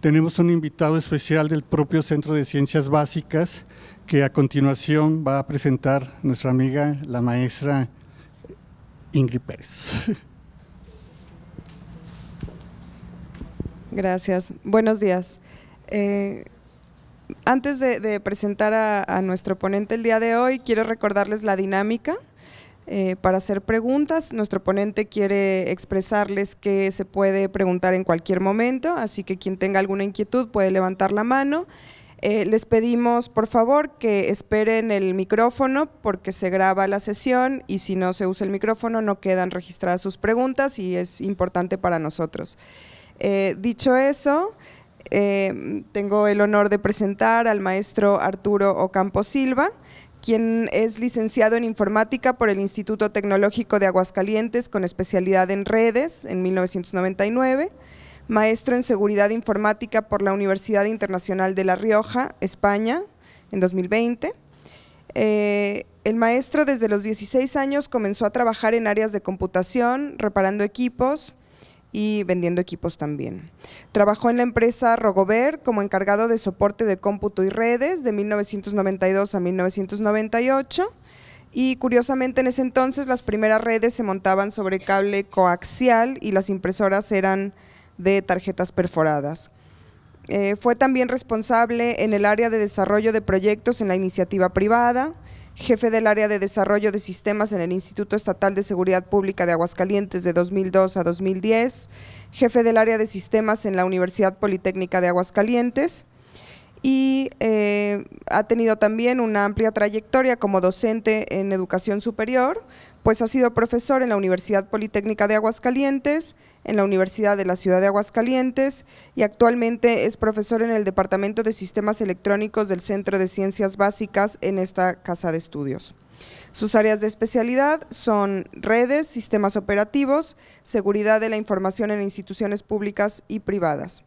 Tenemos un invitado especial del propio Centro de Ciencias Básicas que a continuación va a presentar nuestra amiga, la maestra Ingrid Pérez. Gracias. Buenos días. Eh, antes de, presentar a nuestro ponente el día de hoy, quiero recordarles la dinámica. Eh, para hacer preguntas. Nuestro ponente quiere expresarles que se puede preguntar en cualquier momento, así que quien tenga alguna inquietud puede levantar la mano. Eh, les pedimos, por favor, que esperen el micrófono porque se graba la sesión y si no se usa el micrófono no quedan registradas sus preguntas y es importante para nosotros. Eh, dicho eso, tengo el honor de presentar al maestro Arturo Ocampo Silva, quien es licenciado en informática por el Instituto Tecnológico de Aguascalientes con especialidad en redes en 1999, maestro en seguridad informática por la Universidad Internacional de La Rioja, España, en 2020. Eh, el maestro desde los 16 años comenzó a trabajar en áreas de computación, reparando equipos, y vendiendo equipos también. Trabajó en la empresa Rogover como encargado de soporte de cómputo y redes de 1992 a 1998 y curiosamente en ese entonces las primeras redes se montaban sobre cable coaxial y las impresoras eran de tarjetas perforadas. Eh, fue también responsable en el área de desarrollo de proyectos en la iniciativa privada, jefe del área de desarrollo de sistemas en el Instituto Estatal de Seguridad Pública de Aguascalientes de 2002 a 2010, jefe del área de sistemas en la Universidad Politécnica de Aguascalientes y eh, ha tenido también una amplia trayectoria como docente en educación superior, pues ha sido profesor en la Universidad Politécnica de Aguascalientes, en la Universidad de la Ciudad de Aguascalientes y actualmente es profesor en el Departamento de Sistemas Electrónicos del Centro de Ciencias Básicas en esta casa de estudios. Sus áreas de especialidad son redes, sistemas operativos, seguridad de la información en instituciones públicas y privadas.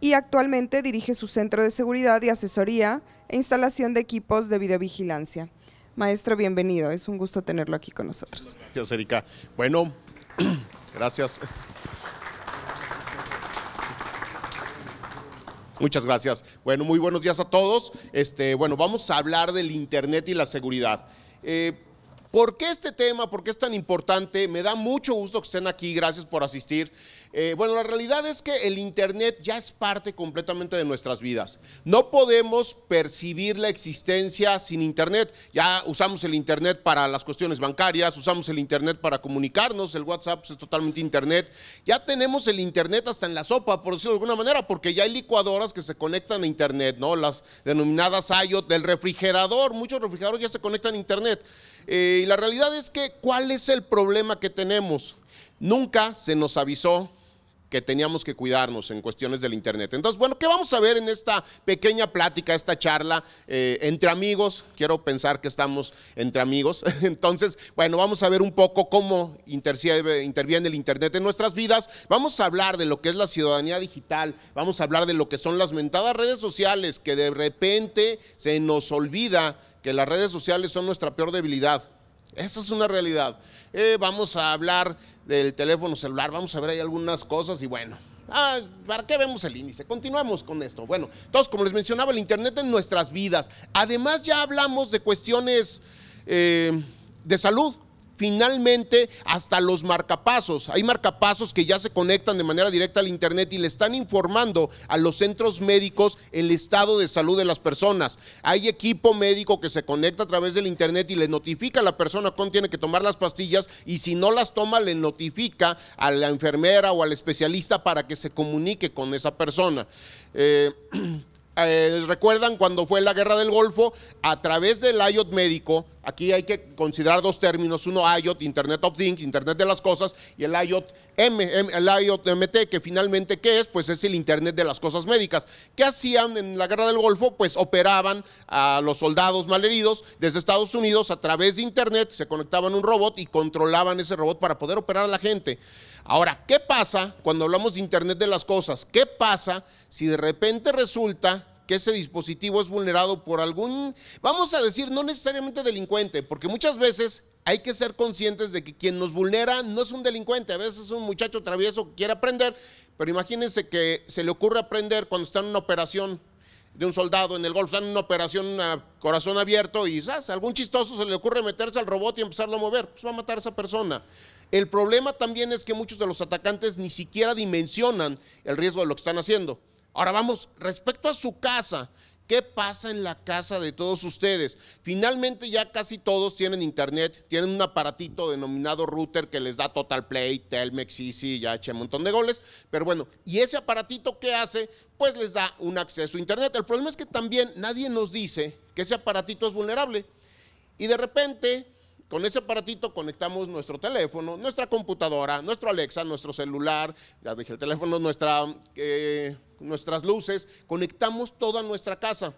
Y actualmente dirige su centro de seguridad y asesoría e instalación de equipos de videovigilancia. Maestro, bienvenido. Es un gusto tenerlo aquí con nosotros. Gracias, Erika. Bueno, gracias. Muchas gracias. Bueno, muy buenos días a todos. Este, bueno, vamos a hablar del Internet y la seguridad. Eh, ¿Por qué este tema? ¿Por qué es tan importante? Me da mucho gusto que estén aquí. Gracias por asistir. Eh, bueno, la realidad es que el Internet ya es parte completamente de nuestras vidas. No podemos percibir la existencia sin Internet. Ya usamos el Internet para las cuestiones bancarias, usamos el Internet para comunicarnos, el WhatsApp es totalmente Internet. Ya tenemos el Internet hasta en la sopa, por decirlo de alguna manera, porque ya hay licuadoras que se conectan a Internet, ¿no? Las denominadas IOT del refrigerador. Muchos refrigeradores ya se conectan a Internet. Eh, y la realidad es que, ¿cuál es el problema que tenemos? Nunca se nos avisó que teníamos que cuidarnos en cuestiones del Internet. Entonces, bueno, ¿qué vamos a ver en esta pequeña plática, esta charla eh, entre amigos? Quiero pensar que estamos entre amigos. Entonces, bueno, vamos a ver un poco cómo interviene el Internet en nuestras vidas. Vamos a hablar de lo que es la ciudadanía digital, vamos a hablar de lo que son las mentadas redes sociales, que de repente se nos olvida que las redes sociales son nuestra peor debilidad. Esa es una realidad. Eh, vamos a hablar del teléfono celular, vamos a ver ahí algunas cosas y bueno. Ah, ¿para qué vemos el índice? Continuamos con esto. Bueno, entonces, como les mencionaba, el Internet en nuestras vidas. Además, ya hablamos de cuestiones eh, de salud finalmente hasta los marcapasos. Hay marcapasos que ya se conectan de manera directa al Internet y le están informando a los centros médicos el estado de salud de las personas. Hay equipo médico que se conecta a través del Internet y le notifica a la persona cuándo tiene que tomar las pastillas y si no las toma le notifica a la enfermera o al especialista para que se comunique con esa persona. Eh, Eh, recuerdan cuando fue la guerra del Golfo, a través del IOT médico, aquí hay que considerar dos términos, uno IOT, Internet of Things, Internet de las Cosas, y el IOT, M, el IOT MT, que finalmente ¿qué es? Pues es el Internet de las Cosas Médicas. ¿Qué hacían en la guerra del Golfo? Pues operaban a los soldados malheridos desde Estados Unidos a través de Internet, se conectaban un robot y controlaban ese robot para poder operar a la gente. Ahora, ¿qué pasa cuando hablamos de Internet de las Cosas? ¿Qué pasa si de repente resulta que ese dispositivo es vulnerado por algún, vamos a decir, no necesariamente delincuente, porque muchas veces hay que ser conscientes de que quien nos vulnera no es un delincuente, a veces es un muchacho travieso que quiere aprender, pero imagínense que se le ocurre aprender cuando está en una operación de un soldado en el golf, está en una operación corazón abierto y ¿sabes? algún chistoso se le ocurre meterse al robot y empezarlo a mover, pues va a matar a esa persona. El problema también es que muchos de los atacantes ni siquiera dimensionan el riesgo de lo que están haciendo. Ahora vamos, respecto a su casa, ¿Qué pasa en la casa de todos ustedes? Finalmente ya casi todos tienen internet, tienen un aparatito denominado router que les da Total Play, Telmex, Easy, ya eché un montón de goles, pero bueno, ¿y ese aparatito qué hace? Pues les da un acceso a internet. El problema es que también nadie nos dice que ese aparatito es vulnerable. Y de repente con ese aparatito conectamos nuestro teléfono, nuestra computadora, nuestro Alexa, nuestro celular, ya dije el teléfono, nuestra, eh, nuestras luces, conectamos toda nuestra casa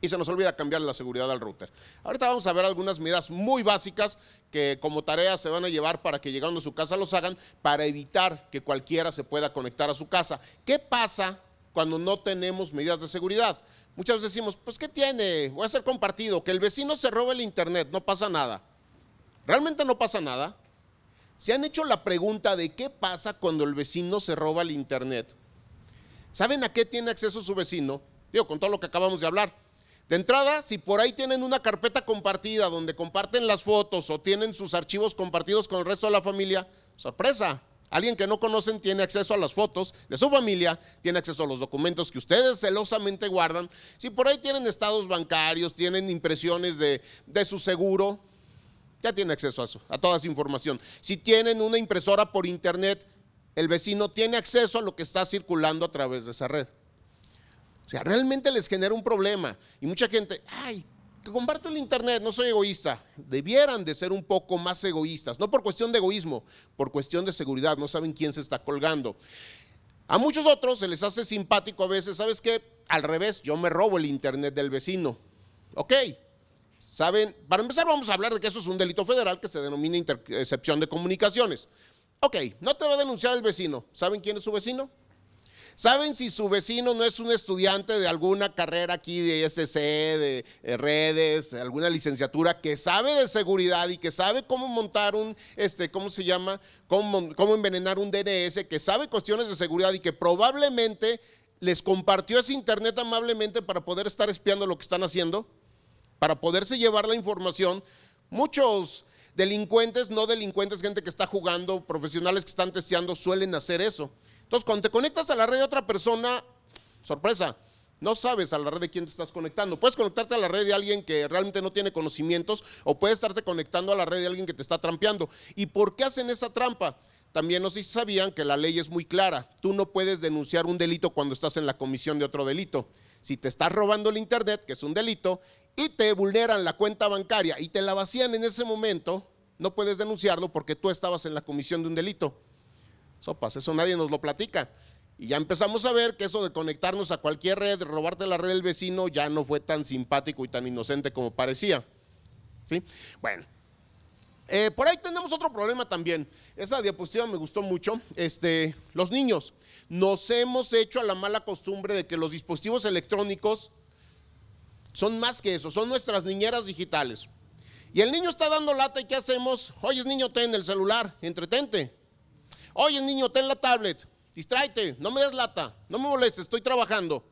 y se nos olvida cambiar la seguridad al router. Ahorita vamos a ver algunas medidas muy básicas que como tarea se van a llevar para que llegando a su casa los hagan para evitar que cualquiera se pueda conectar a su casa. ¿Qué pasa cuando no tenemos medidas de seguridad? Muchas veces decimos, pues ¿qué tiene? Voy a ser compartido, que el vecino se roba el internet, no pasa nada. Realmente no pasa nada. Se han hecho la pregunta de qué pasa cuando el vecino se roba el internet. ¿Saben a qué tiene acceso su vecino? Digo, con todo lo que acabamos de hablar. De entrada, si por ahí tienen una carpeta compartida donde comparten las fotos o tienen sus archivos compartidos con el resto de la familia, sorpresa, Alguien que no conocen tiene acceso a las fotos de su familia, tiene acceso a los documentos que ustedes celosamente guardan. Si por ahí tienen estados bancarios, tienen impresiones de, su seguro, ya tiene acceso a, eso, a toda esa información. Si tienen una impresora por internet, el vecino tiene acceso a lo que está circulando a través de esa red. O sea, realmente les genera un problema. Y mucha gente, ay, que comparto el Internet, no soy egoísta, debieran de ser un poco más egoístas, no por cuestión de egoísmo, por cuestión de seguridad, no saben quién se está colgando. A muchos otros se les hace simpático a veces, ¿sabes qué? Al revés, yo me robo el Internet del vecino. Ok, saben, para empezar vamos a hablar de que eso es un delito federal que se denomina intercepción de comunicaciones. Ok, no te va a denunciar el vecino, ¿saben quién es su vecino? ¿Saben si su vecino no es un estudiante de alguna carrera aquí de ISC, de eh, redes, alguna licenciatura que sabe de seguridad y que sabe cómo montar un, este, ¿cómo se llama? Cómo, cómo envenenar un DNS, que sabe cuestiones de seguridad y que probablemente les compartió ese internet amablemente para poder estar espiando lo que están haciendo, para poderse llevar la información. Muchos delincuentes, no delincuentes, gente que está jugando, profesionales que están testeando, suelen hacer eso. Entonces, cuando te conectas a la red de otra persona, sorpresa, no sabes a la red de quién te estás conectando. Puedes conectarte a la red de alguien que realmente no tiene conocimientos o puedes estarte conectando a la red de alguien que te está trampeando. ¿Y por qué hacen esa trampa? También no sé si sabían que la ley es muy clara. Tú no puedes denunciar un delito cuando estás en la comisión de otro delito. Si te estás robando el Internet, que es un delito, y te vulneran la cuenta bancaria y te la vacían en ese momento, no puedes denunciarlo porque tú estabas en la comisión de un delito sopas, eso nadie nos lo platica. Y ya empezamos a ver que eso de conectarnos a cualquier red, de robarte la red del vecino, ya no fue tan simpático y tan inocente como parecía. ¿Sí? Bueno, eh, por ahí tenemos otro problema también. Esa diapositiva me gustó mucho. Este, los niños, nos hemos hecho a la mala costumbre de que los dispositivos electrónicos son más que eso, son nuestras niñeras digitales. Y el niño está dando lata y ¿qué hacemos? Oye, niño, ten el celular, entretente. Oye, niño, ten la tablet, distráete, no me des lata, no me molestes, estoy trabajando.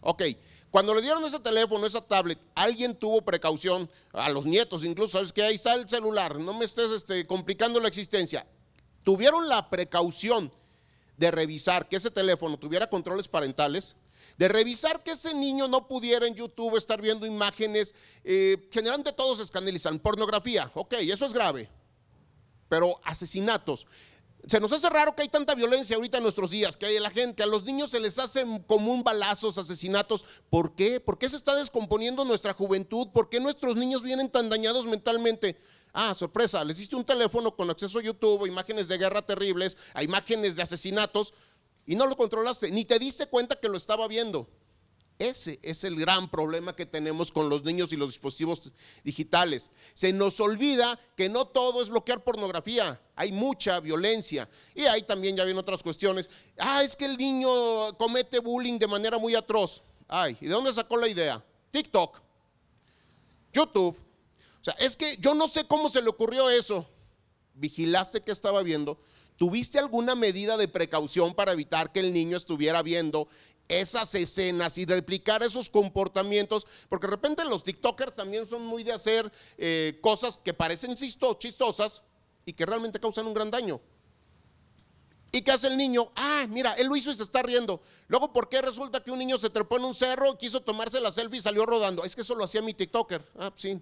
Ok, cuando le dieron ese teléfono, esa tablet, alguien tuvo precaución, a los nietos incluso, sabes que ahí está el celular, no me estés este, complicando la existencia. Tuvieron la precaución de revisar que ese teléfono tuviera controles parentales, de revisar que ese niño no pudiera en YouTube estar viendo imágenes, eh, generalmente todos escandalizan, pornografía, ok, eso es grave, pero asesinatos, se nos hace raro que hay tanta violencia ahorita en nuestros días, que hay la gente, a los niños se les hacen un balazos, asesinatos. ¿Por qué? ¿Por qué se está descomponiendo nuestra juventud? ¿Por qué nuestros niños vienen tan dañados mentalmente? Ah, sorpresa, les diste un teléfono con acceso a YouTube, imágenes de guerra terribles, a imágenes de asesinatos, y no lo controlaste, ni te diste cuenta que lo estaba viendo. Ese es el gran problema que tenemos con los niños y los dispositivos digitales. Se nos olvida que no todo es bloquear pornografía, hay mucha violencia. Y ahí también ya vienen otras cuestiones. Ah, es que el niño comete bullying de manera muy atroz. Ay, ¿y de dónde sacó la idea? TikTok, YouTube. O sea, es que yo no sé cómo se le ocurrió eso. Vigilaste que estaba viendo. ¿Tuviste alguna medida de precaución para evitar que el niño estuviera viendo esas escenas y replicar esos comportamientos, porque de repente los TikTokers también son muy de hacer eh, cosas que parecen chistosas y que realmente causan un gran daño. ¿Y qué hace el niño? Ah, mira, él lo hizo y se está riendo. Luego, ¿por qué resulta que un niño se trepó en un cerro, quiso tomarse la selfie y salió rodando? Es que eso lo hacía mi TikToker. Ah, pues sí.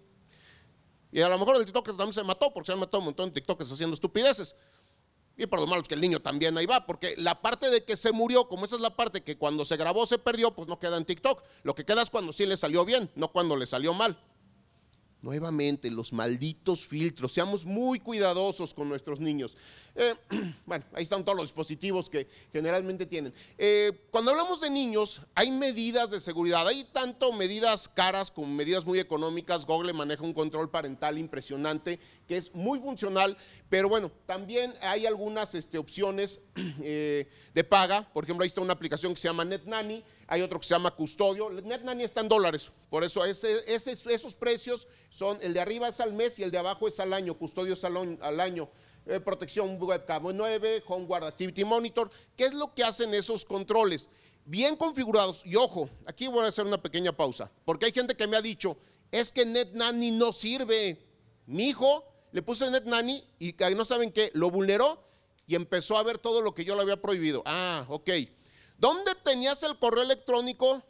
Y a lo mejor el TikToker también se mató, porque se han matado un montón de TikTokers haciendo estupideces y por lo malo que el niño también ahí va, porque la parte de que se murió, como esa es la parte que cuando se grabó se perdió, pues no queda en TikTok. Lo que queda es cuando sí le salió bien, no cuando le salió mal. Nuevamente, los malditos filtros. Seamos muy cuidadosos con nuestros niños. Eh, bueno, ahí están todos los dispositivos que generalmente tienen. Eh, cuando hablamos de niños, hay medidas de seguridad. Hay tanto medidas caras como medidas muy económicas. Google maneja un control parental impresionante que es muy funcional. Pero bueno, también hay algunas este, opciones eh, de paga. Por ejemplo, ahí está una aplicación que se llama NetNanny hay otro que se llama custodio. Nanny está en dólares, por eso esos precios son, el de arriba es al mes y el de abajo es al año, custodio es al, año. Eh, protección webcam 9, home guard activity monitor. ¿Qué es lo que hacen esos controles? Bien configurados. Y ojo, aquí voy a hacer una pequeña pausa, porque hay gente que me ha dicho, es que Net Nanny no sirve. Mi hijo le puse Nanny y no saben qué, lo vulneró y empezó a ver todo lo que yo le había prohibido. Ah, ok. ¿Dónde tenías el correo electrónico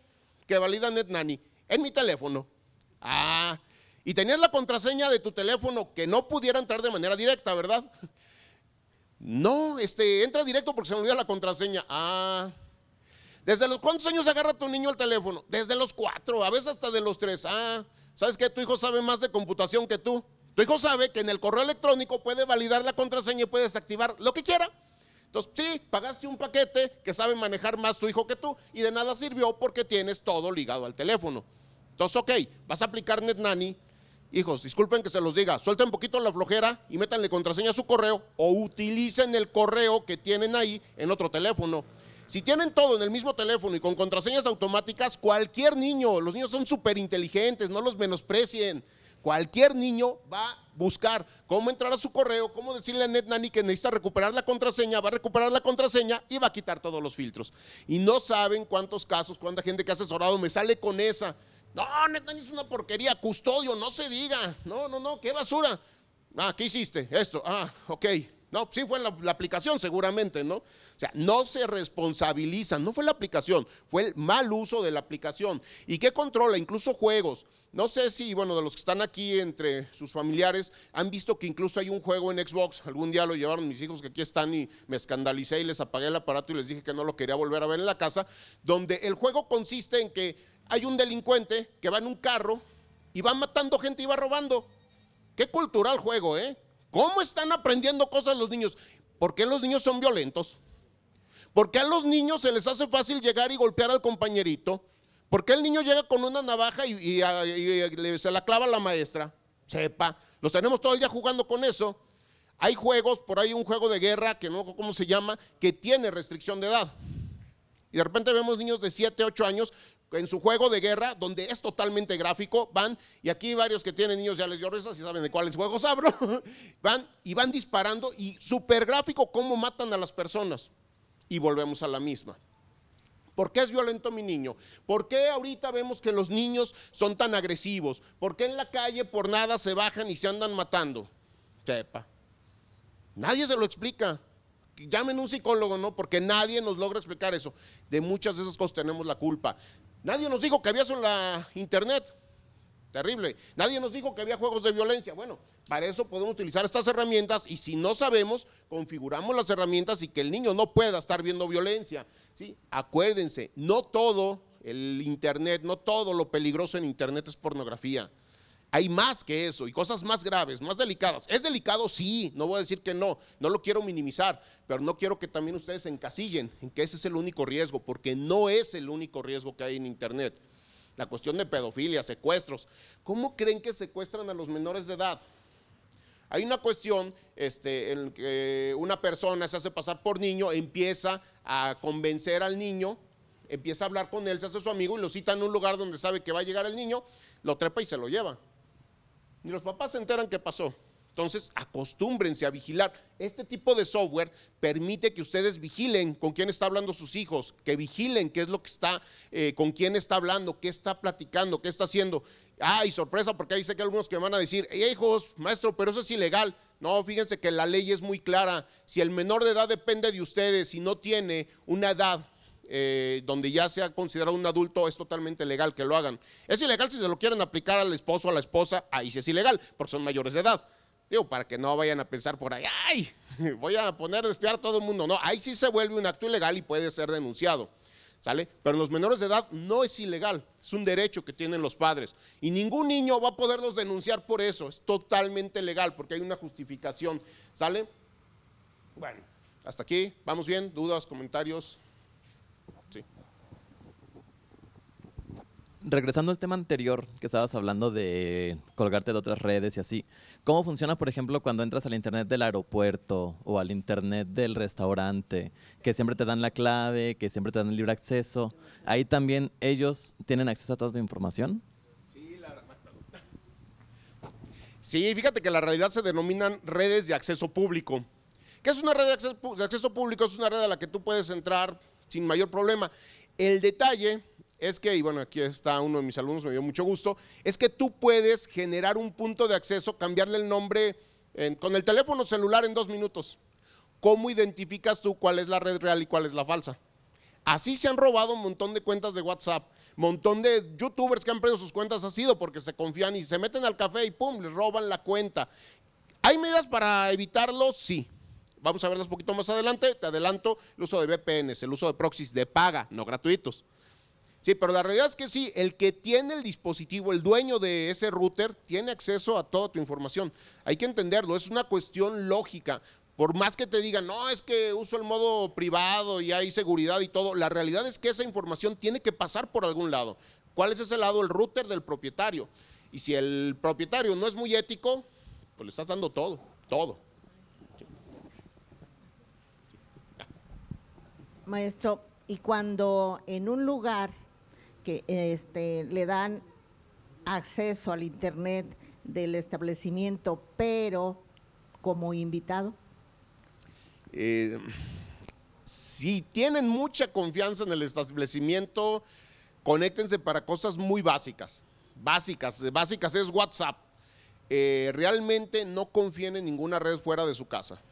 que valida NetNani? En mi teléfono. Ah, y tenías la contraseña de tu teléfono que no pudiera entrar de manera directa, ¿verdad? No, este, entra directo porque se me olvida la contraseña. Ah. ¿Desde los cuántos años agarra tu niño el teléfono? Desde los cuatro, a veces hasta de los tres. Ah, ¿sabes qué? Tu hijo sabe más de computación que tú. Tu hijo sabe que en el correo electrónico puede validar la contraseña y puede desactivar lo que quiera. Entonces, sí, pagaste un paquete que sabe manejar más tu hijo que tú y de nada sirvió porque tienes todo ligado al teléfono. Entonces, ok, vas a aplicar NetNani. Hijos, disculpen que se los diga, suelten un poquito la flojera y métanle contraseña a su correo o utilicen el correo que tienen ahí en otro teléfono. Si tienen todo en el mismo teléfono y con contraseñas automáticas, cualquier niño, los niños son súper inteligentes, no los menosprecien, cualquier niño va buscar cómo entrar a su correo, cómo decirle a NetNani que necesita recuperar la contraseña, va a recuperar la contraseña y va a quitar todos los filtros. Y no saben cuántos casos, cuánta gente que ha asesorado me sale con esa. No, NetNani es una porquería, custodio, no se diga. No, no, no, qué basura. Ah, ¿qué hiciste? Esto, ah, ok. No, sí fue la, la, aplicación seguramente, ¿no? O sea, no se responsabilizan, no fue la aplicación, fue el mal uso de la aplicación. ¿Y qué controla? Incluso juegos. No sé si, bueno, de los que están aquí entre sus familiares, han visto que incluso hay un juego en Xbox. Algún día lo llevaron mis hijos que aquí están y me escandalicé y les apagué el aparato y les dije que no lo quería volver a ver en la casa. Donde el juego consiste en que hay un delincuente que va en un carro y va matando gente y va robando. Qué cultural juego, ¿eh? ¿Cómo están aprendiendo cosas los niños? ¿Por qué los niños son violentos? ¿Por qué a los niños se les hace fácil llegar y golpear al compañerito? ¿Por qué el niño llega con una navaja y, ah, se la clava a la maestra? Sepa, los tenemos todo el día jugando con eso. Hay juegos, por ahí un juego de guerra, que no sé cómo se llama, que tiene restricción de edad. Y de repente vemos niños de 7, 8 años en su juego de guerra, donde es totalmente gráfico, van, y aquí varios que tienen niños ya les dio si y saben de cuáles juegos hablo, van y van disparando y súper gráfico cómo matan a las personas. Y volvemos a la misma. ¿Por qué es violento mi niño? ¿Por qué ahorita vemos que los niños son tan agresivos? ¿Por qué en la calle por nada se bajan y se andan matando? Sepa. Nadie se lo explica. Llamen un psicólogo, ¿no? Porque nadie nos logra explicar eso. De muchas de esas cosas tenemos la culpa. Nadie nos dijo que había eso en la internet. Terrible. Nadie nos dijo que había juegos de violencia. Bueno, para eso podemos utilizar estas herramientas y si no sabemos, configuramos las herramientas y que el niño no pueda estar viendo violencia. ¿sí? Acuérdense, no todo el Internet, no todo lo peligroso en Internet es pornografía. Hay más que eso y cosas más graves, más delicadas. ¿Es delicado? Sí, no voy a decir que no, no lo quiero minimizar, pero no quiero que también ustedes se encasillen en que ese es el único riesgo, porque no es el único riesgo que hay en Internet. La cuestión de pedofilia, secuestros. ¿Cómo creen que secuestran a los menores de edad? Hay una cuestión este, en que una persona se hace pasar por niño, empieza a convencer al niño, empieza a hablar con él, se hace su amigo y lo cita en un lugar donde sabe que va a llegar el niño, lo trepa y se lo lleva. Y los papás se enteran qué pasó. Entonces, acostúmbrense a vigilar. Este tipo de software permite que ustedes vigilen con quién está hablando sus hijos, que vigilen qué es lo que está, eh, con quién está hablando, qué está platicando, qué está haciendo. Ay, sorpresa, porque ahí sé que algunos que van a decir, hijos, maestro, pero eso es ilegal. No, fíjense que la ley es muy clara. Si el menor de edad depende de ustedes y no tiene una edad eh, donde ya sea considerado un adulto, es totalmente legal que lo hagan. Es ilegal si se lo quieren aplicar al esposo o a la esposa, ahí sí es ilegal, porque son mayores de edad. Digo, para que no vayan a pensar por ahí, ¡ay! Voy a poner a espiar a todo el mundo. No, ahí sí se vuelve un acto ilegal y puede ser denunciado. ¿sale? Pero los menores de edad no es ilegal, es un derecho que tienen los padres. Y ningún niño va a poderlos denunciar por eso, es totalmente legal porque hay una justificación, ¿sale? Bueno, hasta aquí, vamos bien, dudas, comentarios. regresando al tema anterior que estabas hablando de colgarte de otras redes y así, ¿cómo funciona, por ejemplo, cuando entras al internet del aeropuerto o al internet del restaurante, que siempre te dan la clave, que siempre te dan el libre acceso? ¿Ahí también ellos tienen acceso a toda tu información? Sí, la fíjate que la realidad se denominan redes de acceso público. ¿Qué es una red de acceso, de acceso público? Es una red a la que tú puedes entrar sin mayor problema. El detalle es que, y bueno, aquí está uno de mis alumnos, me dio mucho gusto, es que tú puedes generar un punto de acceso, cambiarle el nombre con el teléfono celular en dos minutos. ¿Cómo identificas tú cuál es la red real y cuál es la falsa? Así se han robado un montón de cuentas de WhatsApp, montón de youtubers que han perdido sus cuentas ha sido porque se confían y se meten al café y pum, les roban la cuenta. ¿Hay medidas para evitarlo? Sí. Vamos a verlas un poquito más adelante. Te adelanto el uso de VPNs, el uso de proxies de paga, no gratuitos. Sí, pero la realidad es que sí, el que tiene el dispositivo, el dueño de ese router, tiene acceso a toda tu información. Hay que entenderlo, es una cuestión lógica. Por más que te digan, no, es que uso el modo privado y hay seguridad y todo, la realidad es que esa información tiene que pasar por algún lado. ¿Cuál es ese lado? El router del propietario. Y si el propietario no es muy ético, pues le estás dando todo, todo. Maestro, y cuando en un lugar este, le dan acceso al Internet del establecimiento, pero como invitado? Eh, si tienen mucha confianza en el establecimiento, conéctense para cosas muy básicas. Básicas, básicas es WhatsApp. Eh, realmente no confíen en ninguna red fuera de su casa,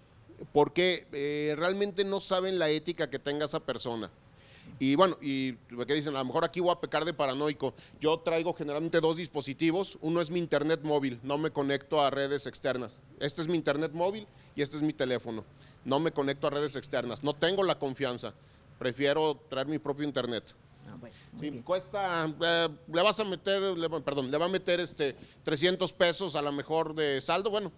porque eh, realmente no saben la ética que tenga esa persona. Y bueno, y que dicen, a lo mejor aquí voy a pecar de paranoico. Yo traigo generalmente dos dispositivos. Uno es mi internet móvil, no me conecto a redes externas. Este es mi internet móvil y este es mi teléfono. No me conecto a redes externas. No tengo la confianza. Prefiero traer mi propio internet. Ah, bueno, cuesta, eh, le vas a meter, perdón, le va a meter este 300 pesos a lo mejor de saldo. Bueno,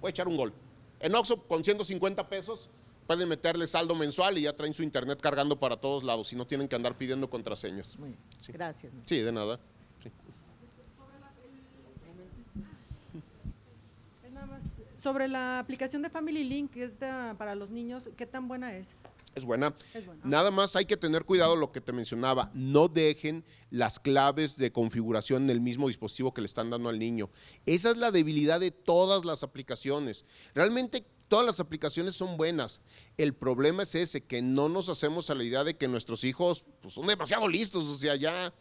voy a echar un gol. En Oxxo con 150 pesos pueden meterle saldo mensual y ya traen su internet cargando para todos lados y no tienen que andar pidiendo contraseñas. Gracias. Sí, de nada. Sobre la aplicación de Family Link, que es para los niños, ¿qué tan buena es? Es buena. es buena. Nada más hay que tener cuidado lo que te mencionaba. No dejen las claves de configuración en el mismo dispositivo que le están dando al niño. Esa es la debilidad de todas las aplicaciones. Realmente Todas las aplicaciones son buenas. El problema es ese, que no nos hacemos a la idea de que nuestros hijos pues, son demasiado listos. O sea, ya,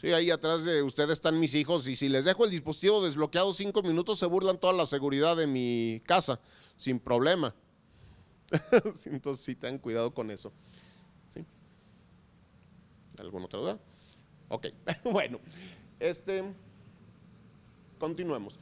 sí, ahí atrás de ustedes están mis hijos y si les dejo el dispositivo desbloqueado cinco minutos, se burlan toda la seguridad de mi casa, sin problema. Entonces sí, ten cuidado con eso. ¿Alguna otra duda? Ok, bueno, este, continuemos.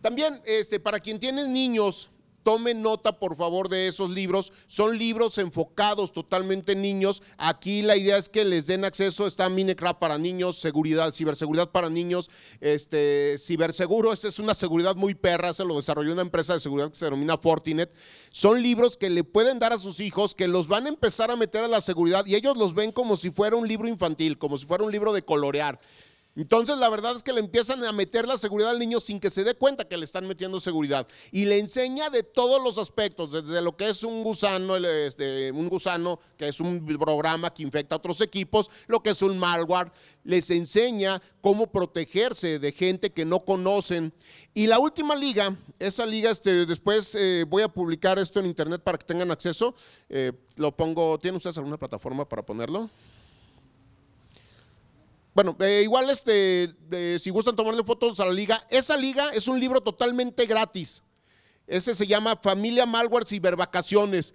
También, este, para quien tiene niños, Tomen nota, por favor, de esos libros. Son libros enfocados totalmente en niños. Aquí la idea es que les den acceso. Está Minecraft para niños, seguridad, ciberseguridad para niños, este, ciberseguro. Esta es una seguridad muy perra. Se lo desarrolló una empresa de seguridad que se denomina Fortinet. Son libros que le pueden dar a sus hijos, que los van a empezar a meter a la seguridad y ellos los ven como si fuera un libro infantil, como si fuera un libro de colorear. Entonces la verdad es que le empiezan a meter la seguridad al niño sin que se dé cuenta que le están metiendo seguridad y le enseña de todos los aspectos, desde lo que es un gusano, este, un gusano que es un programa que infecta a otros equipos, lo que es un malware, les enseña cómo protegerse de gente que no conocen. Y la última liga, esa liga, este, después eh, voy a publicar esto en internet para que tengan acceso. Eh, lo pongo, ¿tiene ustedes alguna plataforma para ponerlo? Bueno, eh, igual este, si gustan tomarle fotos a la liga, esa liga es un libro totalmente gratis. Ese se llama Familia Malware Cibervacaciones.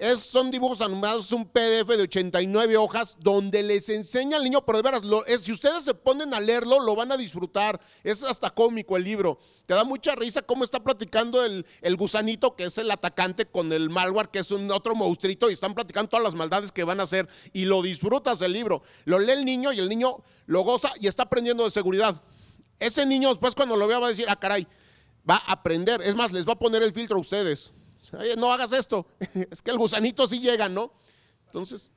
Es, son dibujos animados, un PDF de 89 hojas donde les enseña al niño, pero de veras, lo, si ustedes se ponen a leerlo, lo van a disfrutar. Es hasta cómico el libro. Te da mucha risa cómo está platicando el, el gusanito, que es el atacante, con el malware, que es un otro monstruito, y están platicando todas las maldades que van a hacer. Y lo disfrutas el libro. Lo lee el niño y el niño lo goza y está aprendiendo de seguridad. Ese niño después cuando lo vea va a decir, ah, caray, va a aprender. Es más, les va a poner el filtro a ustedes no hagas esto. Es que el gusanito sí llega, ¿no? Entonces,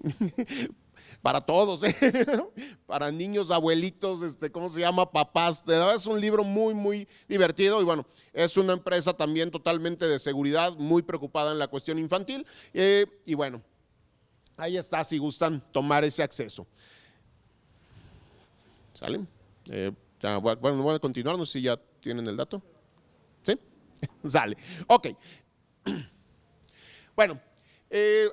para todos, ¿eh? para niños, abuelitos, este, ¿cómo se llama? Papás. Es un libro muy, muy divertido y bueno, es una empresa también totalmente de seguridad, muy preocupada en la cuestión infantil. Eh, y bueno, ahí está si gustan tomar ese acceso. ¿sale? Eh, bueno, voy a continuar, no sé si ya tienen el dato. ¿Sí? Sale. Ok, Bueno, eh,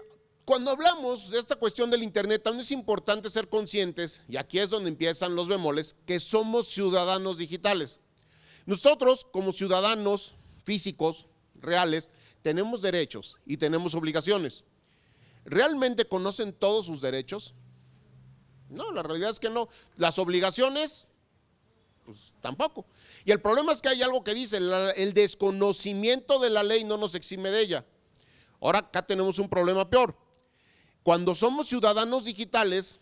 cuando hablamos de esta cuestión del Internet, también es importante ser conscientes, y aquí es donde empiezan los bemoles, que somos ciudadanos digitales. Nosotros, como ciudadanos físicos, reales, tenemos derechos y tenemos obligaciones. ¿Realmente conocen todos sus derechos? No, la realidad es que no. Las obligaciones pues tampoco. Y el problema es que hay algo que dice, el desconocimiento de la ley no nos exime de ella. Ahora acá tenemos un problema peor. Cuando somos ciudadanos digitales,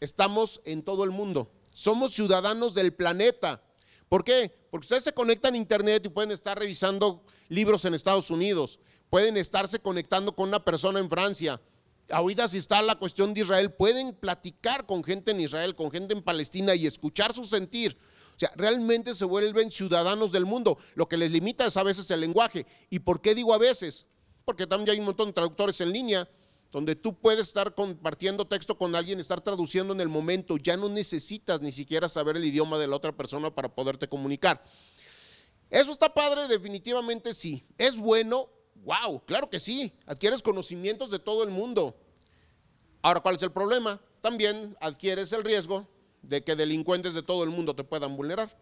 estamos en todo el mundo. Somos ciudadanos del planeta. ¿Por qué? Porque ustedes se conectan a internet y pueden estar revisando libros en Estados Unidos, pueden estarse conectando con una persona en Francia. Ahorita si está la cuestión de Israel, pueden platicar con gente en Israel, con gente en Palestina y escuchar su sentir sea, realmente se vuelven ciudadanos del mundo. Lo que les limita es a veces el lenguaje. ¿Y por qué digo a veces? Porque también hay un montón de traductores en línea donde tú puedes estar compartiendo texto con alguien, estar traduciendo en el momento, ya no necesitas ni siquiera saber el idioma de la otra persona para poderte comunicar. ¿Eso está padre? Definitivamente sí. ¿Es bueno? ¡Wow! Claro que sí. Adquieres conocimientos de todo el mundo. Ahora, ¿cuál es el problema? También adquieres el riesgo de que delincuentes de todo el mundo te puedan vulnerar.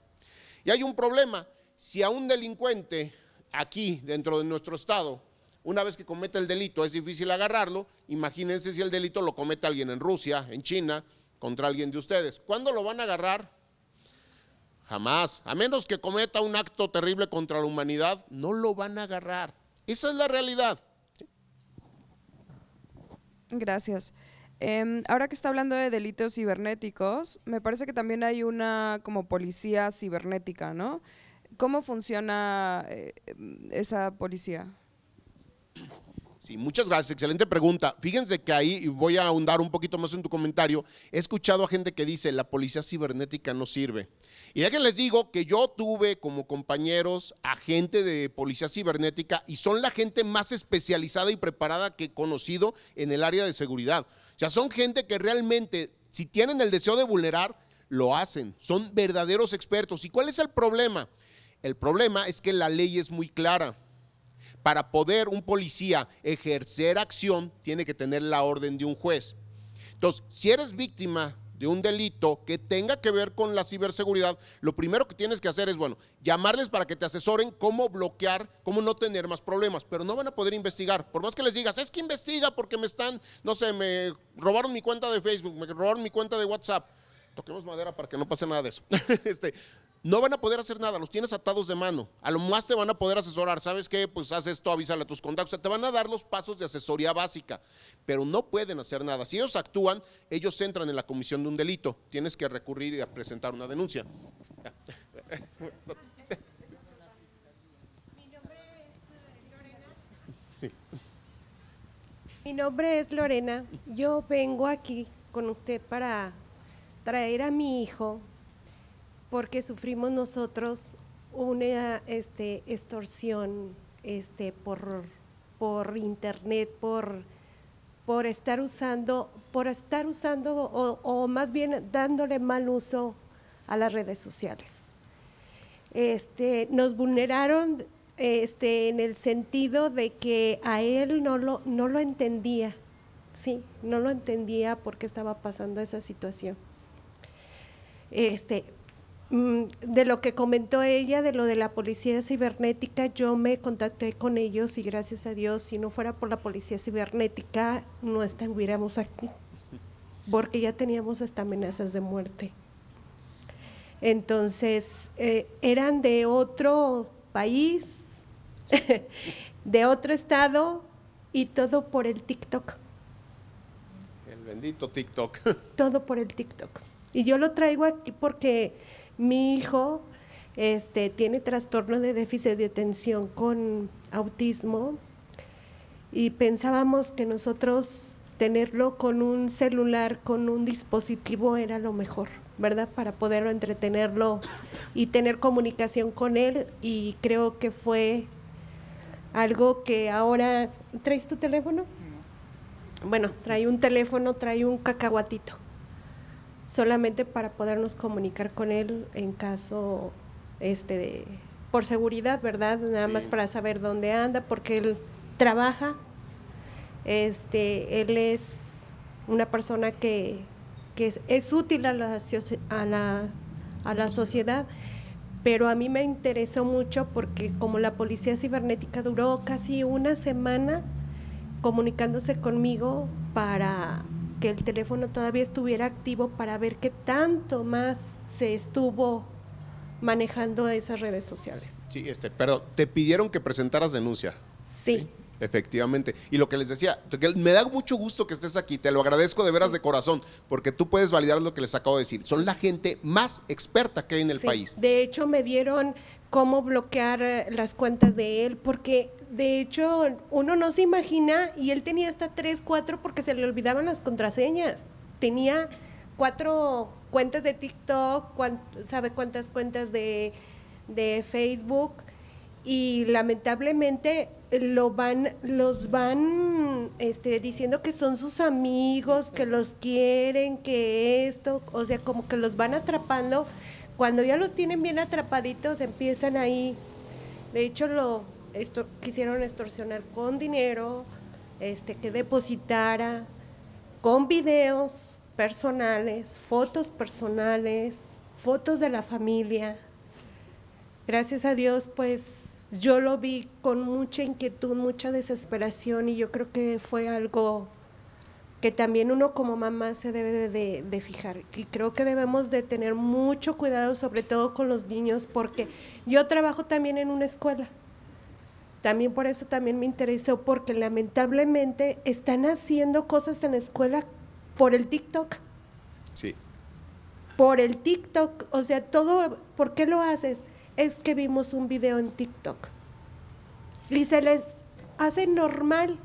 Y hay un problema, si a un delincuente aquí dentro de nuestro estado, una vez que comete el delito es difícil agarrarlo, imagínense si el delito lo comete alguien en Rusia, en China, contra alguien de ustedes. ¿Cuándo lo van a agarrar? Jamás, a menos que cometa un acto terrible contra la humanidad, no lo van a agarrar. Esa es la realidad. Gracias. Em, ahora que está hablando de delitos cibernéticos, me parece que también hay una como policía cibernética, ¿no? ¿Cómo funciona eh, esa policía? Sí, muchas gracias. Excelente pregunta. Fíjense que ahí voy a ahondar un poquito más en tu comentario. He escuchado a gente que dice la policía cibernética no sirve. Y a que les digo que yo tuve como compañeros agente de policía cibernética y son la gente más especializada y preparada que he conocido en el área de seguridad sea, son gente que realmente, si tienen el deseo de vulnerar, lo hacen. Son verdaderos expertos. ¿Y cuál es el problema? El problema es que la ley es muy clara. Para poder un policía ejercer acción, tiene que tener la orden de un juez. Entonces, si eres víctima de un delito que tenga que ver con la ciberseguridad, lo primero que tienes que hacer es, bueno, llamarles para que te asesoren cómo bloquear, cómo no tener más problemas, pero no van a poder investigar. Por más que les digas, es que investiga porque me están, no sé, me robaron mi cuenta de Facebook, me robaron mi cuenta de WhatsApp. Toquemos madera para que no pase nada de eso. este, no van a poder hacer nada, los tienes atados de mano. A lo más te van a poder asesorar, ¿sabes qué? Pues haz esto, avísale a tus contactos. te van a dar los pasos de asesoría básica, pero no pueden hacer nada. Si ellos actúan, ellos entran en la comisión de un delito. Tienes que recurrir y presentar una denuncia. Mi nombre es eh, Lorena. Mi nombre es Lorena. Yo vengo aquí con usted para traer a mi hijo porque sufrimos nosotros una este, extorsión este, por, por internet, por, por estar usando, por estar usando o, más bien dándole mal uso a las redes sociales. Este, nos vulneraron este, en el sentido de que a él no lo, no lo entendía, sí, no lo entendía por qué estaba pasando esa situación. Este, Mm, de lo que comentó ella, de lo de la policía cibernética, yo me contacté con ellos y gracias a Dios, si no fuera por la policía cibernética, no estuviéramos aquí, porque ya teníamos hasta amenazas de muerte. Entonces, eh, eran de otro país, de otro estado y todo por el TikTok. El bendito TikTok. Todo por el TikTok. Y yo lo traigo aquí porque mi hijo este, tiene trastorno de déficit de atención con autismo y pensábamos que nosotros tenerlo con un celular, con un dispositivo era lo mejor, ¿verdad? Para poderlo entretenerlo y tener comunicación con él y creo que fue algo que ahora... ¿Traes tu teléfono? Bueno, trae un teléfono, trae un cacahuatito solamente para podernos comunicar con él en caso este por seguridad, ¿verdad? Nada más para saber dónde anda, porque él trabaja. Este, él es una persona que, es, útil a la, a, la, a la sociedad, pero a mí me interesó mucho porque como la policía cibernética duró casi una semana comunicándose conmigo para que el teléfono todavía estuviera activo para ver qué tanto más se estuvo manejando esas redes sociales. Sí, este, pero te pidieron que presentaras denuncia. Sí. Efectivamente. Y lo que les decía, me da mucho gusto que estés aquí, te lo agradezco de veras de corazón, porque tú puedes validar lo que les acabo de decir. Son la gente más experta que hay en el país. De hecho, me dieron cómo bloquear eh, las cuentas de él, porque de hecho, uno no se imagina, y él tenía hasta tres, cuatro, porque se le olvidaban las contraseñas. Tenía cuatro cuentas de TikTok, sabe cuántas cuentas de, Facebook, y lamentablemente lo van, los van este, diciendo que son sus amigos, que los quieren, que esto, o sea, como que los van atrapando. Cuando ya los tienen bien atrapaditos, empiezan ahí. De hecho, lo, quisieron extorsionar con dinero, este, que depositara, con videos personales, fotos personales, fotos de la familia. Gracias a Dios, pues yo lo vi con mucha inquietud, mucha desesperación y yo creo que fue algo que también uno como mamá se debe de, fijar. Y creo que debemos de tener mucho cuidado, sobre todo con los niños, porque yo trabajo también en una escuela también por eso también me interesó, porque lamentablemente están haciendo cosas en la escuela por el TikTok. Sí. Por el TikTok, o sea, todo, ¿por qué lo haces? Es que vimos un video en TikTok. Y se les hace normal.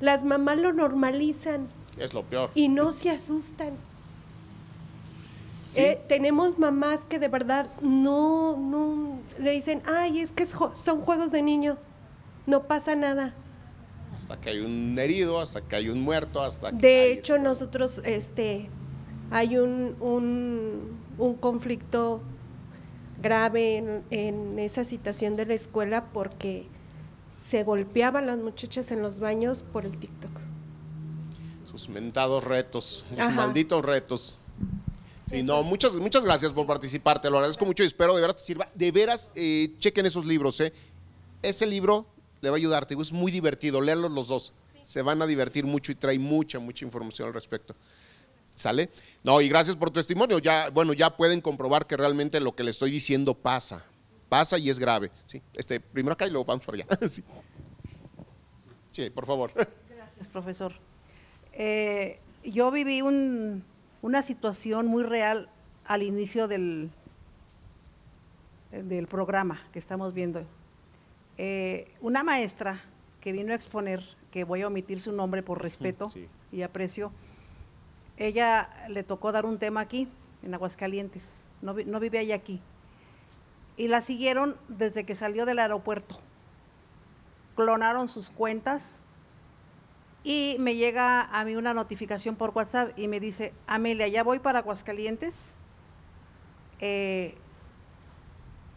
Las mamás lo normalizan. Es lo peor. Y no se asustan. Sí. Eh, tenemos mamás que de verdad no, no, le dicen, ay, es que son juegos de niño no pasa nada. Hasta que hay un herido, hasta que hay un muerto, hasta que... De hecho, nosotros, este, hay un, conflicto grave en, esa situación de la escuela porque se golpeaban las muchachas en los baños por el TikTok. Sus mentados retos, sus malditos retos. Y no, muchas, muchas gracias por participar, te lo agradezco mucho y espero de veras te sirva. De veras, eh, chequen esos libros, ¿eh? Ese libro le va a ayudar. es muy divertido, leerlos los dos. Se van a divertir mucho y trae mucha, mucha información al respecto. ¿Sale? No, y gracias por tu testimonio. Ya, bueno, ya pueden comprobar que realmente lo que le estoy diciendo pasa. Pasa y es grave. ¿sí? Este, primero acá y luego vamos para allá. sí. por favor. Gracias, profesor. Eh, yo viví un, una situación muy real al inicio del, del programa que estamos viendo. Eh, una maestra que vino a exponer, que voy a omitir su nombre por respeto y aprecio, ella le tocó dar un tema aquí, en Aguascalientes, no, vive ahí aquí, y la siguieron desde que salió del aeropuerto. Clonaron sus cuentas y me llega a mí una notificación por WhatsApp y me dice, Amelia, ya voy para Aguascalientes, eh,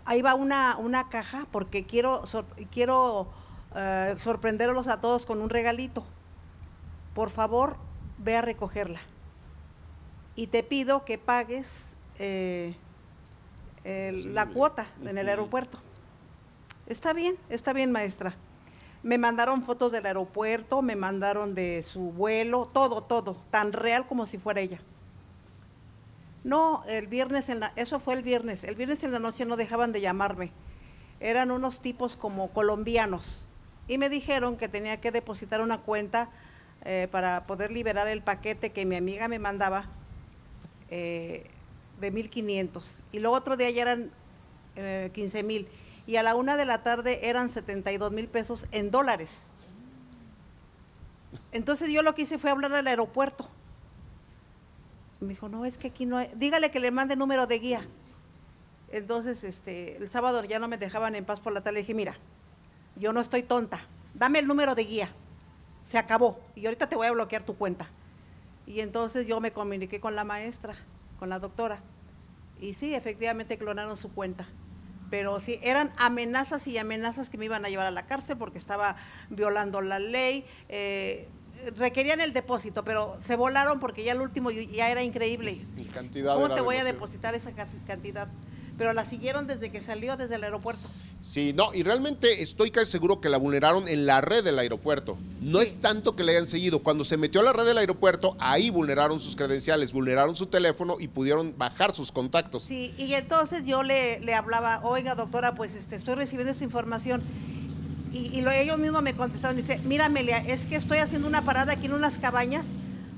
ahí va una, una caja porque quiero, quiero eh, sorprenderlos a todos con un regalito. Por favor, ve a recogerla. Y te pido que pagues eh, pues, la cuota en el aeropuerto. Está bien, está bien, maestra. Me mandaron fotos del aeropuerto, me mandaron de su vuelo, todo, todo, tan real como si fuera ella. No, el viernes, en la, eso fue el viernes, el viernes en la noche no dejaban de llamarme. Eran unos tipos como colombianos y me dijeron que tenía que depositar una cuenta eh, para poder liberar el paquete que mi amiga me mandaba eh, de 1500 y luego otro día ya eran eh, mil y a la una de la tarde eran 72 mil pesos en dólares. Entonces yo lo que hice fue hablar al aeropuerto me dijo, no, es que aquí no hay, dígale que le mande número de guía. Entonces, este, el sábado ya no me dejaban en paz por la tarde. Le dije, mira, yo no estoy tonta, dame el número de guía. Se acabó y ahorita te voy a bloquear tu cuenta. Y entonces yo me comuniqué con la maestra, con la doctora. Y sí, efectivamente clonaron su cuenta. Pero sí, eran amenazas y amenazas que me iban a llevar a la cárcel porque estaba violando la ley. Eh, requerían el depósito, pero se volaron porque ya el último ya era increíble. cantidad ¿Cómo te voy a depositar esa cantidad? pero la siguieron desde que salió desde el aeropuerto. Sí, no, y realmente estoy casi seguro que la vulneraron en la red del aeropuerto. No es tanto que le hayan seguido. Cuando se metió a la red del aeropuerto, ahí vulneraron sus credenciales, vulneraron su teléfono y pudieron bajar sus contactos. Sí, y entonces yo le, le hablaba, oiga doctora, pues este, estoy recibiendo esta información y, lo, ellos mismos me contestaron, dice, mira Amelia, es que estoy haciendo una parada aquí en unas cabañas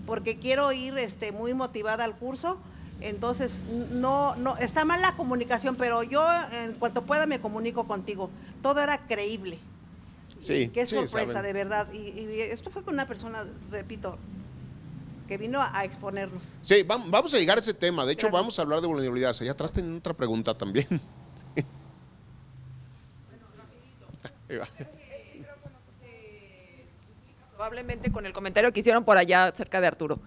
porque quiero ir este, muy motivada al curso. Entonces, no, no, está mal la comunicación, pero yo en cuanto pueda me comunico contigo. Todo era creíble. Sí. Qué sorpresa, de verdad. Y, esto fue con una persona, repito, que vino a, exponernos. Sí, vamos, a llegar a ese tema. De hecho, vamos a hablar de vulnerabilidad. Allá atrás tienen otra pregunta también. Probablemente con el comentario que hicieron por allá cerca de Arturo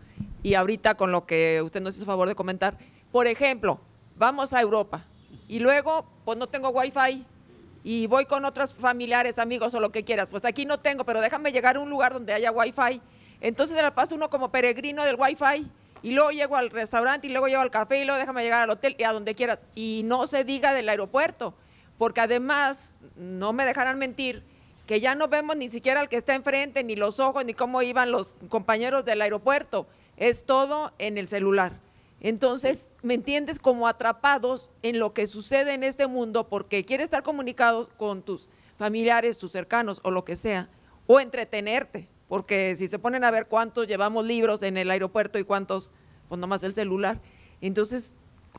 y ahorita con lo que usted nos hizo favor de comentar. Por ejemplo, vamos a Europa y luego pues no tengo wifi y voy con otros familiares, amigos o lo que quieras. Pues aquí no tengo, pero déjame llegar a un lugar donde haya wifi. Entonces la pasa uno como peregrino del wifi y luego llego al restaurante y luego llego al café y luego déjame llegar al hotel y a donde quieras. Y no se diga del aeropuerto porque además, no me dejarán mentir, que ya no vemos ni siquiera al que está enfrente, ni los ojos, ni cómo iban los compañeros del aeropuerto. Es todo en el celular. Entonces, ¿me entiendes? Como atrapados en lo que sucede en este mundo porque quieres estar comunicado con tus familiares, tus cercanos o lo que sea, o entretenerte, porque si se ponen a ver cuántos llevamos libros en el aeropuerto y cuántos, pues nomás el celular. Entonces,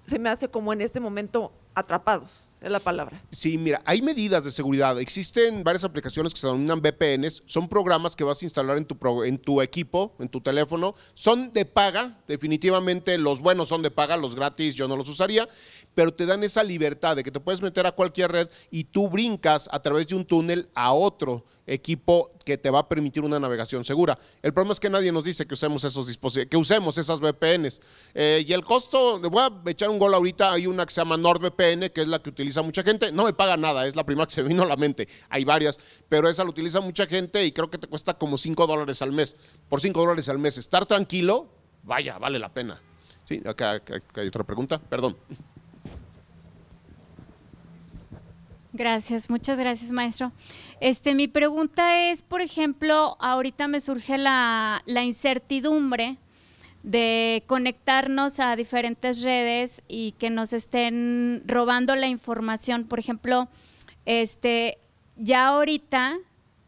se me hace como en este momento atrapados, es la palabra. Sí, mira, hay medidas de seguridad. Existen varias aplicaciones que se denominan VPNs. Son programas que vas a instalar en tu, en tu equipo, en tu teléfono. Son de paga, definitivamente los buenos son de paga, los gratis yo no los usaría pero te dan esa libertad de que te puedes meter a cualquier red y tú brincas a través de un túnel a otro equipo que te va a permitir una navegación segura. El problema es que nadie nos dice que usemos esos dispositivos, que usemos esas VPNs. Eh, y el costo, le voy a echar un gol ahorita, hay una que se llama NordVPN, que es la que utiliza mucha gente. No me paga nada, es la primera que se vino a la mente. Hay varias, pero esa la utiliza mucha gente y creo que te cuesta como 5 dólares al mes. Por 5 dólares al mes, estar tranquilo, vaya, vale la pena. Sí, acá hay otra pregunta, perdón. Gracias, muchas gracias, maestro. Este, mi pregunta es, por ejemplo, ahorita me surge la, incertidumbre de conectarnos a diferentes redes y que nos estén robando la información. Por ejemplo, este, ya ahorita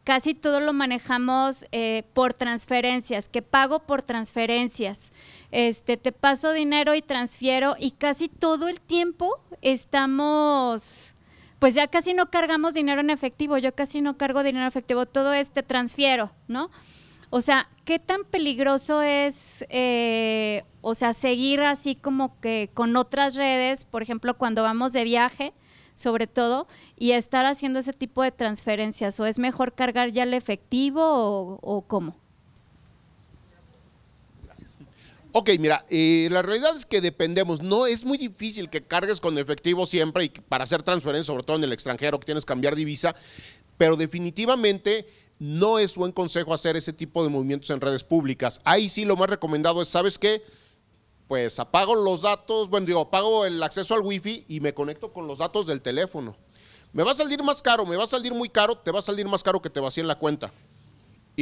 casi todo lo manejamos eh, por transferencias, que pago por transferencias. Este, te paso dinero y transfiero y casi todo el tiempo estamos pues ya casi no cargamos dinero en efectivo, yo casi no cargo dinero en efectivo, todo este transfiero, ¿no? O sea, ¿qué tan peligroso es, eh, o sea, seguir así como que con otras redes, por ejemplo, cuando vamos de viaje, sobre todo, y estar haciendo ese tipo de transferencias? ¿O es mejor cargar ya el efectivo o, o cómo? Ok, mira, eh, la realidad es que dependemos. No es muy difícil que cargues con efectivo siempre y para hacer transferencias, sobre todo en el extranjero, que tienes que cambiar divisa, pero definitivamente no es buen consejo hacer ese tipo de movimientos en redes públicas. Ahí sí lo más recomendado es, ¿sabes qué? Pues apago los datos, bueno, digo, apago el acceso al wifi y me conecto con los datos del teléfono. Me va a salir más caro, me va a salir muy caro, te va a salir más caro que te vacíen la cuenta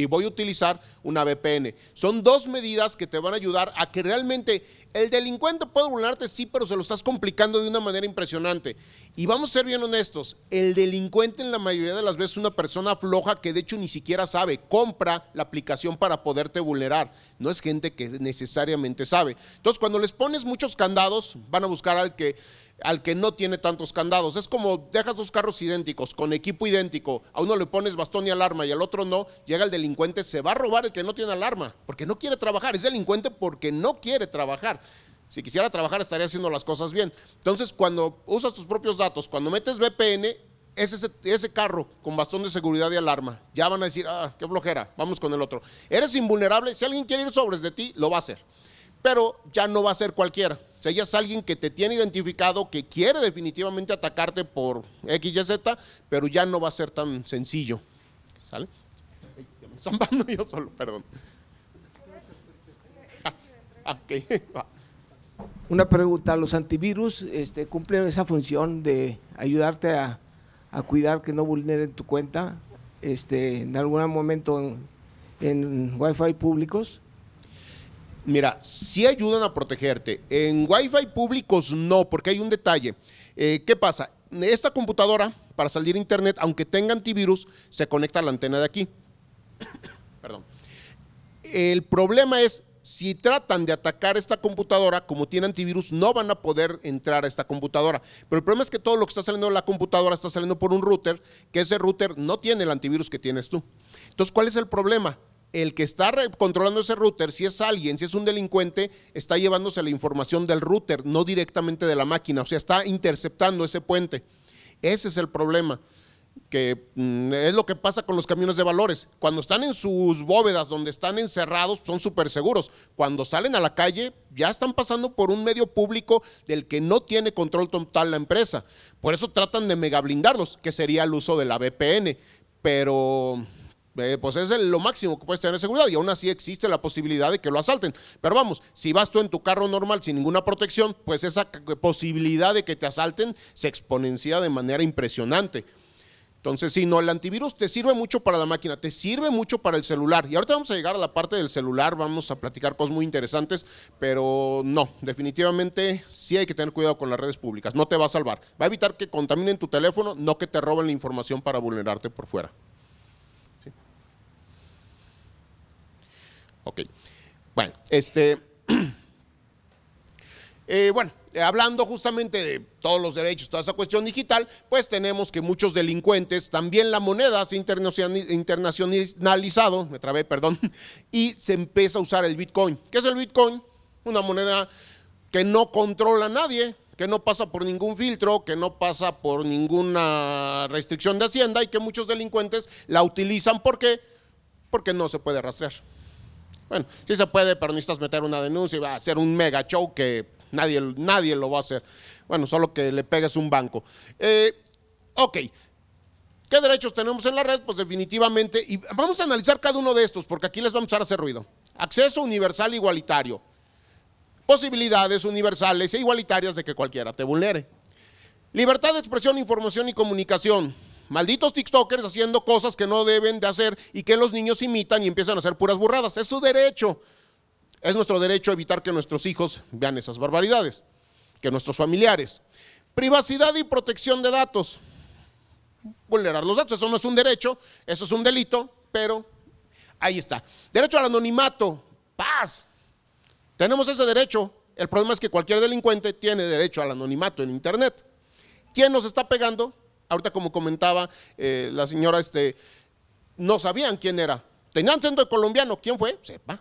y voy a utilizar una VPN. Son dos medidas que te van a ayudar a que realmente el delincuente puede vulnerarte, sí, pero se lo estás complicando de una manera impresionante. Y vamos a ser bien honestos, el delincuente en la mayoría de las veces es una persona floja que de hecho ni siquiera sabe, compra la aplicación para poderte vulnerar. No es gente que necesariamente sabe. Entonces, cuando les pones muchos candados, van a buscar al que al que no tiene tantos candados. Es como dejas dos carros idénticos, con equipo idéntico, a uno le pones bastón y alarma y al otro no, llega el delincuente, se va a robar el que no tiene alarma, porque no quiere trabajar, es delincuente porque no quiere trabajar. Si quisiera trabajar estaría haciendo las cosas bien. Entonces, cuando usas tus propios datos, cuando metes VPN, es ese, ese, carro con bastón de seguridad y alarma. Ya van a decir, ah, qué flojera, vamos con el otro. Eres invulnerable, si alguien quiere ir sobres de ti, lo va a hacer pero ya no va a ser cualquiera. Si ya es alguien que te tiene identificado, que quiere definitivamente atacarte por X, Y, Z, pero ya no va a ser tan sencillo. ¿Sale? yo solo, perdón. Ah, Una pregunta, ¿los antivirus este, cumplen esa función de ayudarte a, cuidar que no vulneren tu cuenta este, en algún momento en, en Wi-Fi públicos? mira, sí ayudan a protegerte. En Wi-Fi públicos no, porque hay un detalle. Eh, ¿Qué pasa? Esta computadora, para salir a internet, aunque tenga antivirus, se conecta a la antena de aquí. Perdón. El problema es, si tratan de atacar esta computadora, como tiene antivirus, no van a poder entrar a esta computadora. Pero el problema es que todo lo que está saliendo de la computadora está saliendo por un router, que ese router no tiene el antivirus que tienes tú. Entonces, ¿cuál es el problema? el que está controlando ese router, si es alguien, si es un delincuente, está llevándose la información del router, no directamente de la máquina, o sea, está interceptando ese puente. Ese es el problema, que mm, es lo que pasa con los camiones de valores. Cuando están en sus bóvedas, donde están encerrados, son súper seguros. Cuando salen a la calle, ya están pasando por un medio público del que no tiene control total la empresa. Por eso tratan de mega que sería el uso de la VPN. Pero eh, pues es lo máximo que puedes tener de seguridad y aún así existe la posibilidad de que lo asalten. Pero vamos, si vas tú en tu carro normal sin ninguna protección, pues esa posibilidad de que te asalten se exponencia de manera impresionante. Entonces, si no, el antivirus te sirve mucho para la máquina, te sirve mucho para el celular. Y ahorita vamos a llegar a la parte del celular, vamos a platicar cosas muy interesantes, pero no, definitivamente sí hay que tener cuidado con las redes públicas, no te va a salvar. Va a evitar que contaminen tu teléfono, no que te roben la información para vulnerarte por fuera. Ok. Bueno, este. Eh, bueno, hablando justamente de todos los derechos, toda esa cuestión digital, pues tenemos que muchos delincuentes, también la moneda se internacionalizado, me trabé, perdón, y se empieza a usar el Bitcoin. ¿Qué es el Bitcoin? Una moneda que no controla a nadie, que no pasa por ningún filtro, que no pasa por ninguna restricción de Hacienda y que muchos delincuentes la utilizan. ¿Por qué? Porque no se puede rastrear. Bueno, sí se puede, pero meter una denuncia y va a ser un mega show que nadie, nadie lo va a hacer. Bueno, solo que le pegues un banco. Eh, ok. ¿Qué derechos tenemos en la red? Pues definitivamente, y vamos a analizar cada uno de estos, porque aquí les vamos a hacer ruido. Acceso universal igualitario. Posibilidades universales e igualitarias de que cualquiera te vulnere. Libertad de expresión, información y comunicación Malditos TikTokers haciendo cosas que no deben de hacer y que los niños imitan y empiezan a hacer puras burradas. Es su derecho. Es nuestro derecho evitar que nuestros hijos vean esas barbaridades, que nuestros familiares. Privacidad y protección de datos. Vulnerar los datos, eso no es un derecho, eso es un delito, pero ahí está. Derecho al anonimato, paz. Tenemos ese derecho. El problema es que cualquier delincuente tiene derecho al anonimato en Internet. ¿Quién nos está pegando? ahorita como comentaba eh, la señora, este, no sabían quién era. Tenían siendo colombiano, ¿quién fue? Sepa.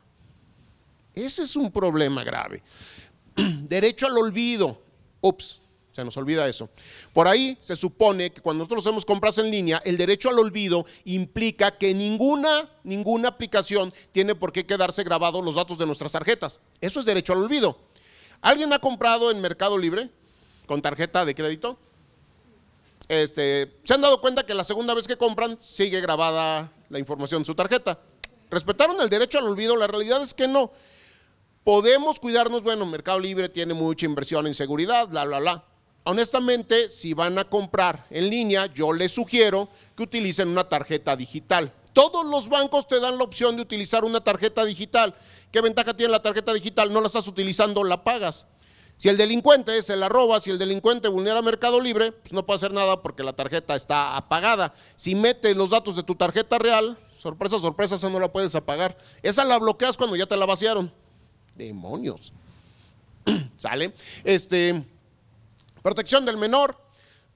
Ese es un problema grave. Derecho al olvido. Ups, se nos olvida eso. Por ahí se supone que cuando nosotros hacemos compras en línea, el derecho al olvido implica que ninguna, ninguna aplicación tiene por qué quedarse grabados los datos de nuestras tarjetas. Eso es derecho al olvido. ¿Alguien ha comprado en Mercado Libre con tarjeta de crédito? Este, se han dado cuenta que la segunda vez que compran sigue grabada la información de su tarjeta. ¿Respetaron el derecho al olvido? La realidad es que no. Podemos cuidarnos, bueno, Mercado Libre tiene mucha inversión en seguridad, bla, bla, bla. Honestamente, si van a comprar en línea, yo les sugiero que utilicen una tarjeta digital. Todos los bancos te dan la opción de utilizar una tarjeta digital. ¿Qué ventaja tiene la tarjeta digital? No la estás utilizando, la pagas. Si el delincuente se la roba, si el delincuente vulnera Mercado Libre, pues no puede hacer nada porque la tarjeta está apagada. Si mete los datos de tu tarjeta real, sorpresa, sorpresa, esa no la puedes apagar. Esa la bloqueas cuando ya te la vaciaron. Demonios. ¿Sale? Este, protección del menor,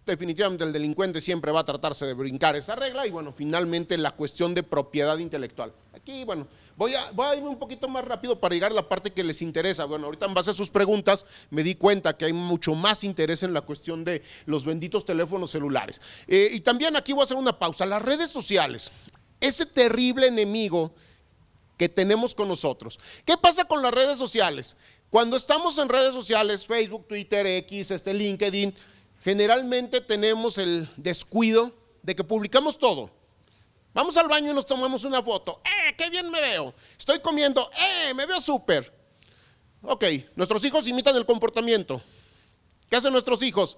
definitivamente el delincuente siempre va a tratarse de brincar esa regla y bueno, finalmente la cuestión de propiedad intelectual. Aquí, bueno, Voy a, voy irme un poquito más rápido para llegar a la parte que les interesa. Bueno, ahorita en base a sus preguntas me di cuenta que hay mucho más interés en la cuestión de los benditos teléfonos celulares. Eh, y también aquí voy a hacer una pausa. Las redes sociales, ese terrible enemigo que tenemos con nosotros. ¿Qué pasa con las redes sociales? Cuando estamos en redes sociales, Facebook, Twitter, X, este, LinkedIn, generalmente tenemos el descuido de que publicamos todo Vamos al baño y nos tomamos una foto. ¡Eh, qué bien me veo! Estoy comiendo. ¡Eh, me veo súper! Ok, nuestros hijos imitan el comportamiento. ¿Qué hacen nuestros hijos?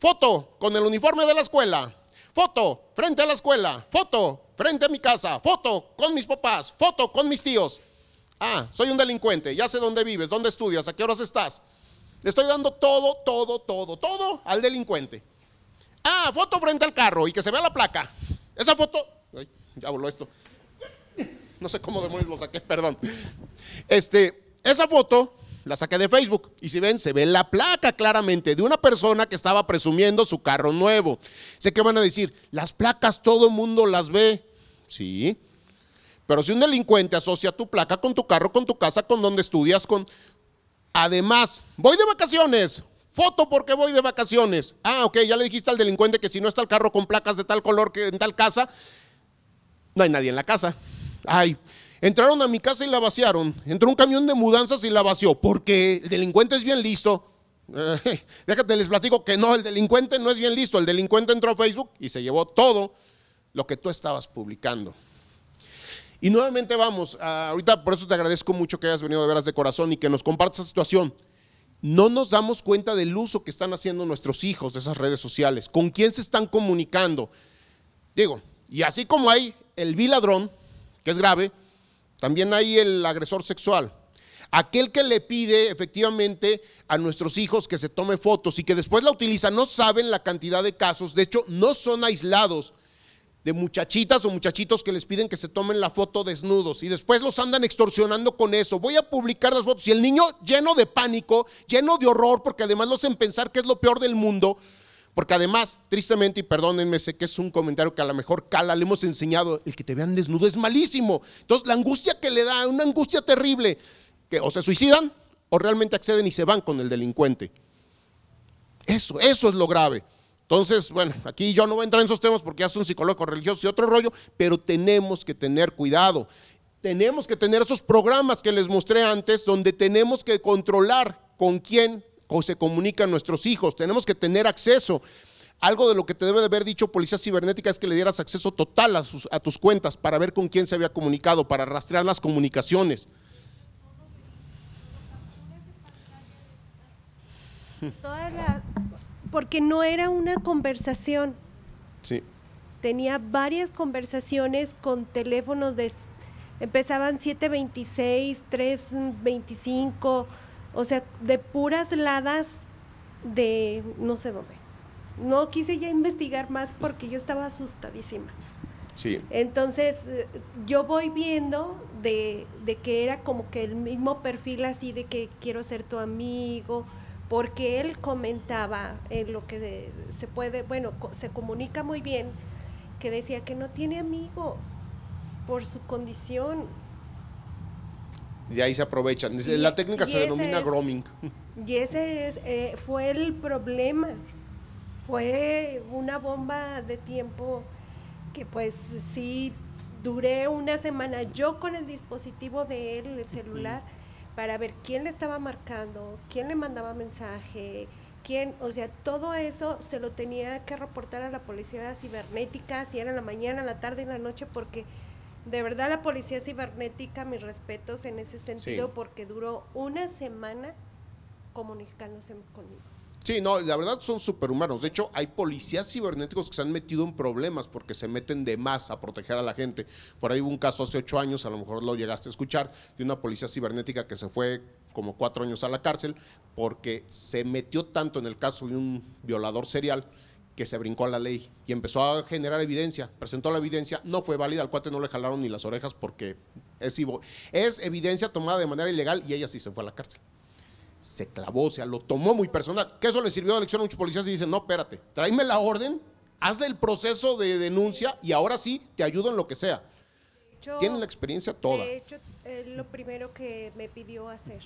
Foto con el uniforme de la escuela. Foto frente a la escuela. Foto frente a mi casa. Foto con mis papás. Foto con mis tíos. Ah, soy un delincuente. Ya sé dónde vives, dónde estudias, a qué horas estás. Le estoy dando todo, todo, todo, todo al delincuente. Ah, foto frente al carro y que se vea la placa. Esa foto Ay, ya voló esto. No sé cómo demonios lo saqué, perdón. Este, esa foto la saqué de Facebook. Y si ven, se ve la placa claramente de una persona que estaba presumiendo su carro nuevo. Sé que van a decir, las placas todo el mundo las ve. Sí. Pero si un delincuente asocia tu placa con tu carro, con tu casa, con donde estudias, con... Además, voy de vacaciones. Foto porque voy de vacaciones. Ah, ok, ya le dijiste al delincuente que si no está el carro con placas de tal color que en tal casa, no hay nadie en la casa. Ay, entraron a mi casa y la vaciaron. Entró un camión de mudanzas y la vació, porque el delincuente es bien listo. Eh, déjate, les platico que no, el delincuente no es bien listo. El delincuente entró a Facebook y se llevó todo lo que tú estabas publicando. Y nuevamente vamos, ah, ahorita por eso te agradezco mucho que hayas venido de veras de corazón y que nos compartas esa situación. No nos damos cuenta del uso que están haciendo nuestros hijos de esas redes sociales, con quién se están comunicando. Digo, y así como hay el biladrón que es grave, también hay el agresor sexual. Aquel que le pide efectivamente a nuestros hijos que se tome fotos y que después la utiliza, no saben la cantidad de casos, de hecho no son aislados de muchachitas o muchachitos que les piden que se tomen la foto desnudos y después los andan extorsionando con eso. Voy a publicar las fotos y el niño lleno de pánico, lleno de horror, porque además lo hacen pensar que es lo peor del mundo, porque además, tristemente, y perdónenme, sé que es un comentario que a lo mejor cala, le hemos enseñado, el que te vean desnudo es malísimo. Entonces, la angustia que le da, una angustia terrible, que o se suicidan o realmente acceden y se van con el delincuente. Eso, eso es lo grave. Entonces, bueno, aquí yo no voy a entrar en esos temas porque ya son psicólogos religiosos y otro rollo, pero tenemos que tener cuidado. Tenemos que tener esos programas que les mostré antes, donde tenemos que controlar con quién o se comunican nuestros hijos. Tenemos que tener acceso. Algo de lo que te debe de haber dicho Policía Cibernética es que le dieras acceso total a, sus, a tus cuentas para ver con quién se había comunicado, para rastrear las comunicaciones. porque no era una conversación. Sí. Tenía varias conversaciones con teléfonos de... Empezaban 726, 325 o sea, de puras ladas de no sé dónde. No quise ya investigar más porque yo estaba asustadísima. Sí. Entonces, yo voy viendo de, de, que era como que el mismo perfil así de que quiero ser tu amigo, porque él comentaba en lo que se puede, bueno, se comunica muy bien, que decía que no tiene amigos por su condición y ahí se aprovechan. la técnica se denomina grooming. Y ese es, eh, fue el problema. Fue una bomba de tiempo que pues sí duré una semana yo con el dispositivo de él, el celular, para ver quién le estaba marcando, quién le mandaba mensaje, quién, o sea, todo eso se lo tenía que reportar a la policía cibernética, si era en la mañana, en la tarde y en la noche, porque de verdad la policía cibernética, mis respetos en ese sentido, porque duró una semana comunicándose conmigo. Sí, no, la verdad son superhumanos. De hecho, hay policías cibernéticos que se han metido en problemas porque se meten de más a proteger a la gente. Por ahí hubo un caso hace ocho años, a lo mejor lo llegaste a escuchar, de una policía cibernética que se fue como cuatro años a la cárcel porque se metió tanto en el caso de un violador serial que se brincó a la ley y empezó a generar evidencia, presentó la evidencia, no fue válida, al cuate no le jalaron ni las orejas porque es, es evidencia tomada de manera ilegal y ella sí se fue a la cárcel. Se clavó, o sea, lo tomó muy personal. Que eso le sirvió de lección a muchos policías y dicen, no, espérate, tráeme la orden, hazle el proceso de denuncia y ahora sí te ayudo en lo que sea. tiene la experiencia toda. De hecho, eh, lo primero que me pidió hacer.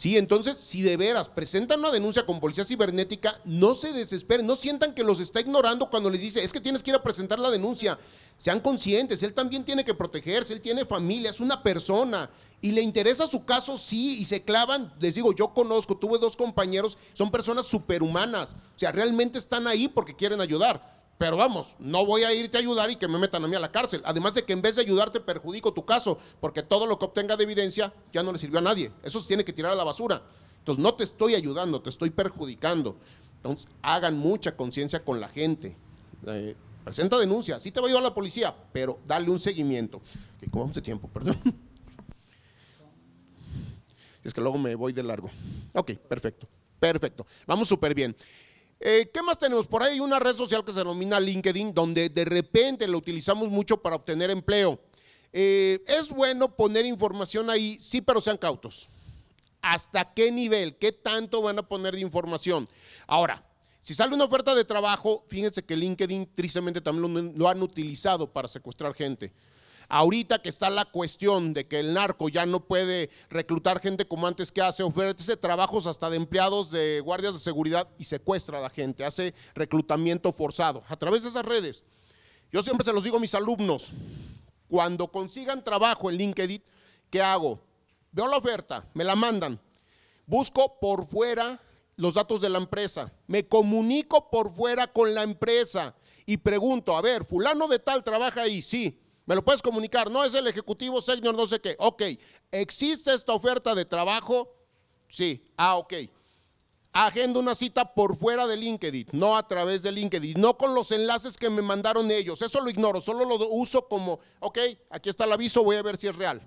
Sí, entonces, si de veras presentan una denuncia con policía cibernética, no se desesperen, no sientan que los está ignorando cuando les dice, es que tienes que ir a presentar la denuncia. Sean conscientes, él también tiene que protegerse, él tiene familia, es una persona. Y le interesa su caso, sí, y se clavan. Les digo, yo conozco, tuve dos compañeros, son personas superhumanas. O sea, realmente están ahí porque quieren ayudar. Pero vamos, no voy a irte a ayudar y que me metan a mí a la cárcel. Además de que en vez de ayudarte perjudico tu caso, porque todo lo que obtenga de evidencia ya no le sirvió a nadie. Eso se tiene que tirar a la basura. Entonces no te estoy ayudando, te estoy perjudicando. Entonces hagan mucha conciencia con la gente. Eh, presenta denuncia, sí te va a ayudar la policía, pero dale un seguimiento. Que como vamos de tiempo, perdón. Es que luego me voy de largo. Ok, perfecto, perfecto. Vamos súper bien. Eh, ¿Qué más tenemos? Por ahí hay una red social que se denomina LinkedIn, donde de repente lo utilizamos mucho para obtener empleo. Eh, es bueno poner información ahí, sí, pero sean cautos. ¿Hasta qué nivel? ¿Qué tanto van a poner de información? Ahora, si sale una oferta de trabajo, fíjense que LinkedIn tristemente también lo han utilizado para secuestrar gente. Ahorita que está la cuestión de que el narco ya no puede reclutar gente como antes que hace, de trabajos hasta de empleados de guardias de seguridad y secuestra a la gente, hace reclutamiento forzado a través de esas redes. Yo siempre se los digo a mis alumnos, cuando consigan trabajo en LinkedIn, ¿qué hago? Veo la oferta, me la mandan, busco por fuera los datos de la empresa, me comunico por fuera con la empresa y pregunto, a ver, fulano de tal trabaja ahí, sí, me lo puedes comunicar, no es el ejecutivo senior, no sé qué. Ok, ¿existe esta oferta de trabajo? Sí, ah, ok. Agenda una cita por fuera de LinkedIn, no a través de LinkedIn, no con los enlaces que me mandaron ellos. Eso lo ignoro, solo lo uso como, ok, aquí está el aviso, voy a ver si es real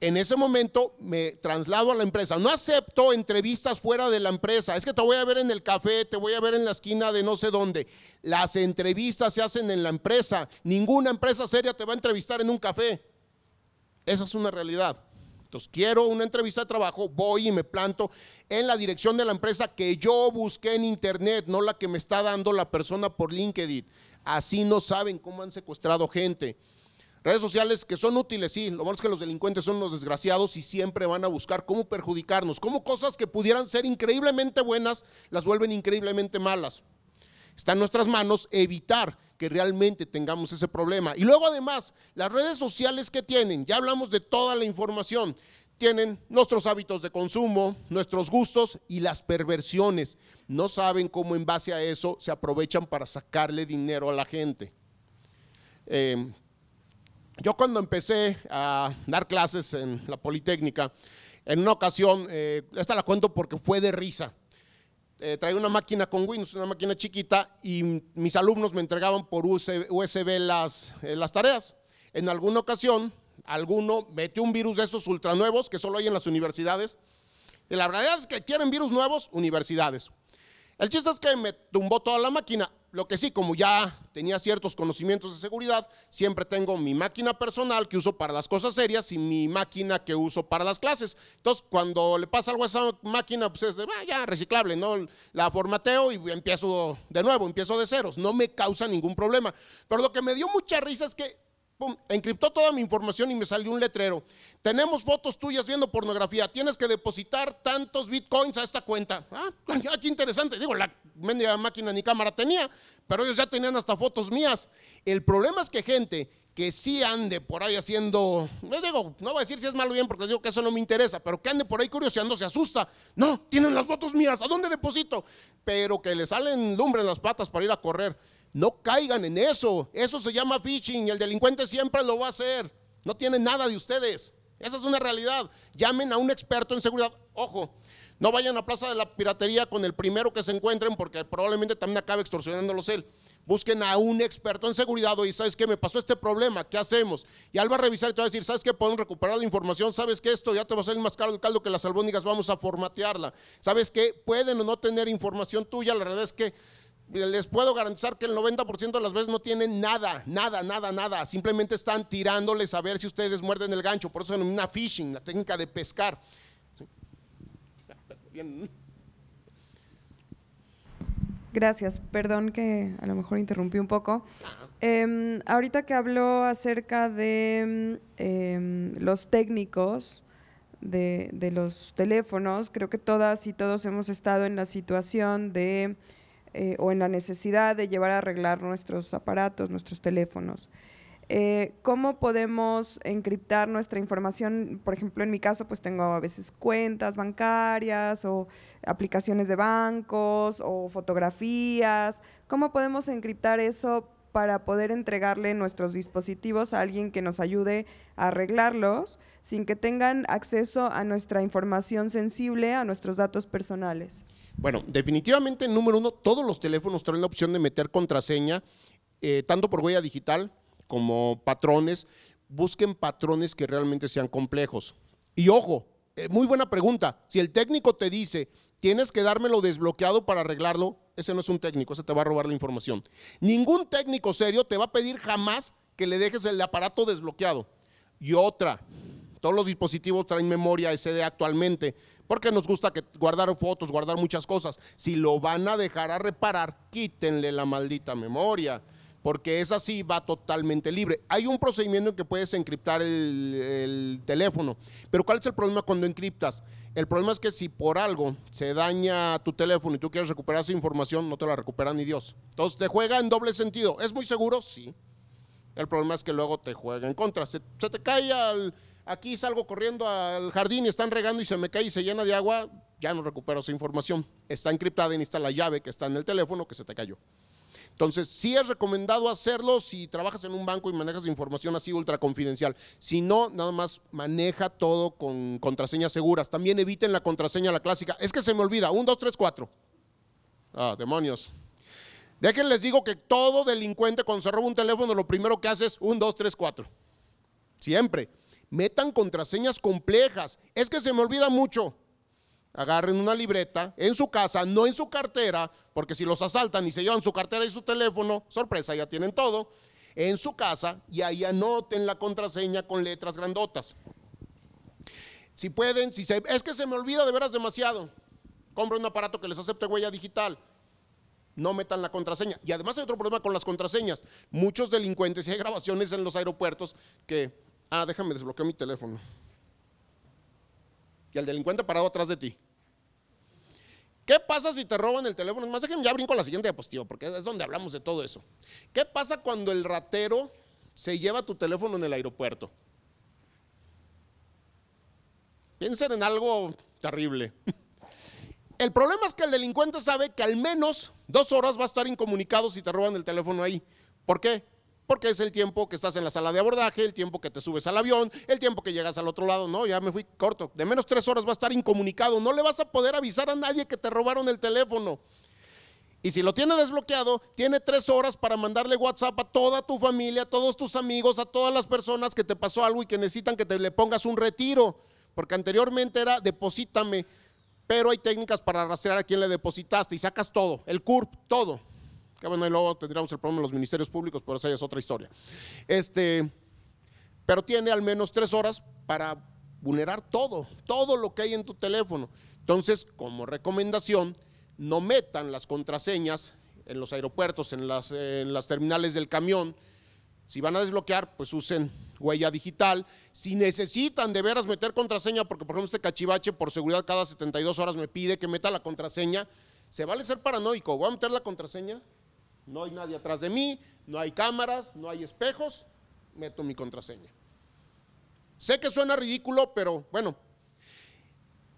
en ese momento me traslado a la empresa. No acepto entrevistas fuera de la empresa. Es que te voy a ver en el café, te voy a ver en la esquina de no sé dónde. Las entrevistas se hacen en la empresa. Ninguna empresa seria te va a entrevistar en un café. Esa es una realidad. Entonces, quiero una entrevista de trabajo, voy y me planto en la dirección de la empresa que yo busqué en internet, no la que me está dando la persona por LinkedIn. Así no saben cómo han secuestrado gente. Redes sociales que son útiles, sí. Lo malo es que los delincuentes son los desgraciados y siempre van a buscar cómo perjudicarnos, cómo cosas que pudieran ser increíblemente buenas las vuelven increíblemente malas. Está en nuestras manos evitar que realmente tengamos ese problema. Y luego además, las redes sociales que tienen, ya hablamos de toda la información, tienen nuestros hábitos de consumo, nuestros gustos y las perversiones. No saben cómo en base a eso se aprovechan para sacarle dinero a la gente. Eh, yo cuando empecé a dar clases en la Politécnica, en una ocasión, eh, esta la cuento porque fue de risa. Eh, traía una máquina con Windows, una máquina chiquita, y mis alumnos me entregaban por USB, eh, las, tareas. En alguna ocasión, alguno metió un virus de esos ultranuevos que solo hay en las universidades. Y la verdad es que quieren virus nuevos, universidades. El chiste es que me tumbó toda la máquina. Lo que sí, como ya tenía ciertos conocimientos de seguridad, siempre tengo mi máquina personal que uso para las cosas serias y mi máquina que uso para las clases. Entonces, cuando le pasa algo a esa máquina, pues es de, ah, ya reciclable, ¿no? La formateo y empiezo de nuevo, empiezo de ceros. No me causa ningún problema. Pero lo que me dio mucha risa es que Pum, encriptó toda mi información y me salió un letrero. Tenemos fotos tuyas viendo pornografía. Tienes que depositar tantos bitcoins a esta cuenta. Ah, qué interesante. Digo, la mendiga máquina ni cámara tenía, pero ellos ya tenían hasta fotos mías. El problema es que gente que sí ande por ahí haciendo, les eh, digo, no voy a decir si es malo o bien porque les digo que eso no me interesa, pero que ande por ahí curioseando, se asusta. No, tienen las fotos mías, ¿a dónde deposito? Pero que le salen lumbre en las patas para ir a correr. No caigan en eso, eso se llama phishing, el delincuente siempre lo va a hacer, no tiene nada de ustedes. Esa es una realidad. Llamen a un experto en seguridad. Ojo, no vayan a Plaza de la Piratería con el primero que se encuentren porque probablemente también acabe extorsionándolos él. Busquen a un experto en seguridad y ¿sabes qué? Me pasó este problema, ¿qué hacemos? Y al va a revisar y te va a decir, ¿sabes qué? Podemos recuperar la información, ¿sabes qué? Esto ya te va a salir más caro el caldo que las albóndigas, vamos a formatearla. ¿Sabes qué? Pueden o no tener información tuya, la verdad es que les puedo garantizar que el 90% de las veces no tienen nada, nada, nada, nada. Simplemente están tirándoles a ver si ustedes muerden el gancho. Por eso se denomina phishing, la técnica de pescar. Gracias, perdón que a lo mejor interrumpí un poco. Ah. Em, ahorita que habló acerca de em, los técnicos de, de, los teléfonos, creo que todas y todos hemos estado en la situación de, eh, o en la necesidad de llevar a arreglar nuestros aparatos, nuestros teléfonos. Eh, ¿Cómo podemos encriptar nuestra información? Por ejemplo, en mi caso, pues tengo a veces cuentas bancarias o aplicaciones de bancos o fotografías. ¿Cómo podemos encriptar eso para poder entregarle nuestros dispositivos a alguien que nos ayude a arreglarlos sin que tengan acceso a nuestra información sensible, a nuestros datos personales? Bueno, definitivamente, número uno, todos los teléfonos traen la opción de meter contraseña, eh, tanto por huella digital, como patrones, busquen patrones que realmente sean complejos. Y ojo, eh, muy buena pregunta. Si el técnico te dice, tienes que dármelo desbloqueado para arreglarlo, ese no es un técnico, ese te va a robar la información. Ningún técnico serio te va a pedir jamás que le dejes el aparato desbloqueado. Y otra, todos los dispositivos traen memoria SD actualmente, porque nos gusta que guardar fotos, guardar muchas cosas. Si lo van a dejar a reparar, quítenle la maldita memoria porque esa sí va totalmente libre. Hay un procedimiento en que puedes encriptar el, teléfono, pero ¿cuál es el problema cuando encriptas? El problema es que si por algo se daña tu teléfono y tú quieres recuperar esa información, no te la recupera ni Dios. Entonces te juega en doble sentido. ¿Es muy seguro? Sí. El problema es que luego te juega en contra. Se, te cae al... Aquí salgo corriendo al jardín y están regando y se me cae y se llena de agua, ya no recupero esa información. Está encriptada y está la llave que está en el teléfono que se te cayó. Entonces, sí es recomendado hacerlo si trabajas en un banco y manejas información así ultra confidencial. Si no, nada más maneja todo con contraseñas seguras. También eviten la contraseña, la clásica. Es que se me olvida, un dos tres cuatro. Ah, demonios. Déjenles les digo que todo delincuente cuando se roba un teléfono lo primero que hace es un dos tres cuatro. Siempre. Metan contraseñas complejas. Es que se me olvida mucho agarren una libreta en su casa, no en su cartera, porque si los asaltan y se llevan su cartera y su teléfono, sorpresa, ya tienen todo, en su casa y ahí anoten la contraseña con letras grandotas. Si pueden, si es que se me olvida de veras demasiado, compren un aparato que les acepte huella digital. No metan la contraseña. Y además hay otro problema con las contraseñas. Muchos delincuentes, y hay grabaciones en los aeropuertos que, ah, déjame desbloquear mi teléfono y el delincuente parado atrás de ti. ¿Qué pasa si te roban el teléfono? Más déjenme ya brinco a la siguiente diapositiva, porque es donde hablamos de todo eso. ¿Qué pasa cuando el ratero se lleva tu teléfono en el aeropuerto? Piensen en algo terrible. El problema es que el delincuente sabe que al menos dos horas va a estar incomunicado si te roban el teléfono ahí. ¿Por qué? porque es el tiempo que estás en la sala de abordaje, el tiempo que te subes al avión, el tiempo que llegas al otro lado. No, ya me fui corto. De menos tres horas va a estar incomunicado. No le vas a poder avisar a nadie que te robaron el teléfono. Y si lo tiene desbloqueado, tiene tres horas para mandarle WhatsApp a toda tu familia, a todos tus amigos, a todas las personas que te pasó algo y que necesitan que te le pongas un retiro. Porque anteriormente era deposítame, pero hay técnicas para rastrear a quién le depositaste y sacas todo, el CURP, todo bueno, y luego tendríamos el problema de los ministerios públicos, pero esa ya es otra historia. Este, pero tiene al menos tres horas para vulnerar todo, todo lo que hay en tu teléfono. Entonces, como recomendación, no metan las contraseñas en los aeropuertos, en en las terminales del camión. Si van a desbloquear, pues usen huella digital. Si necesitan de veras meter contraseña, porque por ejemplo este cachivache por seguridad cada 72 horas me pide que meta la contraseña, se vale ser paranoico. Voy a meter la contraseña, no hay nadie atrás de mí, no hay cámaras, no hay espejos, meto mi contraseña. Sé que suena ridículo, pero bueno.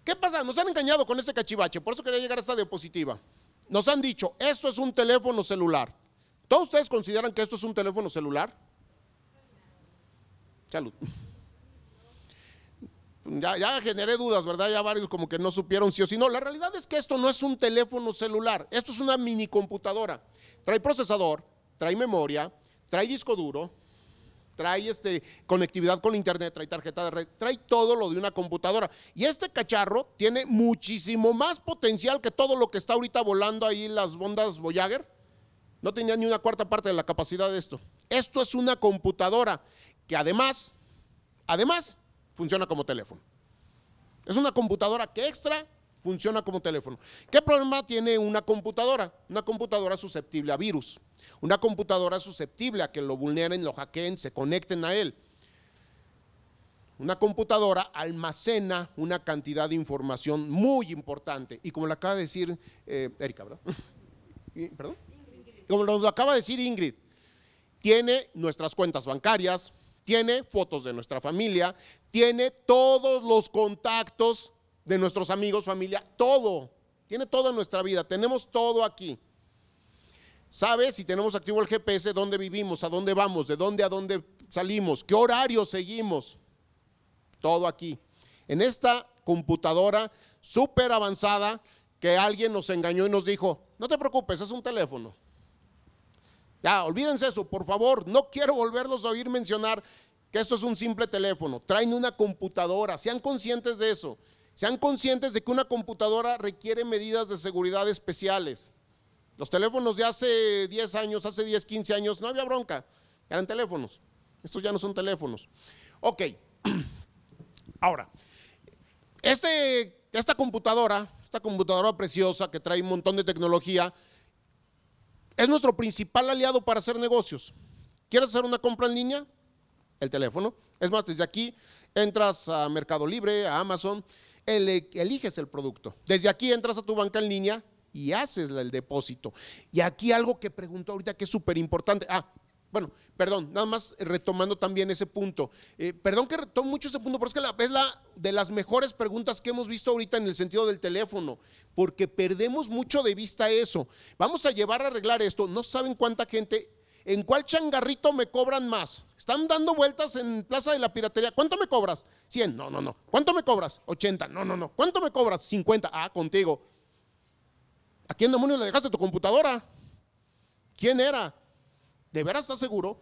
¿Qué pasa? Nos han engañado con este cachivache, por eso quería llegar a esta diapositiva. Nos han dicho, esto es un teléfono celular. ¿Todos ustedes consideran que esto es un teléfono celular? Salud. Ya, generé dudas, ¿verdad? Ya varios como que no supieron si sí o si sí. no. La realidad es que esto no es un teléfono celular, esto es una mini computadora Trae procesador, trae memoria, trae disco duro, trae este, conectividad con internet, trae tarjeta de red, trae todo lo de una computadora. Y este cacharro tiene muchísimo más potencial que todo lo que está ahorita volando ahí las bondas Voyager. No tenía ni una cuarta parte de la capacidad de esto. Esto es una computadora que además, además, funciona como teléfono. Es una computadora que extra funciona como teléfono. ¿Qué problema tiene una computadora? Una computadora susceptible a virus, una computadora susceptible a que lo vulneren, lo hackeen, se conecten a él. Una computadora almacena una cantidad de información muy importante. Y como lo acaba de decir eh, Erika, ¿verdad? ¿Perdón? Como nos lo acaba de decir Ingrid, tiene nuestras cuentas bancarias, tiene fotos de nuestra familia, tiene todos los contactos de nuestros amigos, familia, todo. Tiene en nuestra vida, tenemos todo aquí. ¿Sabes? si tenemos activo el GPS, dónde vivimos, a dónde vamos, de dónde a dónde salimos, qué horario seguimos. Todo aquí. En esta computadora súper avanzada que alguien nos engañó y nos dijo, no te preocupes, es un teléfono. Ya, olvídense eso, por favor, no quiero volverlos a oír mencionar que esto es un simple teléfono. Traen una computadora, sean conscientes de eso. Sean conscientes de que una computadora requiere medidas de seguridad especiales. Los teléfonos de hace 10 años, hace 10, 15 años, no había bronca, eran teléfonos. Estos ya no son teléfonos. Ok, ahora, este, esta computadora, esta computadora preciosa que trae un montón de tecnología, es nuestro principal aliado para hacer negocios. ¿Quieres hacer una compra en línea? El teléfono. Es más, desde aquí entras a Mercado Libre, a Amazon, eliges el producto. Desde aquí entras a tu banca en línea y haces el depósito. Y aquí algo que pregunto ahorita que es súper importante. Ah, bueno, perdón, nada más retomando también ese punto. Eh, perdón que retomo mucho ese punto, pero es que la, es la de las mejores preguntas que hemos visto ahorita en el sentido del teléfono, porque perdemos mucho de vista eso. Vamos a llevar a arreglar esto. No saben cuánta gente ¿en cuál changarrito me cobran más? Están dando vueltas en Plaza de la Piratería. ¿Cuánto me cobras? 100. No, no, no. ¿Cuánto me cobras? 80. No, no, no. ¿Cuánto me cobras? 50. Ah, contigo. ¿A quién demonios le dejaste tu computadora? ¿Quién era? ¿De veras estás seguro?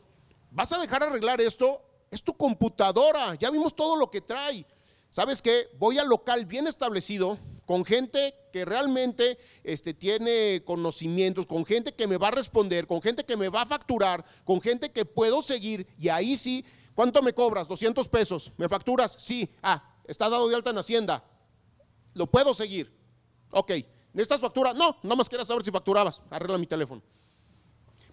¿Vas a dejar arreglar esto? Es tu computadora. Ya vimos todo lo que trae. ¿Sabes qué? Voy al local bien establecido con gente que realmente este, tiene conocimientos, con gente que me va a responder, con gente que me va a facturar, con gente que puedo seguir y ahí sí, ¿cuánto me cobras? 200 pesos, ¿me facturas? Sí, ah, está dado de alta en Hacienda, lo puedo seguir, ok. ¿Necesitas factura? No, nada más quería saber si facturabas. Arregla mi teléfono.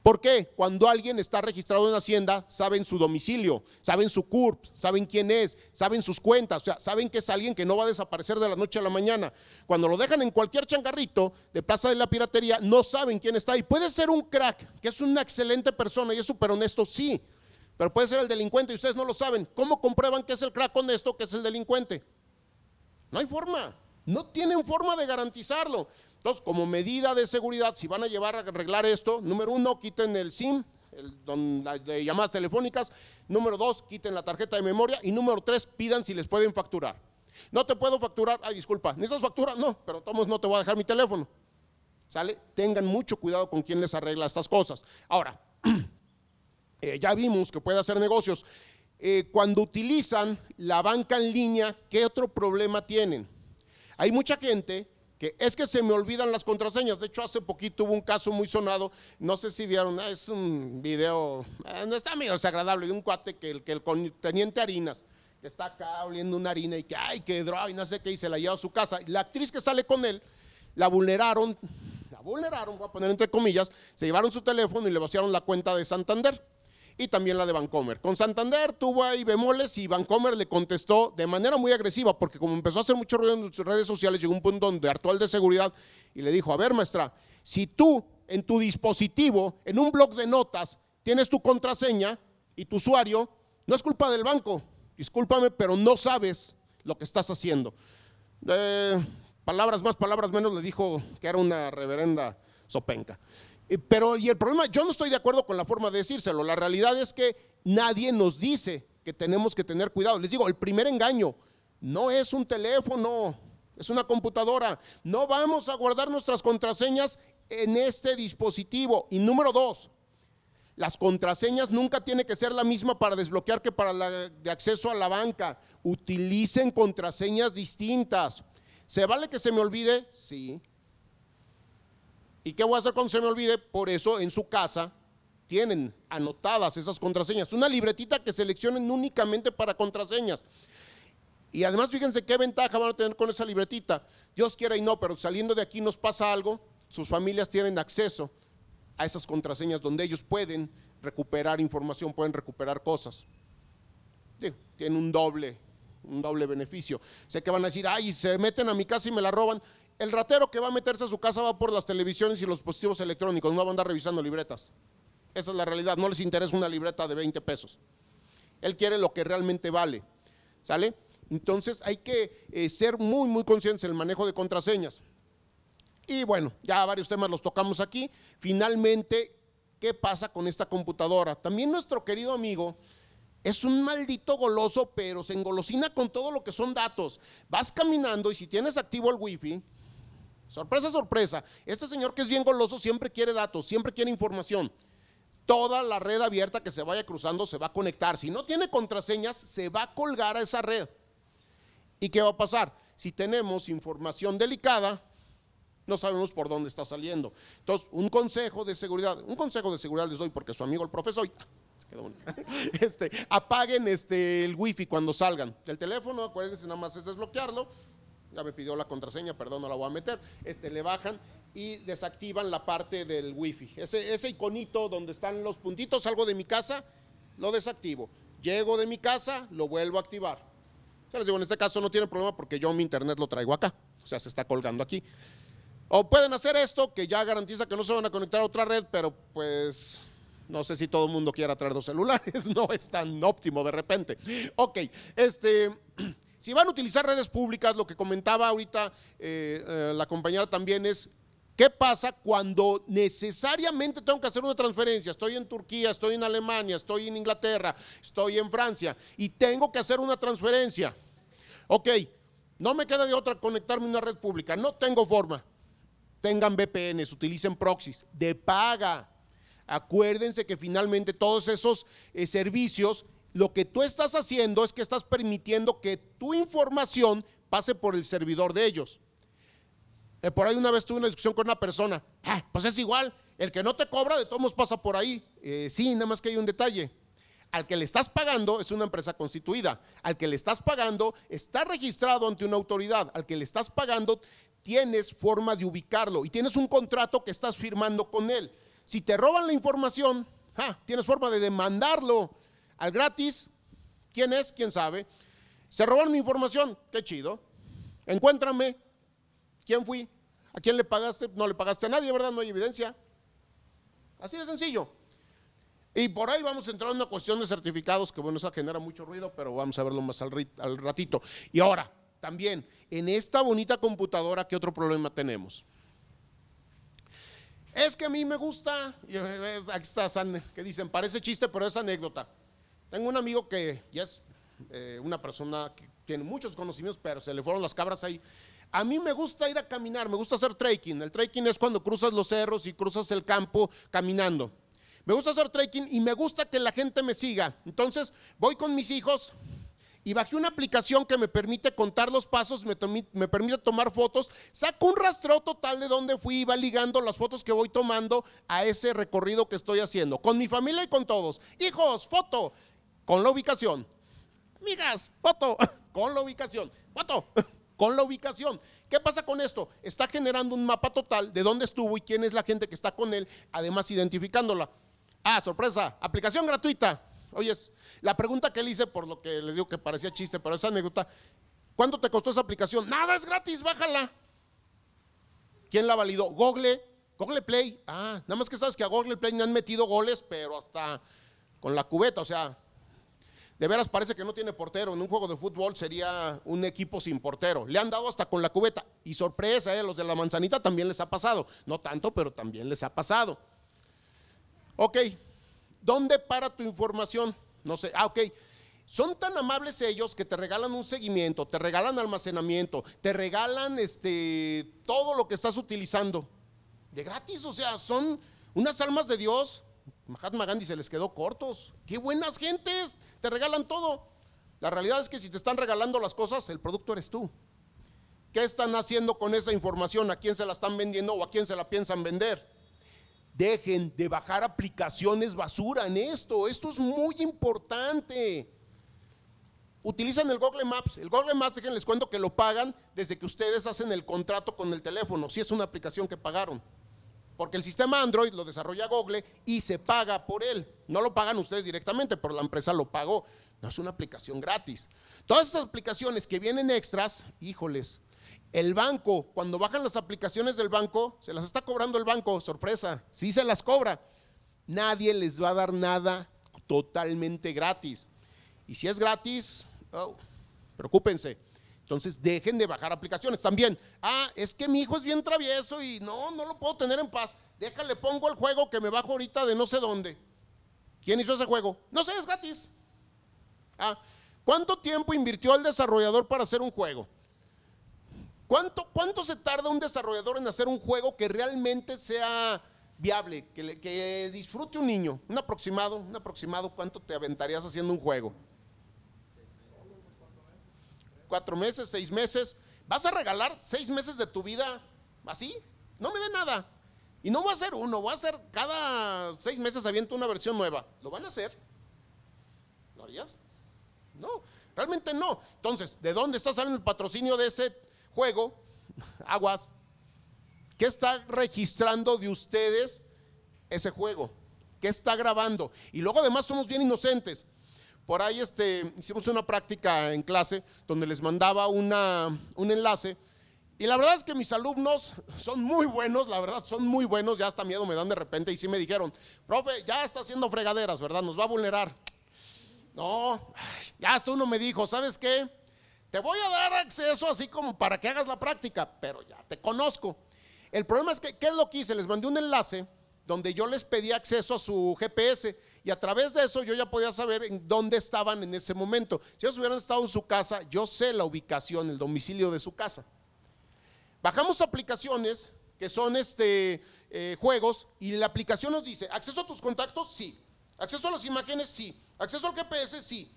¿Por qué? Cuando alguien está registrado en Hacienda, saben su domicilio, saben su CURP, saben quién es, saben sus cuentas, o sea, saben que es alguien que no va a desaparecer de la noche a la mañana. Cuando lo dejan en cualquier changarrito de Plaza de la Piratería, no saben quién está ahí. Puede ser un crack, que es una excelente persona y es súper honesto, sí, pero puede ser el delincuente y ustedes no lo saben. ¿Cómo comprueban que es el crack honesto, que es el delincuente? No hay forma, no tienen forma de garantizarlo. Entonces, como medida de seguridad, si van a llevar a arreglar esto, número uno, quiten el SIM, de llamadas telefónicas. Número dos, quiten la tarjeta de memoria. Y número tres, pidan si les pueden facturar. No te puedo facturar, ay, disculpa, ¿necesitas facturas, No, pero Tomás no te voy a dejar mi teléfono. ¿Sale? Tengan mucho cuidado con quién les arregla estas cosas. Ahora, eh, ya vimos que puede hacer negocios. Eh, cuando utilizan la banca en línea, ¿qué otro problema tienen? Hay mucha gente es que se me olvidan las contraseñas. De hecho, hace poquito hubo un caso muy sonado, no sé si vieron, ah, es un video, ah, no está medio desagradable, de un cuate que el, que el teniente Harinas, que está acá oliendo una harina y que, ay, que droga, y no sé qué, y se la lleva a su casa. Y la actriz que sale con él, la vulneraron, la vulneraron, voy a poner entre comillas, se llevaron su teléfono y le vaciaron la cuenta de Santander y también la de Vancomer. Con Santander tuvo ahí bemoles y Vancomer le contestó de manera muy agresiva, porque como empezó a hacer mucho ruido en sus redes sociales, llegó un punto donde Artual de Seguridad y le dijo, a ver maestra, si tú en tu dispositivo, en un blog de notas, tienes tu contraseña y tu usuario, no es culpa del banco, discúlpame, pero no sabes lo que estás haciendo. Eh, palabras más, palabras menos, le dijo que era una reverenda sopenca. Eh, pero, y el problema, yo no estoy de acuerdo con la forma de decírselo. La realidad es que nadie nos dice que tenemos que tener cuidado. Les digo, el primer engaño no es un teléfono, es una computadora. No vamos a guardar nuestras contraseñas en este dispositivo. Y número dos, las contraseñas nunca tiene que ser la misma para desbloquear que para la de acceso a la banca. Utilicen contraseñas distintas. ¿Se vale que se me olvide? Sí. ¿Y qué voy a hacer cuando se me olvide? Por eso en su casa tienen anotadas esas contraseñas. Una libretita que seleccionen únicamente para contraseñas. Y además, fíjense qué ventaja van a tener con esa libretita. Dios quiera y no, pero saliendo de aquí nos pasa algo, sus familias tienen acceso a esas contraseñas donde ellos pueden recuperar información, pueden recuperar cosas. Sí, tienen un doble, un doble beneficio. Sé que van a decir, ay, se meten a mi casa y me la roban el ratero que va a meterse a su casa va por las televisiones y los dispositivos electrónicos, no va a andar revisando libretas. Esa es la realidad, no les interesa una libreta de 20 pesos. Él quiere lo que realmente vale, ¿sale? Entonces hay que eh, ser muy, muy conscientes en el manejo de contraseñas. Y bueno, ya varios temas los tocamos aquí. Finalmente, ¿qué pasa con esta computadora? También nuestro querido amigo es un maldito goloso, pero se engolosina con todo lo que son datos. Vas caminando y si tienes activo el wifi, Sorpresa, sorpresa. Este señor que es bien goloso siempre quiere datos, siempre quiere información. Toda la red abierta que se vaya cruzando se va a conectar. Si no tiene contraseñas, se va a colgar a esa red. ¿Y qué va a pasar? Si tenemos información delicada, no sabemos por dónde está saliendo. Entonces, un consejo de seguridad, un consejo de seguridad les doy porque su amigo el profesor, este, apaguen este, el wifi cuando salgan. El teléfono, acuérdense nada más es desbloquearlo ya me pidió la contraseña, perdón, no la voy a meter, este, le bajan y desactivan la parte del wifi. Ese, ese iconito donde están los puntitos, salgo de mi casa, lo desactivo. Llego de mi casa, lo vuelvo a activar. Ya les digo, en este caso no tiene problema porque yo mi internet lo traigo acá, o sea, se está colgando aquí. O pueden hacer esto, que ya garantiza que no se van a conectar a otra red, pero pues no sé si todo el mundo quiera traer dos celulares, no es tan óptimo de repente. Ok, este, si van a utilizar redes públicas, lo que comentaba ahorita eh, eh, la compañera también es, ¿qué pasa cuando necesariamente tengo que hacer una transferencia? Estoy en Turquía, estoy en Alemania, estoy en Inglaterra, estoy en Francia y tengo que hacer una transferencia. Ok, no me queda de otra conectarme a una red pública, no tengo forma. Tengan VPNs, utilicen proxies de paga. Acuérdense que finalmente todos esos eh, servicios lo que tú estás haciendo es que estás permitiendo que tu información pase por el servidor de ellos. Eh, por ahí una vez tuve una discusión con una persona, ah, pues es igual, el que no te cobra de todos pasa por ahí. Eh, sí, nada más que hay un detalle. Al que le estás pagando es una empresa constituida. Al que le estás pagando está registrado ante una autoridad. Al que le estás pagando tienes forma de ubicarlo y tienes un contrato que estás firmando con él. Si te roban la información, ah, tienes forma de demandarlo al gratis. ¿Quién es? ¿Quién sabe? Se robaron mi información. Qué chido. Encuéntrame. ¿Quién fui? ¿A quién le pagaste? No le pagaste a nadie, ¿verdad? No hay evidencia. Así de sencillo. Y por ahí vamos a entrar en una cuestión de certificados, que bueno, eso genera mucho ruido, pero vamos a verlo más al, ratito. Y ahora, también, en esta bonita computadora, ¿qué otro problema tenemos? Es que a mí me gusta, eh, eh, aquí está, que dicen, parece chiste, pero es anécdota. Tengo un amigo que ya es eh, una persona que tiene muchos conocimientos, pero se le fueron las cabras ahí. A mí me gusta ir a caminar, me gusta hacer trekking. El trekking es cuando cruzas los cerros y cruzas el campo caminando. Me gusta hacer trekking y me gusta que la gente me siga. Entonces voy con mis hijos y bajé una aplicación que me permite contar los pasos, me, permite tomar fotos. Saco un rastro total de dónde fui y va ligando las fotos que voy tomando a ese recorrido que estoy haciendo. Con mi familia y con todos. Hijos, foto con la ubicación. Amigas, foto, con la ubicación. Foto, con la ubicación. ¿Qué pasa con esto? Está generando un mapa total de dónde estuvo y quién es la gente que está con él, además identificándola. Ah, sorpresa, aplicación gratuita. Oyes, la pregunta que le hice, por lo que les digo que parecía chiste, pero esa anécdota, ¿cuánto te costó esa aplicación? Nada, es gratis, bájala. ¿Quién la validó? Google, Google Play. Ah, nada más que sabes que a Google Play no han metido goles, pero hasta con la cubeta, o sea, de veras parece que no tiene portero. En un juego de fútbol sería un equipo sin portero. Le han dado hasta con la cubeta. Y sorpresa, eh, los de la manzanita también les ha pasado. No tanto, pero también les ha pasado. Ok, ¿dónde para tu información? No sé, ah, ok. Son tan amables ellos que te regalan un seguimiento, te regalan almacenamiento, te regalan este, todo lo que estás utilizando. De gratis, o sea, son unas almas de Dios Mahatma Gandhi se les quedó cortos. ¡Qué buenas gentes! Te regalan todo. La realidad es que si te están regalando las cosas, el producto eres tú. ¿Qué están haciendo con esa información? ¿A quién se la están vendiendo o a quién se la piensan vender? Dejen de bajar aplicaciones basura en esto. Esto es muy importante. Utilizan el Google Maps. El Google Maps, déjenles cuento que lo pagan desde que ustedes hacen el contrato con el teléfono, si es una aplicación que pagaron. Porque el sistema Android lo desarrolla Google y se paga por él. No lo pagan ustedes directamente, pero la empresa lo pagó. No es una aplicación gratis. Todas esas aplicaciones que vienen extras, híjoles, el banco, cuando bajan las aplicaciones del banco, se las está cobrando el banco, sorpresa, sí se las cobra. Nadie les va a dar nada totalmente gratis. Y si es gratis, oh, preocúpense. Entonces dejen de bajar aplicaciones. También, ah, es que mi hijo es bien travieso y no, no lo puedo tener en paz. Déjale, pongo el juego que me bajo ahorita de no sé dónde. ¿Quién hizo ese juego? No sé, es gratis. Ah, ¿Cuánto tiempo invirtió el desarrollador para hacer un juego? ¿Cuánto, ¿Cuánto se tarda un desarrollador en hacer un juego que realmente sea viable, que, que disfrute un niño? Un aproximado, un aproximado, ¿cuánto te aventarías haciendo un juego? cuatro meses, seis meses. ¿Vas a regalar seis meses de tu vida así? No me dé nada. Y no va a ser uno, va a ser cada seis meses aviento una versión nueva. ¿Lo van a hacer? ¿Lo harías? No, realmente no. Entonces, ¿de dónde está saliendo el patrocinio de ese juego? Aguas. ¿Qué está registrando de ustedes ese juego? ¿Qué está grabando? Y luego además somos bien inocentes. Por ahí este, hicimos una práctica en clase donde les mandaba una, un enlace y la verdad es que mis alumnos son muy buenos, la verdad son muy buenos, ya hasta miedo me dan de repente y sí me dijeron, profe, ya está haciendo fregaderas, ¿verdad? Nos va a vulnerar. No, ya hasta uno me dijo, ¿sabes qué? Te voy a dar acceso así como para que hagas la práctica, pero ya te conozco. El problema es que, ¿qué es lo que hice? Les mandé un enlace donde yo les pedía acceso a su GPS y a través de eso yo ya podía saber en dónde estaban en ese momento. Si ellos hubieran estado en su casa, yo sé la ubicación, el domicilio de su casa. Bajamos aplicaciones que son este, eh, juegos y la aplicación nos dice, acceso a tus contactos, sí. Acceso a las imágenes, sí. Acceso al GPS, sí.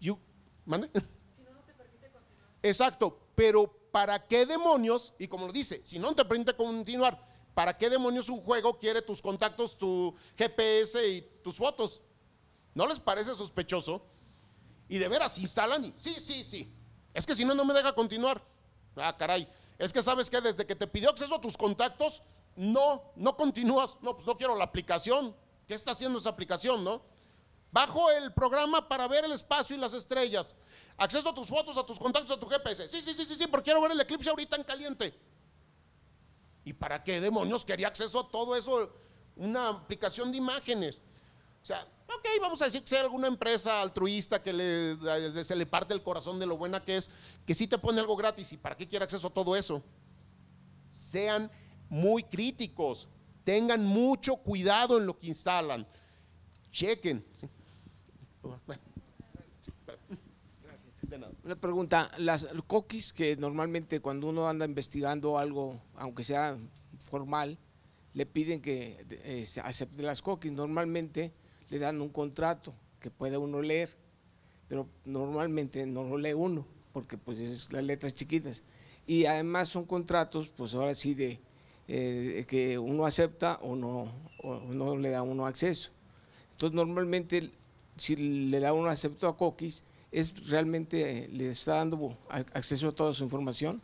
You, ¿Mande? Si no, no te permite continuar. Exacto, pero ¿para qué demonios? Y como lo dice, si no te permite continuar, ¿Para qué demonios un juego quiere tus contactos, tu GPS y tus fotos? ¿No les parece sospechoso? Y de veras, instalan sí, sí, sí. Es que si no, no me deja continuar. Ah, caray. Es que sabes que desde que te pidió acceso a tus contactos, no, no continúas. No, pues no quiero la aplicación. ¿Qué está haciendo esa aplicación, no? Bajo el programa para ver el espacio y las estrellas. Acceso a tus fotos, a tus contactos, a tu GPS. Sí, sí, sí, sí, sí, porque quiero ver el eclipse ahorita en caliente. ¿Y para qué demonios quería acceso a todo eso? Una aplicación de imágenes. O sea, ok, vamos a decir que sea alguna empresa altruista que se le parte el corazón de lo buena que es, que sí te pone algo gratis. ¿Y para qué quiere acceso a todo eso? Sean muy críticos, tengan mucho cuidado en lo que instalan. Chequen. Una pregunta, las coquis que normalmente cuando uno anda investigando algo, aunque sea formal, le piden que eh, acepte las coquis, normalmente le dan un contrato que puede uno leer, pero normalmente no lo lee uno, porque pues es las letras chiquitas. Y además son contratos, pues ahora sí, de eh, que uno acepta o no, o no le da uno acceso. Entonces normalmente si le da uno acepto a coquis, es realmente eh, le está dando acceso a toda su información.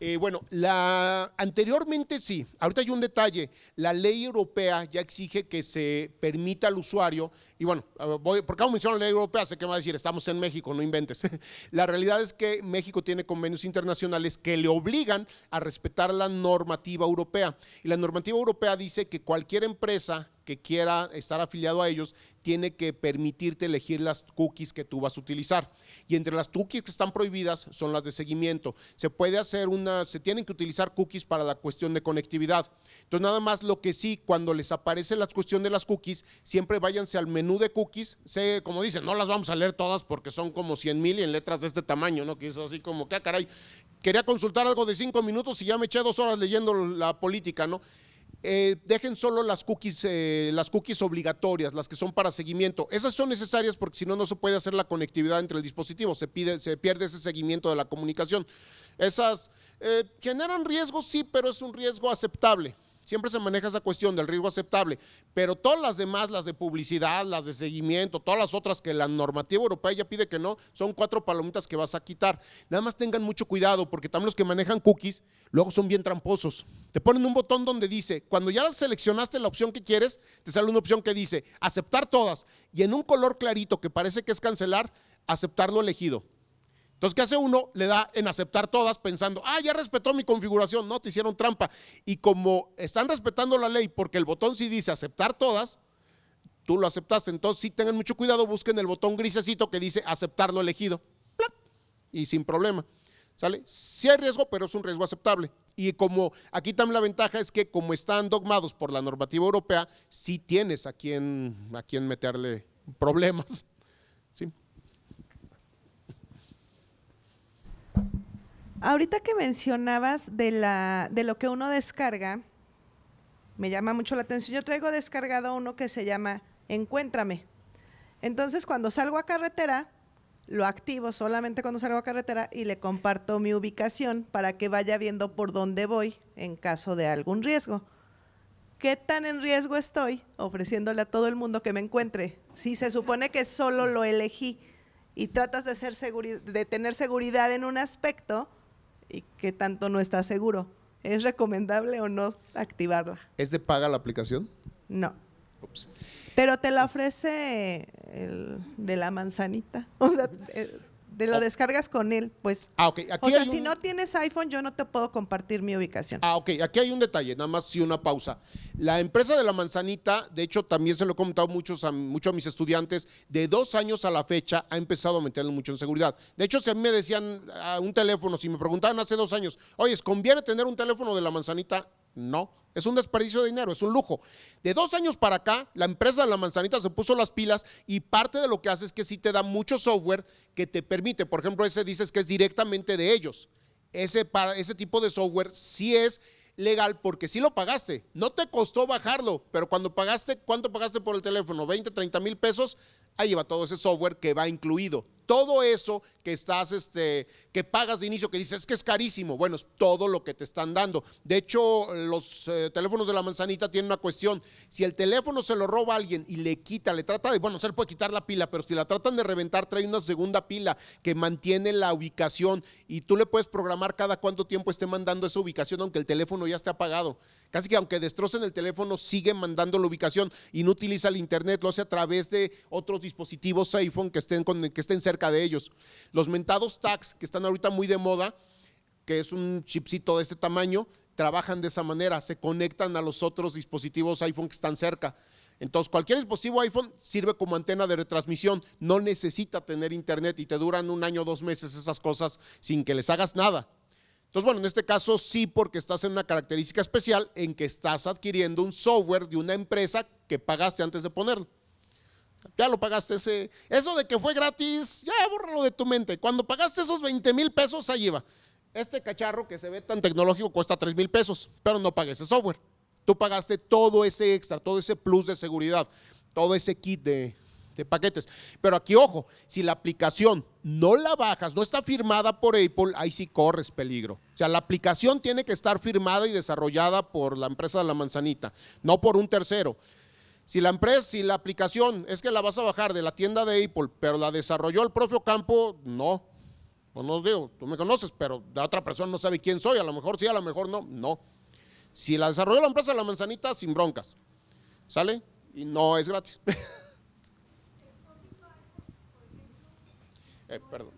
Eh, bueno, la, anteriormente sí, ahorita hay un detalle, la ley europea ya exige que se permita al usuario, y bueno, voy, porque mención menciono la ley europea, sé que va a decir, estamos en México, no inventes. la realidad es que México tiene convenios internacionales que le obligan a respetar la normativa europea, y la normativa europea dice que cualquier empresa que quiera estar afiliado a ellos tiene que permitirte elegir las cookies que tú vas a utilizar. Y entre las cookies que están prohibidas son las de seguimiento. Se puede hacer una, se tienen que utilizar cookies para la cuestión de conectividad. Entonces, nada más lo que sí, cuando les aparece la cuestión de las cookies, siempre váyanse al menú de cookies. sé como dicen, no las vamos a leer todas porque son como 100 mil y en letras de este tamaño, ¿no? Que es así como, qué ah, caray, quería consultar algo de cinco minutos y ya me eché dos horas leyendo la política, ¿no? Eh, dejen solo las cookies, eh, las cookies obligatorias, las que son para seguimiento. Esas son necesarias porque si no, no se puede hacer la conectividad entre el dispositivo, se, pide, se pierde ese seguimiento de la comunicación. Esas eh, generan riesgos, sí, pero es un riesgo aceptable siempre se maneja esa cuestión del riesgo aceptable, pero todas las demás, las de publicidad, las de seguimiento, todas las otras que la normativa europea ya pide que no, son cuatro palomitas que vas a quitar. Nada más tengan mucho cuidado porque también los que manejan cookies luego son bien tramposos. Te ponen un botón donde dice, cuando ya seleccionaste la opción que quieres, te sale una opción que dice aceptar todas y en un color clarito que parece que es cancelar, aceptar lo elegido. Entonces, ¿qué hace uno? Le da en aceptar todas pensando, ah, ya respetó mi configuración, no, te hicieron trampa. Y como están respetando la ley porque el botón sí dice aceptar todas, tú lo aceptaste. Entonces, sí tengan mucho cuidado, busquen el botón grisecito que dice aceptar lo elegido. Y sin problema. ¿Sale? Sí hay riesgo, pero es un riesgo aceptable. Y como aquí también la ventaja es que como están dogmados por la normativa europea, sí tienes a quien, a quien meterle problemas. Ahorita que mencionabas de, la, de lo que uno descarga, me llama mucho la atención. Yo traigo descargado uno que se llama Encuéntrame. Entonces, cuando salgo a carretera, lo activo solamente cuando salgo a carretera y le comparto mi ubicación para que vaya viendo por dónde voy en caso de algún riesgo. ¿Qué tan en riesgo estoy ofreciéndole a todo el mundo que me encuentre? Si se supone que solo lo elegí y tratas de, ser de tener seguridad en un aspecto, y qué tanto no está seguro. ¿Es recomendable o no activarla? ¿Es de paga la aplicación? No. Pero te la ofrece el de la manzanita. O sea, eh, de lo descargas con él, pues. Ah, ok. Aquí o sea, si no tienes iPhone, yo no te puedo compartir mi ubicación. Ah, ok. Aquí hay un detalle, nada más si una pausa. La empresa de la manzanita, de hecho, también se lo he comentado muchos a, mucho a mis estudiantes, de dos años a la fecha ha empezado a meterle mucho en seguridad. De hecho, si a mí me decían a ah, un teléfono, si me preguntaban hace dos años, oye, ¿conviene tener un teléfono de la manzanita? No es un desperdicio de dinero, es un lujo. De dos años para acá, la empresa de la manzanita se puso las pilas y parte de lo que hace es que sí te da mucho software que te permite, por ejemplo, ese dices que es directamente de ellos. Ese, ese tipo de software sí es legal porque sí lo pagaste. No te costó bajarlo, pero cuando pagaste, ¿cuánto pagaste por el teléfono? ¿20, 30 mil pesos? ahí va todo ese software que va incluido. Todo eso que estás, este, que pagas de inicio, que dices que es carísimo, bueno, es todo lo que te están dando. De hecho, los eh, teléfonos de la manzanita tienen una cuestión. Si el teléfono se lo roba a alguien y le quita, le trata de, bueno, se le puede quitar la pila, pero si la tratan de reventar, trae una segunda pila que mantiene la ubicación y tú le puedes programar cada cuánto tiempo esté mandando esa ubicación, aunque el teléfono ya esté apagado. Casi que aunque destrocen el teléfono, siguen mandando la ubicación y no utiliza el internet, lo hace a través de otros dispositivos iPhone que estén, que estén cerca de ellos. Los mentados tags, que están ahorita muy de moda, que es un chipcito de este tamaño, trabajan de esa manera, se conectan a los otros dispositivos iPhone que están cerca. Entonces, cualquier dispositivo iPhone sirve como antena de retransmisión, no necesita tener internet y te duran un año, o dos meses esas cosas sin que les hagas nada. Entonces, bueno, en este caso sí porque estás en una característica especial en que estás adquiriendo un software de una empresa que pagaste antes de ponerlo. Ya lo pagaste ese. Eso de que fue gratis, ya bórralo de tu mente. Cuando pagaste esos 20 mil pesos, ahí va. Este cacharro que se ve tan tecnológico cuesta 3 mil pesos, pero no pagué ese software. Tú pagaste todo ese extra, todo ese plus de seguridad, todo ese kit de, este, paquetes. Pero aquí, ojo, si la aplicación no la bajas, no está firmada por Apple, ahí sí corres peligro. O sea, la aplicación tiene que estar firmada y desarrollada por la empresa de la manzanita, no por un tercero. Si la empresa, si la aplicación es que la vas a bajar de la tienda de Apple, pero la desarrolló el propio campo, no. Pues no os digo, tú me conoces, pero la otra persona no sabe quién soy, a lo mejor sí, a lo mejor no, no. Si la desarrolló la empresa de la manzanita, sin broncas. ¿Sale? Y no es gratis. Eh, perdón.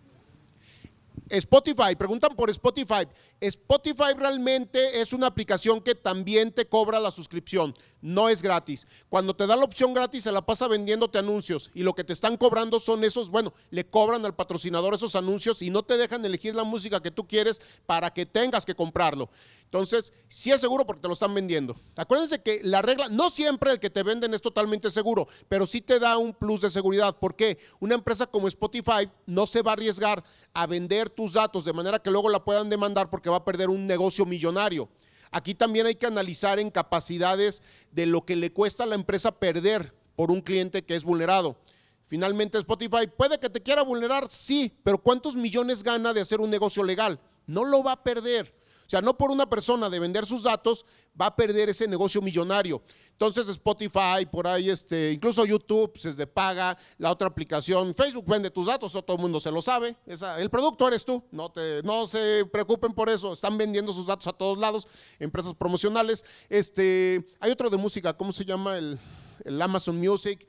Spotify, preguntan por Spotify. Spotify realmente es una aplicación que también te cobra la suscripción, no es gratis. Cuando te da la opción gratis se la pasa vendiéndote anuncios y lo que te están cobrando son esos, bueno, le cobran al patrocinador esos anuncios y no te dejan elegir la música que tú quieres para que tengas que comprarlo. Entonces, sí es seguro porque te lo están vendiendo. Acuérdense que la regla, no siempre el que te venden es totalmente seguro, pero sí te da un plus de seguridad. ¿Por qué? Una empresa como Spotify no se va a arriesgar a vender tus datos de manera que luego la puedan demandar porque va a perder un negocio millonario. Aquí también hay que analizar en capacidades de lo que le cuesta a la empresa perder por un cliente que es vulnerado. Finalmente, Spotify puede que te quiera vulnerar, sí, pero ¿cuántos millones gana de hacer un negocio legal? No lo va a perder. O sea, no por una persona de vender sus datos va a perder ese negocio millonario. Entonces Spotify, por ahí, este, incluso YouTube se pues, de paga, la otra aplicación, Facebook vende tus datos, todo el mundo se lo sabe. el producto eres tú, no, no se preocupen por eso, están vendiendo sus datos a todos lados, empresas promocionales. Este, hay otro de música, ¿cómo se llama? el Amazon Music.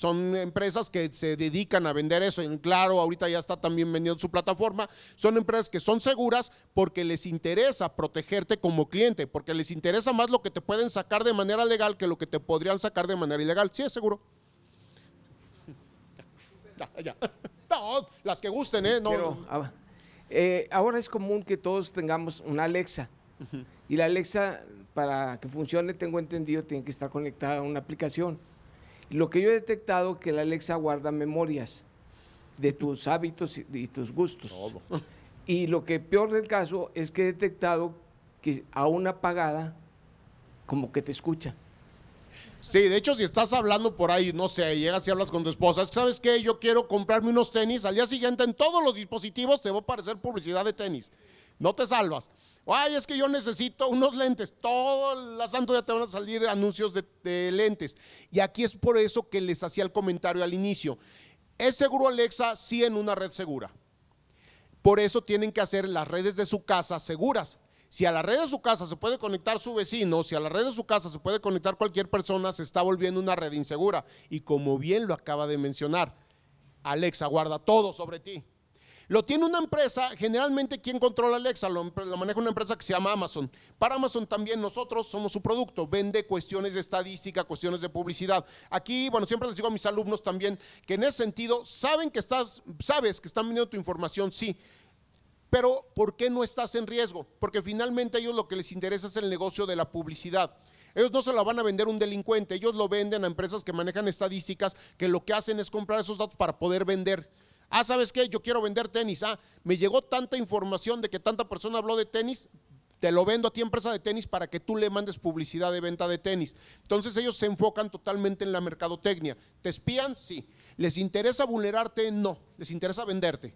Son empresas que se dedican a vender eso. En claro, ahorita ya está también vendiendo su plataforma. Son empresas que son seguras porque les interesa protegerte como cliente, porque les interesa más lo que te pueden sacar de manera legal que lo que te podrían sacar de manera ilegal. Sí, es seguro. Ah, las que gusten, ¿eh? No, ah, eh, ahora es común que todos tengamos una Alexa. Y la Alexa, para que funcione, tengo entendido, tiene que estar conectada a una aplicación. Lo que yo he detectado es que la Alexa guarda memorias de tus hábitos y, tus gustos. Todo. Y lo que peor del caso es que he detectado que a una apagada como que te escucha. Sí, de hecho, si estás hablando por ahí, no sé, llegas y hablas con tu esposa, ¿sabes qué? Yo quiero comprarme unos tenis. Al día siguiente, en todos los dispositivos, te va a aparecer publicidad de tenis. No te salvas. Ay, es que yo necesito unos lentes. Todo la santo ya te van a salir anuncios de, lentes. Y aquí es por eso que les hacía el comentario al inicio. ¿Es seguro Alexa? si en una red segura. Por eso tienen que hacer las redes de su casa seguras. Si a la red de su casa se puede conectar su vecino, si a la red de su casa se puede conectar cualquier persona, se está volviendo una red insegura. Y como bien lo acaba de mencionar, Alexa, guarda todo sobre ti. Lo tiene una empresa, generalmente quien controla Alexa, lo, maneja una empresa que se llama Amazon. Para Amazon también nosotros somos su producto, vende cuestiones de estadística, cuestiones de publicidad. Aquí, bueno, siempre les digo a mis alumnos también que en ese sentido saben que estás, sabes que están vendiendo tu información, sí. Pero ¿por qué no estás en riesgo? Porque finalmente ellos lo que les interesa es el negocio de la publicidad. Ellos no se la van a vender a un delincuente, ellos lo venden a empresas que manejan estadísticas, que lo que hacen es comprar esos datos para poder vender. Ah, ¿sabes qué? Yo quiero vender tenis. Ah, me llegó tanta información de que tanta persona habló de tenis, te lo vendo a ti empresa de tenis para que tú le mandes publicidad de venta de tenis. Entonces ellos se enfocan totalmente en la mercadotecnia. ¿Te espían? Sí. ¿Les interesa vulnerarte? No. Les interesa venderte.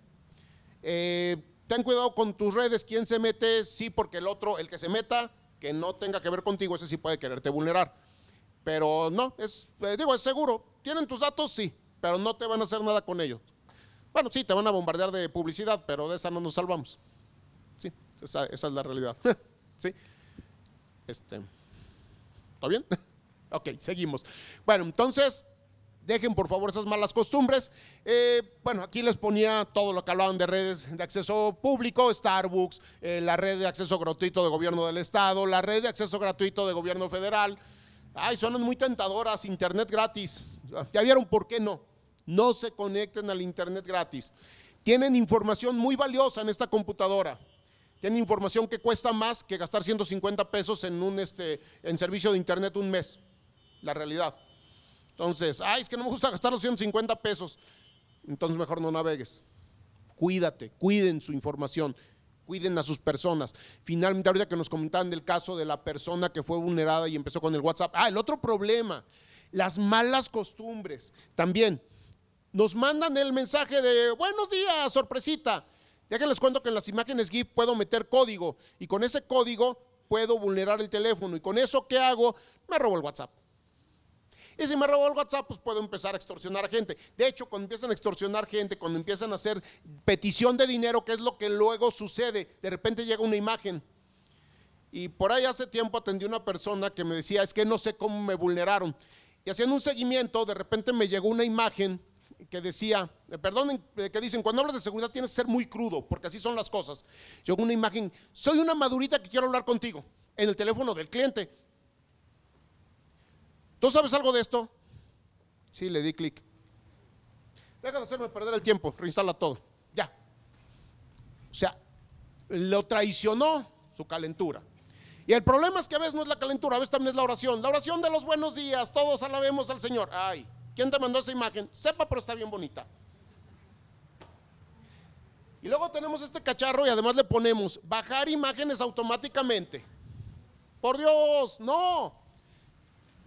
Eh, ten cuidado con tus redes, quién se mete, sí, porque el otro, el que se meta, que no tenga que ver contigo, ese sí puede quererte vulnerar. Pero no, es, eh, digo, es seguro. ¿Tienen tus datos? Sí, pero no te van a hacer nada con ellos. Bueno, sí, te van a bombardear de publicidad, pero de esa no nos salvamos. Sí, esa, es la realidad. Este, ¿Está bien? ok, seguimos. Bueno, entonces, dejen por favor esas malas costumbres. Eh, bueno, aquí les ponía todo lo que hablaban de redes de acceso público, Starbucks, eh, la red de acceso gratuito de gobierno del Estado, la red de acceso gratuito de gobierno federal. Ay, son muy tentadoras, internet gratis. Ya vieron por qué no. No se conecten al Internet gratis. Tienen información muy valiosa en esta computadora. Tienen información que cuesta más que gastar 150 pesos en, un, este, en servicio de Internet un mes. La realidad. Entonces, ay, es que no me gusta gastar los 150 pesos. Entonces mejor no navegues. Cuídate, cuiden su información, cuiden a sus personas. Finalmente, ahorita que nos comentaban del caso de la persona que fue vulnerada y empezó con el WhatsApp. Ah, el otro problema, las malas costumbres. También, nos mandan el mensaje de buenos días, sorpresita. Ya que les cuento que en las imágenes GIF puedo meter código y con ese código puedo vulnerar el teléfono y con eso ¿qué hago? Me robo el WhatsApp. Y si me robo el WhatsApp, pues puedo empezar a extorsionar a gente. De hecho, cuando empiezan a extorsionar gente, cuando empiezan a hacer petición de dinero, que es lo que luego sucede, de repente llega una imagen. Y por ahí hace tiempo atendí una persona que me decía, es que no sé cómo me vulneraron. Y haciendo un seguimiento, de repente me llegó una imagen que decía, eh, perdonen, eh, que dicen, cuando hablas de seguridad tienes que ser muy crudo, porque así son las cosas. Yo una imagen, soy una madurita que quiero hablar contigo en el teléfono del cliente. ¿Tú sabes algo de esto? Sí, le di clic. Deja de hacerme perder el tiempo, reinstala todo. Ya. O sea, lo traicionó su calentura. Y el problema es que a veces no es la calentura, a veces también es la oración. La oración de los buenos días, todos alabemos al Señor. Ay, ¿Quién te mandó esa imagen? Sepa, pero está bien bonita. Y luego tenemos este cacharro y además le ponemos bajar imágenes automáticamente. Por Dios, no.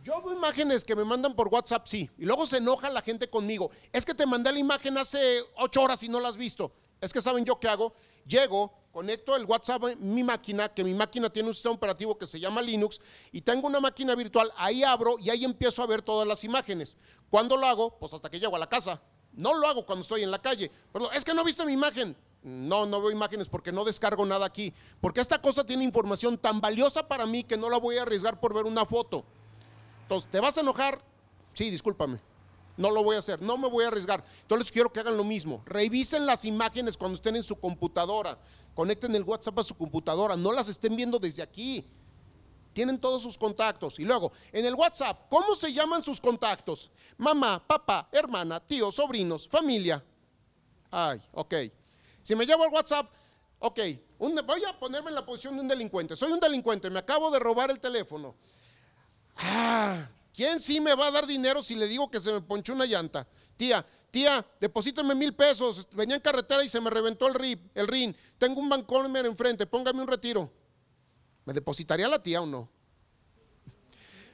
Yo veo imágenes que me mandan por WhatsApp, sí. Y luego se enoja la gente conmigo. Es que te mandé la imagen hace ocho horas y no la has visto. Es que saben yo qué hago. Llego, Conecto el WhatsApp a mi máquina, que mi máquina tiene un sistema operativo que se llama Linux, y tengo una máquina virtual, ahí abro y ahí empiezo a ver todas las imágenes. ¿Cuándo lo hago? Pues hasta que llego a la casa. No lo hago cuando estoy en la calle. Perdón, es que no he visto mi imagen. No, no veo imágenes porque no descargo nada aquí. Porque esta cosa tiene información tan valiosa para mí que no la voy a arriesgar por ver una foto. Entonces, ¿te vas a enojar? Sí, discúlpame. No lo voy a hacer, no me voy a arriesgar. Entonces quiero que hagan lo mismo. Revisen las imágenes cuando estén en su computadora. Conecten el WhatsApp a su computadora, no las estén viendo desde aquí. Tienen todos sus contactos. Y luego, en el WhatsApp, ¿cómo se llaman sus contactos? Mamá, papá, hermana, tío, sobrinos, familia. Ay, ok. Si me llevo el WhatsApp, ok, voy a ponerme en la posición de un delincuente. Soy un delincuente, me acabo de robar el teléfono. Ah, ¿quién sí me va a dar dinero si le digo que se me ponchó una llanta? Tía, tía, deposítame mil pesos, venía en carretera y se me reventó el RIP, el RIN, tengo un Bancomer enfrente, póngame un retiro. ¿Me depositaría la tía o no?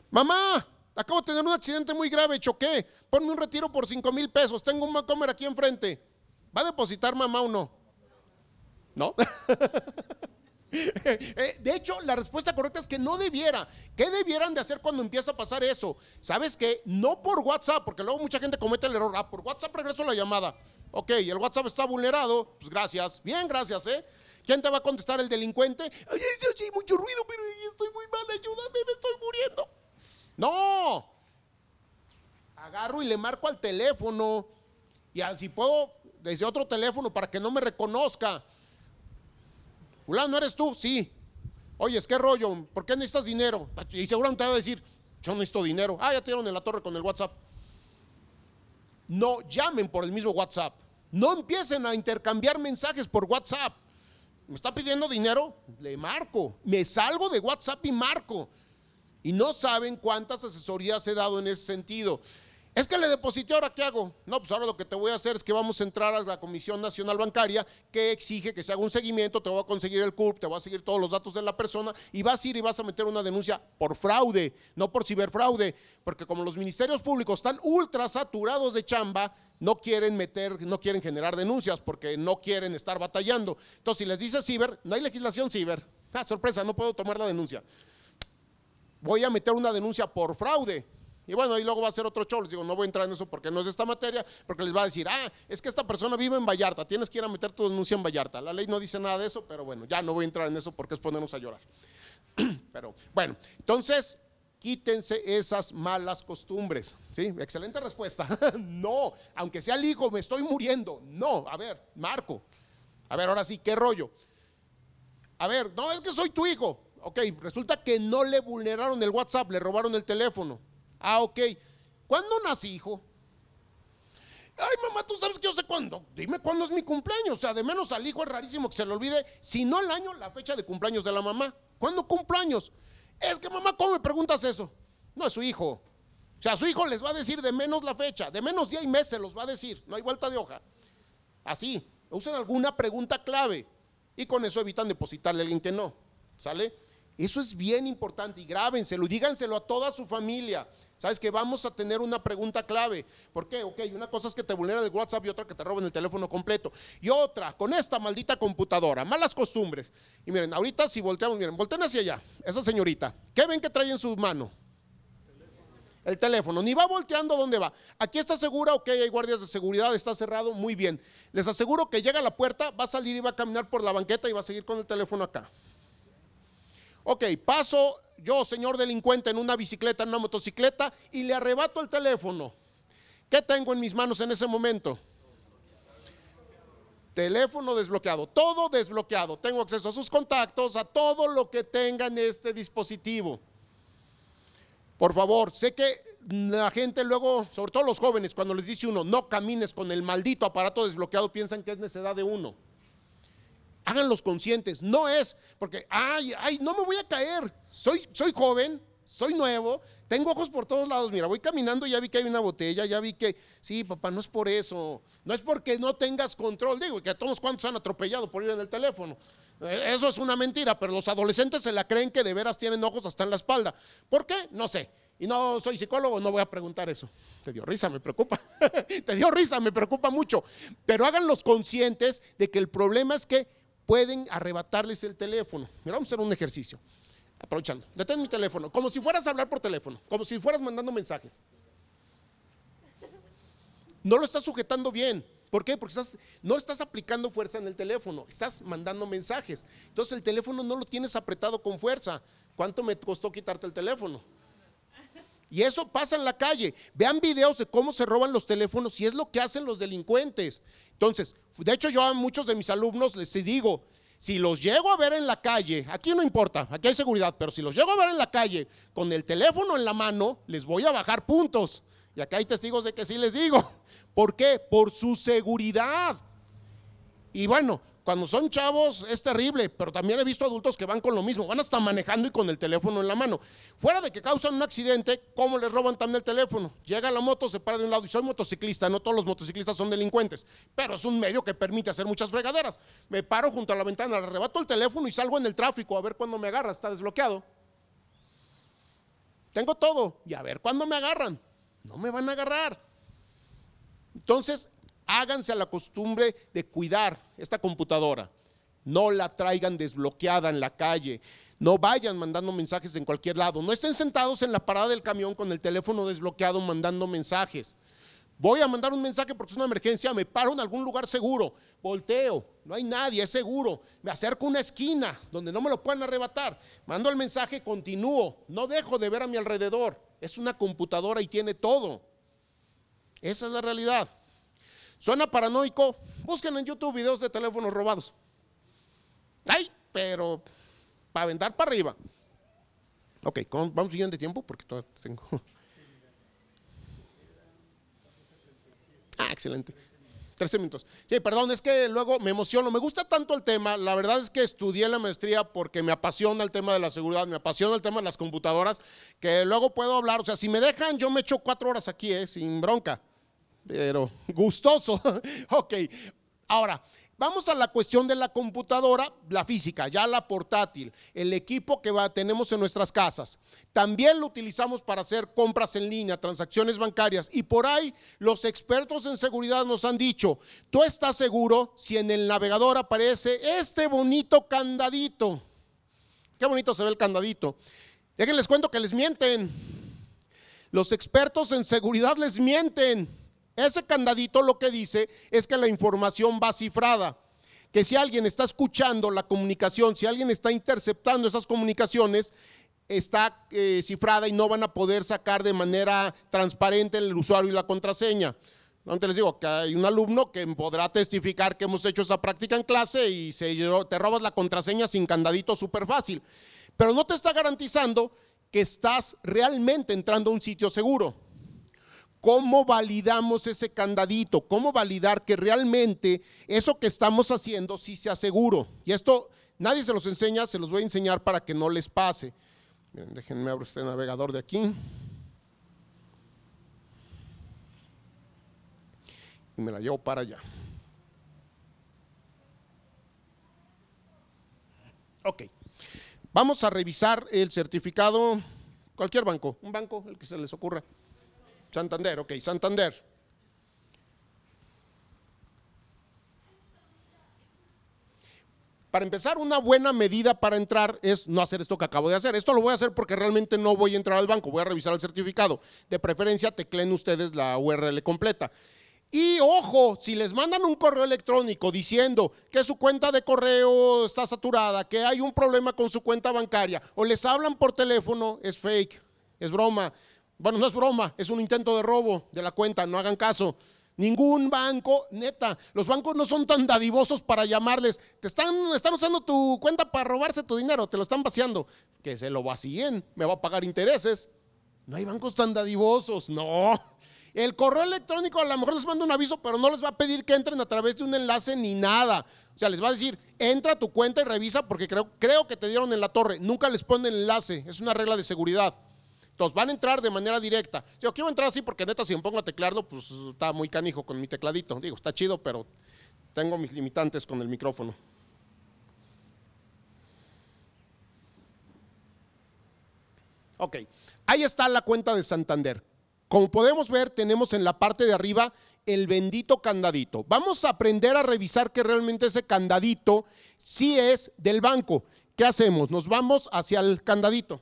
Mamá, acabo de tener un accidente muy grave, choqué, ponme un retiro por cinco mil pesos, tengo un Bancomer aquí enfrente. ¿Va a depositar mamá o no? ¿No? Eh, de hecho, la respuesta correcta es que no debiera. ¿Qué debieran de hacer cuando empieza a pasar eso? ¿Sabes qué? No por WhatsApp, porque luego mucha gente comete el error. Ah, por WhatsApp regreso la llamada. Ok, el WhatsApp está vulnerado. Pues gracias. Bien, gracias, ¿eh? ¿Quién te va a contestar el delincuente? Ay, ay, ay, mucho ruido, pero estoy muy mal, ayúdame, me estoy muriendo. No. Agarro y le marco al teléfono. Y al, si puedo, desde otro teléfono para que no me reconozca. Fulano, ¿eres tú? Sí. Oye, ¿qué rollo? ¿Por qué necesitas dinero? Y seguramente te va a decir, yo necesito dinero. Ah, ya te dieron en la torre con el WhatsApp. No llamen por el mismo WhatsApp. No empiecen a intercambiar mensajes por WhatsApp. ¿Me está pidiendo dinero? Le marco. Me salgo de WhatsApp y marco. Y no saben cuántas asesorías he dado en ese sentido. Es que le deposité, ahora qué hago? No, pues ahora lo que te voy a hacer es que vamos a entrar a la Comisión Nacional Bancaria que exige que se haga un seguimiento, te voy a conseguir el CURP, te voy a seguir todos los datos de la persona y vas a ir y vas a meter una denuncia por fraude, no por ciberfraude, porque como los ministerios públicos están ultra saturados de chamba, no quieren meter, no quieren generar denuncias porque no quieren estar batallando. Entonces, si les dices ciber, no hay legislación ciber. Ah, sorpresa, no puedo tomar la denuncia. Voy a meter una denuncia por fraude y bueno, ahí luego va a ser otro show. Les digo, no voy a entrar en eso porque no es de esta materia, porque les va a decir, ah, es que esta persona vive en Vallarta, tienes que ir a meter tu denuncia en Vallarta. La ley no dice nada de eso, pero bueno, ya no voy a entrar en eso porque es ponernos a llorar. pero bueno, entonces, quítense esas malas costumbres. ¿Sí? Excelente respuesta. no, aunque sea el hijo, me estoy muriendo. No, a ver, Marco. A ver, ahora sí, ¿qué rollo? A ver, no, es que soy tu hijo. Ok, resulta que no le vulneraron el WhatsApp, le robaron el teléfono Ah, ok. ¿Cuándo nací, hijo? Ay, mamá, tú sabes que yo sé cuándo. Dime cuándo es mi cumpleaños. O sea, de menos al hijo es rarísimo que se le olvide, si no el año, la fecha de cumpleaños de la mamá. ¿Cuándo cumpleaños? Es que mamá, ¿cómo me preguntas eso? No es su hijo. O sea, a su hijo les va a decir de menos la fecha, de menos día y mes se los va a decir. No hay vuelta de hoja. Así, usen alguna pregunta clave y con eso evitan depositarle a alguien que no. ¿Sale? Eso es bien importante y grábenselo, díganselo a toda su familia. ¿Sabes que Vamos a tener una pregunta clave. ¿Por qué? Ok, una cosa es que te vulnera el WhatsApp y otra que te roben el teléfono completo. Y otra, con esta maldita computadora, malas costumbres. Y miren, ahorita si volteamos, miren, volteen hacia allá, esa señorita. ¿Qué ven que trae en su mano? El teléfono, ni va volteando dónde va. Aquí está segura, ok, hay guardias de seguridad, está cerrado, muy bien. Les aseguro que llega a la puerta, va a salir y va a caminar por la banqueta y va a seguir con el teléfono acá. Ok, paso yo, señor delincuente, en una bicicleta, en una motocicleta, y le arrebato el teléfono. ¿Qué tengo en mis manos en ese momento? Teléfono desbloqueado, todo desbloqueado. Tengo acceso a sus contactos, a todo lo que tenga en este dispositivo. Por favor, sé que la gente luego, sobre todo los jóvenes, cuando les dice uno, no camines con el maldito aparato desbloqueado, piensan que es necesidad de uno. Háganlos conscientes. No es porque, ay, ay, no me voy a caer. Soy, soy joven, soy nuevo, tengo ojos por todos lados. Mira, voy caminando, ya vi que hay una botella, ya vi que, sí, papá, no es por eso. No es porque no tengas control. Digo, que a todos cuantos han atropellado por ir en el teléfono. Eh, eso es una mentira, pero los adolescentes se la creen que de veras tienen ojos hasta en la espalda. ¿Por qué? No sé. Y no soy psicólogo, no voy a preguntar eso. Te dio risa, me preocupa. Te dio risa, me preocupa mucho. Pero háganlos conscientes de que el problema es que pueden arrebatarles el teléfono. Mira, vamos a hacer un ejercicio. Aprovechando. Detén mi teléfono. Como si fueras a hablar por teléfono. Como si fueras mandando mensajes. No lo estás sujetando bien. ¿Por qué? Porque no estás aplicando fuerza en el teléfono, estás mandando mensajes. Entonces el teléfono no lo tienes apretado con fuerza. ¿Cuánto me costó quitarte el teléfono? Y eso pasa en la calle. Vean videos de cómo se roban los teléfonos y es lo que hacen los delincuentes. Entonces, de hecho yo a muchos de mis alumnos les digo, si los llego a ver en la calle, aquí no importa, aquí hay seguridad, pero si los llego a ver en la calle con el teléfono en la mano, les voy a bajar puntos. Y acá hay testigos de que sí les digo. ¿Por qué? Por su seguridad. Y bueno, cuando son chavos es terrible, pero también he visto adultos que van con lo mismo, van hasta manejando y con el teléfono en la mano. Fuera de que causan un accidente, ¿cómo les roban también el teléfono? Llega la moto, se para de un lado y soy motociclista, no todos los motociclistas son delincuentes, pero es un medio que permite hacer muchas fregaderas. Me paro junto a la ventana, le arrebato el teléfono y salgo en el tráfico a ver cuándo me agarra, está desbloqueado. Tengo todo y a ver cuándo me agarran. No me van a agarrar. Entonces, háganse a la costumbre de cuidar esta computadora. No la traigan desbloqueada en la calle. No vayan mandando mensajes en cualquier lado. No estén sentados en la parada del camión con el teléfono desbloqueado mandando mensajes. Voy a mandar un mensaje porque es una emergencia. Me paro en algún lugar seguro. Volteo. No hay nadie, es seguro. Me acerco a una esquina donde no me lo puedan arrebatar. Mando el mensaje, continúo. No dejo de ver a mi alrededor. Es una computadora y tiene todo. Esa es la realidad. Suena paranoico. Busquen en YouTube videos de teléfonos robados. ¡Ay! Pero para aventar para arriba. Ok, vamos siguiendo de tiempo porque todavía tengo. Ah, excelente. 13 minutos. Sí, perdón, es que luego me emociono. Me gusta tanto el tema. La verdad es que estudié la maestría porque me apasiona el tema de la seguridad, me apasiona el tema de las computadoras, que luego puedo hablar. O sea, si me dejan, yo me echo cuatro horas aquí, eh, sin bronca pero gustoso. ok, ahora vamos a la cuestión de la computadora, la física, ya la portátil, el equipo que tenemos en nuestras casas. También lo utilizamos para hacer compras en línea, transacciones bancarias y por ahí los expertos en seguridad nos han dicho, tú estás seguro si en el navegador aparece este bonito candadito. Qué bonito se ve el candadito. Déjenles cuento que les mienten. Los expertos en seguridad les mienten ese candadito lo que dice es que la información va cifrada, que si alguien está escuchando la comunicación, si alguien está interceptando esas comunicaciones, está eh, cifrada y no van a poder sacar de manera transparente el usuario y la contraseña. Antes les digo que hay un alumno que podrá testificar que hemos hecho esa práctica en clase y se, te robas la contraseña sin candadito súper fácil. Pero no te está garantizando que estás realmente entrando a un sitio seguro. ¿Cómo validamos ese candadito? ¿Cómo validar que realmente eso que estamos haciendo sí sea seguro? Y esto nadie se los enseña, se los voy a enseñar para que no les pase. déjenme abrir este navegador de aquí. Y me la llevo para allá. Ok. Vamos a revisar el certificado, cualquier banco, un banco, el que se les ocurra. Santander, ok, Santander. Para empezar, una buena medida para entrar es no hacer esto que acabo de hacer. Esto lo voy a hacer porque realmente no voy a entrar al banco, voy a revisar el certificado. De preferencia, tecleen ustedes la URL completa. Y ojo, si les mandan un correo electrónico diciendo que su cuenta de correo está saturada, que hay un problema con su cuenta bancaria, o les hablan por teléfono, es fake, es broma. Bueno, no es broma, es un intento de robo de la cuenta, no hagan caso. Ningún banco, neta, los bancos no son tan dadivosos para llamarles, te están, están usando tu cuenta para robarse tu dinero, te lo están vaciando, que se lo vacíen, me va a pagar intereses. No hay bancos tan dadivosos, no. El correo electrónico a lo mejor les manda un aviso, pero no les va a pedir que entren a través de un enlace ni nada. O sea, les va a decir, entra a tu cuenta y revisa porque creo, creo que te dieron en la torre. Nunca les ponen enlace, es una regla de seguridad. Entonces van a entrar de manera directa. Yo quiero entrar así porque neta, si me pongo a teclarlo, pues está muy canijo con mi tecladito. Digo, está chido, pero tengo mis limitantes con el micrófono. Ok, ahí está la cuenta de Santander. Como podemos ver, tenemos en la parte de arriba el bendito candadito. Vamos a aprender a revisar que realmente ese candadito sí es del banco. ¿Qué hacemos? Nos vamos hacia el candadito.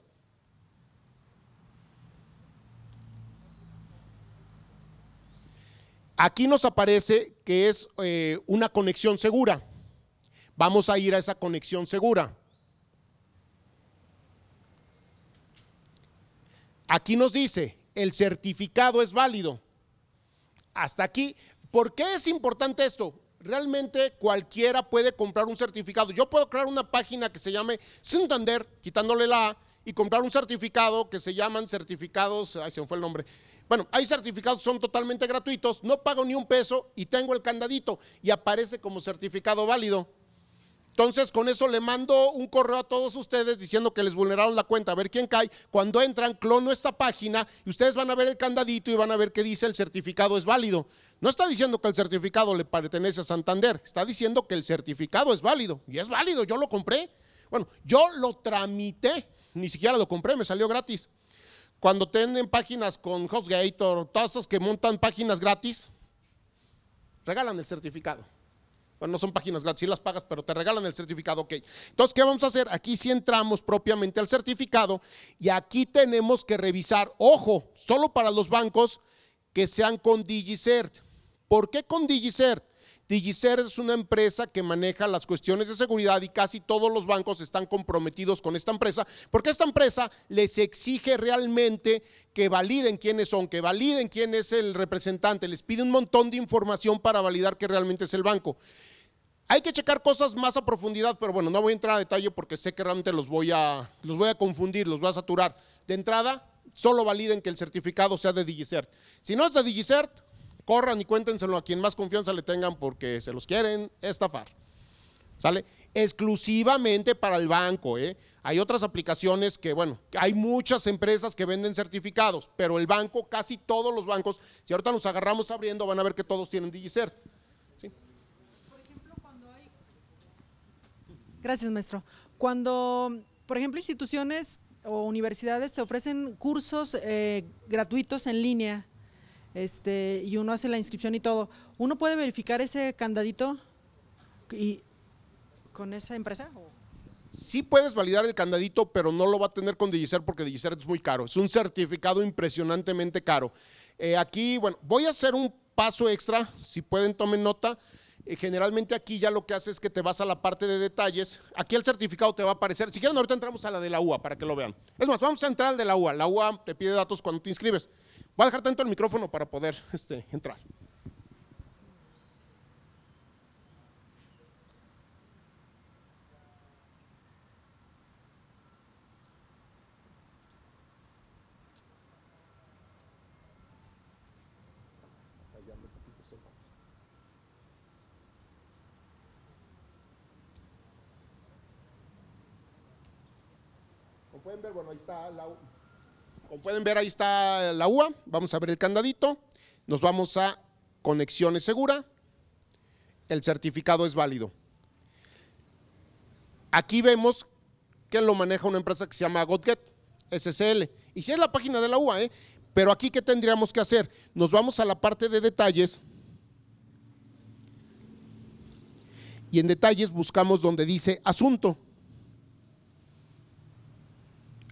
Aquí nos aparece que es eh, una conexión segura. Vamos a ir a esa conexión segura. Aquí nos dice, el certificado es válido. Hasta aquí. ¿Por qué es importante esto? Realmente cualquiera puede comprar un certificado. Yo puedo crear una página que se llame Santander, quitándole la A, y comprar un certificado que se llaman certificados, ay, se me fue el nombre, bueno, hay certificados, son totalmente gratuitos, no pago ni un peso y tengo el candadito y aparece como certificado válido. Entonces, con eso le mando un correo a todos ustedes diciendo que les vulneraron la cuenta, a ver quién cae. Cuando entran, clono esta página y ustedes van a ver el candadito y van a ver qué dice el certificado es válido. No está diciendo que el certificado le pertenece a Santander, está diciendo que el certificado es válido. Y es válido, yo lo compré. Bueno, yo lo tramité, ni siquiera lo compré, me salió gratis cuando tienen páginas con HostGator, todas esas que montan páginas gratis, regalan el certificado. Bueno, no son páginas gratis, sí las pagas, pero te regalan el certificado, ok. Entonces, ¿qué vamos a hacer? Aquí sí entramos propiamente al certificado y aquí tenemos que revisar, ojo, solo para los bancos que sean con DigiCert. ¿Por qué con DigiCert? DigiCert es una empresa que maneja las cuestiones de seguridad y casi todos los bancos están comprometidos con esta empresa, porque esta empresa les exige realmente que validen quiénes son, que validen quién es el representante, les pide un montón de información para validar que realmente es el banco. Hay que checar cosas más a profundidad, pero bueno, no voy a entrar a detalle porque sé que realmente los voy a, los voy a confundir, los voy a saturar. De entrada, solo validen que el certificado sea de Digicert. Si no es de Digicert, corran y cuéntenselo a quien más confianza le tengan porque se los quieren estafar. ¿Sale? Exclusivamente para el banco. ¿eh? Hay otras aplicaciones que, bueno, hay muchas empresas que venden certificados, pero el banco, casi todos los bancos, si ahorita nos agarramos abriendo, van a ver que todos tienen DigiCert. ¿Sí? Por ejemplo, cuando hay... Gracias, maestro. Cuando, por ejemplo, instituciones o universidades te ofrecen cursos eh, gratuitos en línea, este, y uno hace la inscripción y todo. ¿Uno puede verificar ese candadito y con esa empresa? Sí puedes validar el candadito, pero no lo va a tener con DigiCert, porque DigiCert es muy caro. Es un certificado impresionantemente caro. Eh, aquí, bueno, voy a hacer un paso extra, si pueden tomen nota. Eh, generalmente aquí ya lo que hace es que te vas a la parte de detalles. Aquí el certificado te va a aparecer. Si quieren, ahorita entramos a la de la UA para que lo vean. Es más, vamos a entrar al de la UA. La UA te pide datos cuando te inscribes. Voy a dejar tanto el micrófono para poder este, entrar. pueden ver, bueno, ahí está la, como pueden ver, ahí está la UA. Vamos a abrir el candadito. Nos vamos a conexiones segura. El certificado es válido. Aquí vemos que lo maneja una empresa que se llama Godget SSL. Y si sí es la página de la UA, ¿eh? pero aquí ¿qué tendríamos que hacer? Nos vamos a la parte de detalles. Y en detalles buscamos donde dice asunto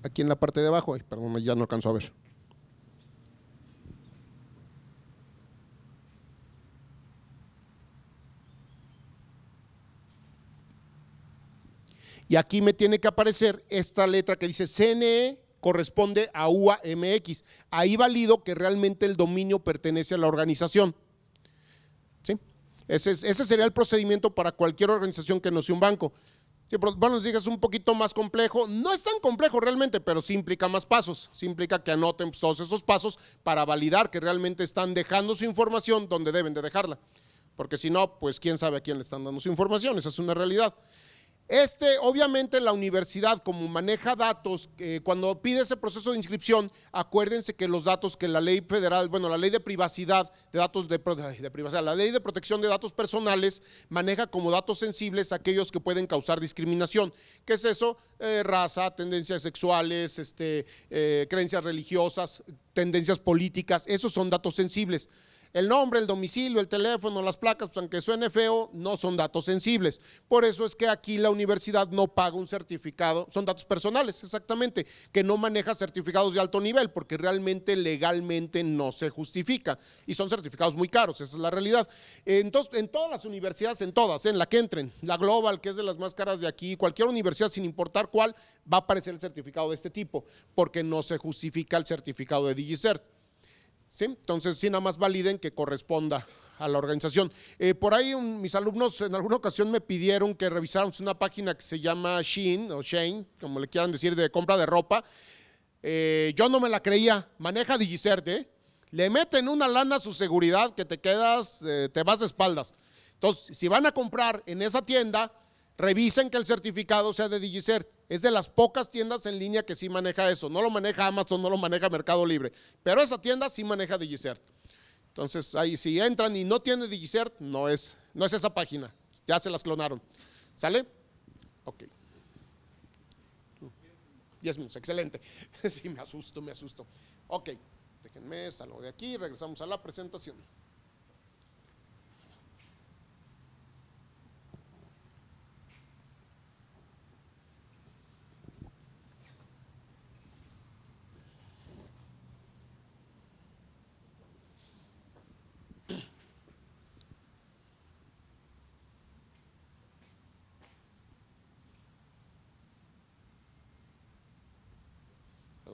aquí en la parte de abajo. perdón, ya no alcanzo a ver. Y aquí me tiene que aparecer esta letra que dice CNE corresponde a UAMX. Ahí valido que realmente el dominio pertenece a la organización. ¿Sí? ese sería el procedimiento para cualquier organización que no sea un banco. Bueno, pero bueno, digas un poquito más complejo. No es tan complejo realmente, pero sí implica más pasos. Sí implica que anoten todos esos pasos para validar que realmente están dejando su información donde deben de dejarla. Porque si no, pues quién sabe a quién le están dando su información. Esa es una realidad. Este, obviamente, la universidad, como maneja datos, eh, cuando pide ese proceso de inscripción, acuérdense que los datos que la ley federal, bueno, la ley de privacidad de datos de, privacidad, la ley de protección de datos personales maneja como datos sensibles aquellos que pueden causar discriminación. ¿Qué es eso? Eh, raza, tendencias sexuales, este, eh, creencias religiosas, tendencias políticas. Esos son datos sensibles. El nombre, el domicilio, el teléfono, las placas, aunque suene feo, no son datos sensibles. Por eso es que aquí la universidad no paga un certificado, son datos personales, exactamente, que no maneja certificados de alto nivel, porque realmente legalmente no se justifica. Y son certificados muy caros, esa es la realidad. Entonces, en todas las universidades, en todas, en la que entren, la Global, que es de las más caras de aquí, cualquier universidad, sin importar cuál, va a aparecer el certificado de este tipo, porque no se justifica el certificado de DigiCert. Entonces, sí, nada más validen que corresponda a la organización. Eh, por ahí mis alumnos en alguna ocasión me pidieron que revisáramos una página que se llama Shein o Shane, como le quieran decir, de compra de ropa. Eh, yo no me la creía, maneja Digicert, ¿eh? le meten una lana a su seguridad que te quedas, te vas de espaldas. Entonces, si van a comprar en esa tienda, revisen que el certificado sea de Digicert. Es de las pocas tiendas en línea que sí maneja eso. No lo maneja Amazon, no lo maneja Mercado Libre. Pero esa tienda sí maneja Digicert. Entonces, ahí si entran y no tiene Digicert, no es, no es esa página. Ya se las clonaron. ¿Sale? Ok. Diez minutos, excelente. Sí, me asusto, me asusto. Ok, déjenme, salgo de aquí, regresamos a la presentación.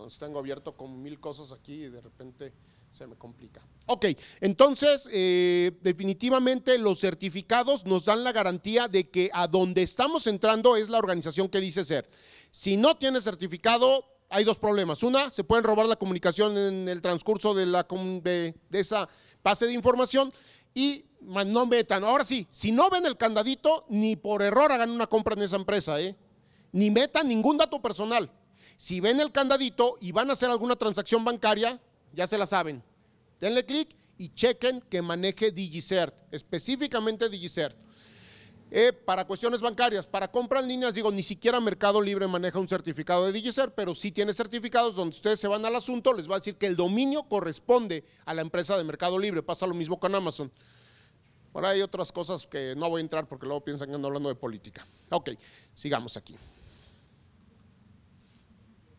Entonces, tengo abierto con mil cosas aquí y de repente se me complica. Ok, entonces eh, definitivamente los certificados nos dan la garantía de que a donde estamos entrando es la organización que dice ser. Si no tiene certificado, hay dos problemas. Una, se pueden robar la comunicación en el transcurso de, la, de, esa base de información y no metan. Ahora sí, si no ven el candadito, ni por error hagan una compra en esa empresa, ¿eh? ni metan ningún dato personal. Si ven el candadito y van a hacer alguna transacción bancaria, ya se la saben. Denle clic y chequen que maneje DigiCert, específicamente DigiCert. Eh, para cuestiones bancarias, para compras en líneas, digo, ni siquiera Mercado Libre maneja un certificado de DigiCert, pero sí tiene certificados donde ustedes se van al asunto, les va a decir que el dominio corresponde a la empresa de Mercado Libre. Pasa lo mismo con Amazon. Ahora hay otras cosas que no voy a entrar porque luego piensan que ando hablando de política. Ok, sigamos aquí.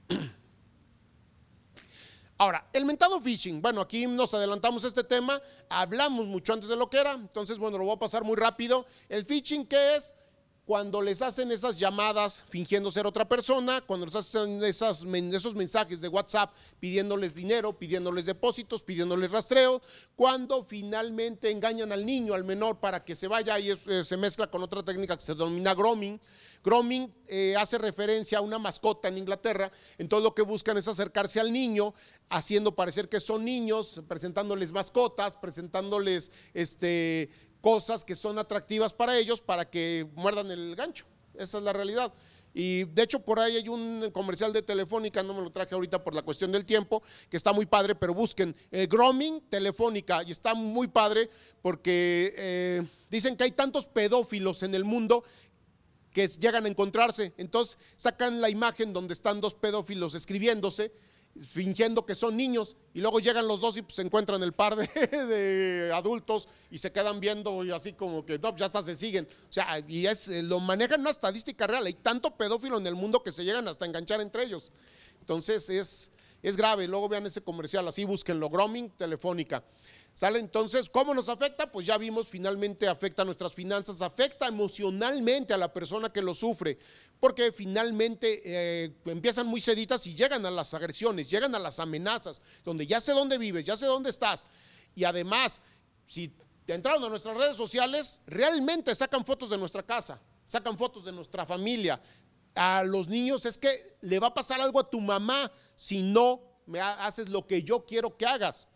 Ahora, el mentado phishing. Bueno, aquí nos adelantamos este tema, hablamos mucho antes de lo que era, entonces, bueno, lo voy a pasar muy rápido. El phishing, ¿qué es? cuando les hacen esas llamadas fingiendo ser otra persona, cuando les hacen esas, esos mensajes de WhatsApp pidiéndoles dinero, pidiéndoles depósitos, pidiéndoles rastreo, cuando finalmente engañan al niño, al menor, para que se vaya y eh, se mezcla con otra técnica que se denomina grooming. Grooming eh, hace referencia a una mascota en Inglaterra, entonces lo que buscan es acercarse al niño, haciendo parecer que son niños, presentándoles mascotas, presentándoles este, cosas que son atractivas para ellos para que muerdan el gancho. Esa es la realidad. Y de hecho por ahí hay un comercial de Telefónica, no me lo traje ahorita por la cuestión del tiempo, que está muy padre, pero busquen eh, Grooming Telefónica y está muy padre porque eh, dicen que hay tantos pedófilos en el mundo que llegan a encontrarse. Entonces sacan la imagen donde están dos pedófilos escribiéndose fingiendo que son niños y luego llegan los dos y pues, se encuentran el par de, de, adultos y se quedan viendo y así como que pues, ya hasta se siguen. O sea, y es, eh, lo manejan una estadística real. Hay tanto pedófilo en el mundo que se llegan hasta enganchar entre ellos. Entonces es, es grave. Luego vean ese comercial así, búsquenlo, grooming telefónica. ¿Sale entonces? ¿Cómo nos afecta? Pues ya vimos, finalmente afecta a nuestras finanzas, afecta emocionalmente a la persona que lo sufre, porque finalmente eh, empiezan muy ceditas y llegan a las agresiones, llegan a las amenazas, donde ya sé dónde vives, ya sé dónde estás. Y además, si te entraron a nuestras redes sociales, realmente sacan fotos de nuestra casa, sacan fotos de nuestra familia. A los niños es que le va a pasar algo a tu mamá si no me haces lo que yo quiero que hagas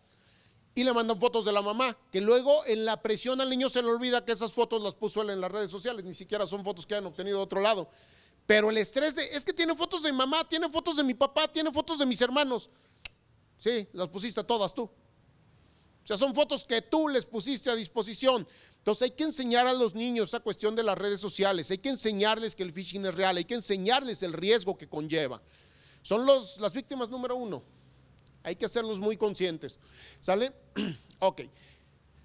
y le mandan fotos de la mamá, que luego en la presión al niño se le olvida que esas fotos las puso él en las redes sociales, ni siquiera son fotos que han obtenido de otro lado. Pero el estrés de, es que tiene fotos de mi mamá, tiene fotos de mi papá, tiene fotos de mis hermanos. Sí, las pusiste todas tú. O sea, son fotos que tú les pusiste a disposición. Entonces hay que enseñar a los niños esa cuestión de las redes sociales, hay que enseñarles que el phishing es real, hay que enseñarles el riesgo que conlleva. Son las víctimas número uno. Hay que hacerlos muy conscientes. ¿Sale? ok.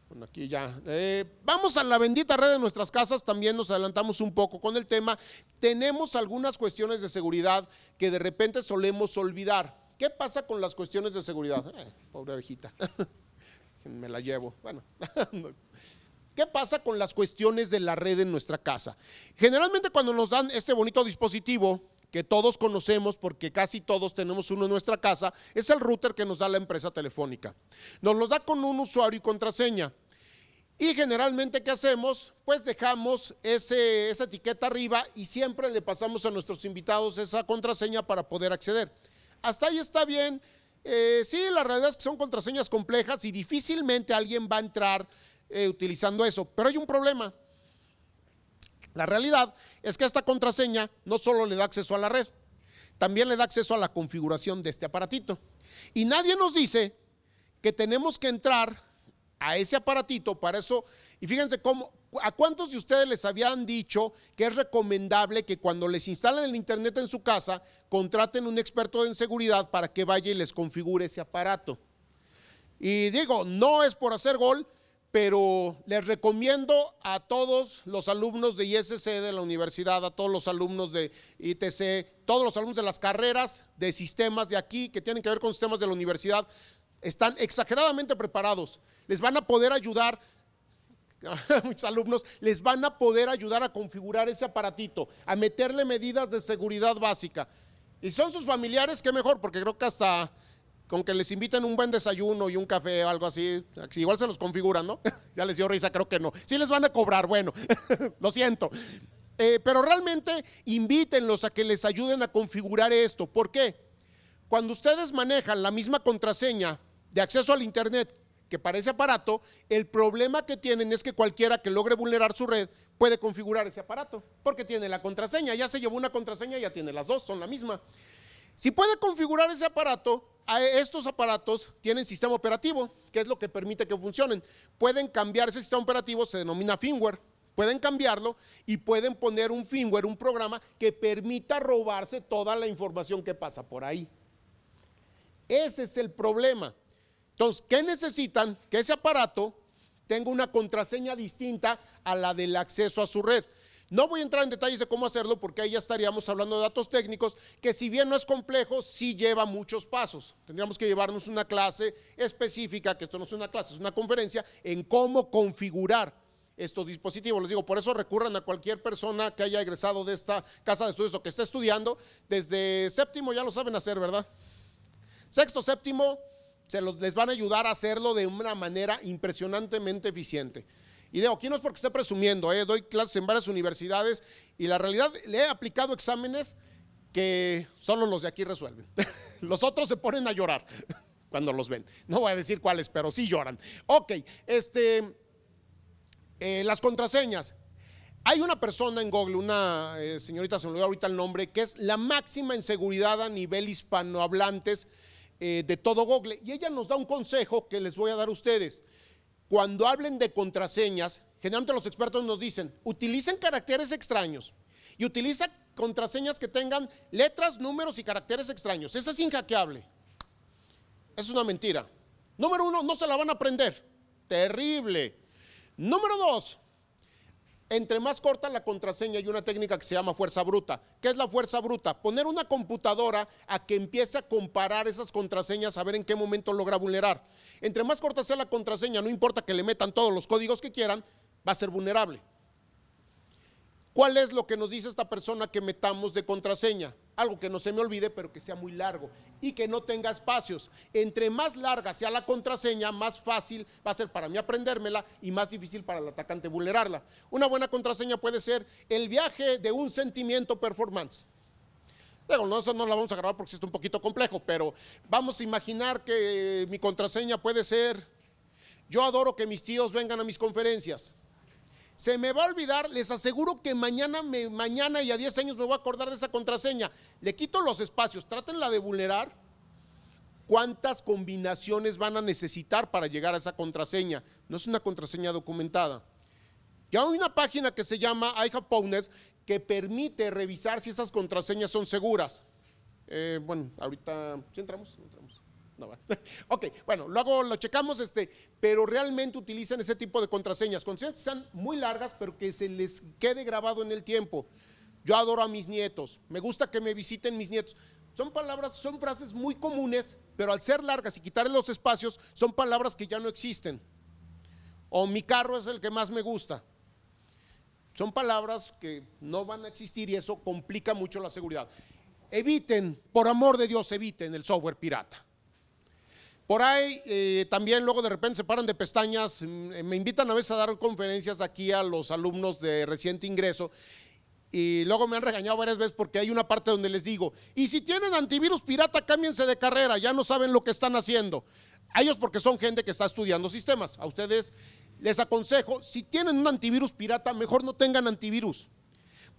Bueno, aquí ya. Eh, vamos a la bendita red de nuestras casas. También nos adelantamos un poco con el tema. Tenemos algunas cuestiones de seguridad que de repente solemos olvidar. ¿Qué pasa con las cuestiones de seguridad? Eh, pobre abejita. Me la llevo. Bueno. ¿Qué pasa con las cuestiones de la red en nuestra casa? Generalmente cuando nos dan este bonito dispositivo, que todos conocemos porque casi todos tenemos uno en nuestra casa, es el router que nos da la empresa telefónica. Nos lo da con un usuario y contraseña. Y generalmente, ¿qué hacemos? Pues dejamos esa etiqueta arriba y siempre le pasamos a nuestros invitados esa contraseña para poder acceder. Hasta ahí está bien. Eh, sí, la realidad es que son contraseñas complejas y difícilmente alguien va a entrar eh, utilizando eso. Pero hay un problema. La realidad es que esta contraseña no solo le da acceso a la red, también le da acceso a la configuración de este aparatito. Y nadie nos dice que tenemos que entrar a ese aparatito para eso. Y fíjense cómo, ¿A cuántos de ustedes les habían dicho que es recomendable que cuando les instalen el Internet en su casa, contraten un experto en seguridad para que vaya y les configure ese aparato? Y digo, no es por hacer gol, pero les recomiendo a todos los alumnos de ISC de la universidad, a todos los alumnos de ITC, todos los alumnos de las carreras de sistemas de aquí que tienen que ver con sistemas de la universidad, están exageradamente preparados. Les van a poder ayudar, muchos alumnos, les van a poder ayudar a configurar ese aparatito, a meterle medidas de seguridad básica. Y son sus familiares, qué mejor, porque creo que hasta con que les inviten un buen desayuno y un café o algo así, igual se los configuran, ¿no? ya les dio risa, creo que no. Sí les van a cobrar, bueno, lo siento. Eh, pero realmente invítenlos a que les ayuden a configurar esto. ¿Por qué? Cuando ustedes manejan la misma contraseña de acceso al Internet que para ese aparato, el problema que tienen es que cualquiera que logre vulnerar su red puede configurar ese aparato, porque tiene la contraseña, ya se llevó una contraseña, ya tiene las dos, son la misma. Si puede configurar ese aparato, estos aparatos tienen sistema operativo, que es lo que permite que funcionen. Pueden cambiar ese sistema operativo, se denomina firmware. Pueden cambiarlo y pueden poner un firmware, un programa que permita robarse toda la información que pasa por ahí. Ese es el problema. Entonces, ¿qué necesitan? Que ese aparato tenga una contraseña distinta a la del acceso a su red. No voy a entrar en detalles de cómo hacerlo porque ahí ya estaríamos hablando de datos técnicos que si bien no es complejo, sí lleva muchos pasos. Tendríamos que llevarnos una clase específica, que esto no es una clase, es una conferencia, en cómo configurar estos dispositivos. Les digo, por eso recurran a cualquier persona que haya egresado de esta casa de estudios o que esté estudiando. Desde séptimo ya lo saben hacer, ¿verdad? Sexto, séptimo, se les van a ayudar a hacerlo de una manera impresionantemente eficiente. Y de aquí no es porque esté presumiendo, ¿eh? doy clases en varias universidades y la realidad le he aplicado exámenes que solo los de aquí resuelven. los otros se ponen a llorar cuando los ven. No voy a decir cuáles, pero sí lloran. Ok, este, eh, las contraseñas. Hay una persona en Google, una eh, señorita, se me olvidó ahorita el nombre, que es la máxima en seguridad a nivel hispanohablantes de todo Google. Y ella nos da un consejo que les voy a dar a ustedes cuando hablen de contraseñas, generalmente los expertos nos dicen, utilicen caracteres extraños y utiliza contraseñas que tengan letras, números y caracteres extraños. Eso es injaqueable. Es una mentira. Número uno, no se la van a aprender. Terrible. Número dos, entre más corta la contraseña hay una técnica que se llama fuerza bruta. ¿Qué es la fuerza bruta? Poner una computadora a que empiece a comparar esas contraseñas a ver en qué momento logra vulnerar. Entre más corta sea la contraseña, no importa que le metan todos los códigos que quieran, va a ser vulnerable. ¿Cuál es lo que nos dice esta persona que metamos de contraseña? algo que no se me olvide, pero que sea muy largo y que no tenga espacios. Entre más larga sea la contraseña, más fácil va a ser para mí aprendérmela y más difícil para el atacante vulnerarla. Una buena contraseña puede ser el viaje de un sentimiento performance. Luego, no, no la vamos a grabar porque es un poquito complejo, pero vamos a imaginar que mi contraseña puede ser, yo adoro que mis tíos vengan a mis conferencias se me va a olvidar, les aseguro que mañana, mañana y a 10 años me voy a acordar de esa contraseña. Le quito los espacios, trátenla de vulnerar. ¿Cuántas combinaciones van a necesitar para llegar a esa contraseña? No es una contraseña documentada. Ya hay una página que se llama iHapownet que permite revisar si esas contraseñas son seguras. Eh, bueno, ahorita, ¿sí entramos? ok, bueno, luego lo checamos, este, pero realmente utilizan ese tipo de contraseñas. Contraseñas que sean muy largas, pero que se les quede grabado en el tiempo. Yo adoro a mis nietos, me gusta que me visiten mis nietos. Son palabras, son frases muy comunes, pero al ser largas y quitarles los espacios, son palabras que ya no existen. O mi carro es el que más me gusta. Son palabras que no van a existir y eso complica mucho la seguridad. Eviten, por amor de Dios, eviten el software pirata. Por ahí eh, también luego de repente se paran de pestañas, mm, me invitan a veces a dar conferencias aquí a los alumnos de reciente ingreso y luego me han regañado varias veces porque hay una parte donde les digo, y si tienen antivirus pirata, cámbiense de carrera, ya no saben lo que están haciendo. A ellos porque son gente que está estudiando sistemas. A ustedes les aconsejo, si tienen un antivirus pirata, mejor no tengan antivirus.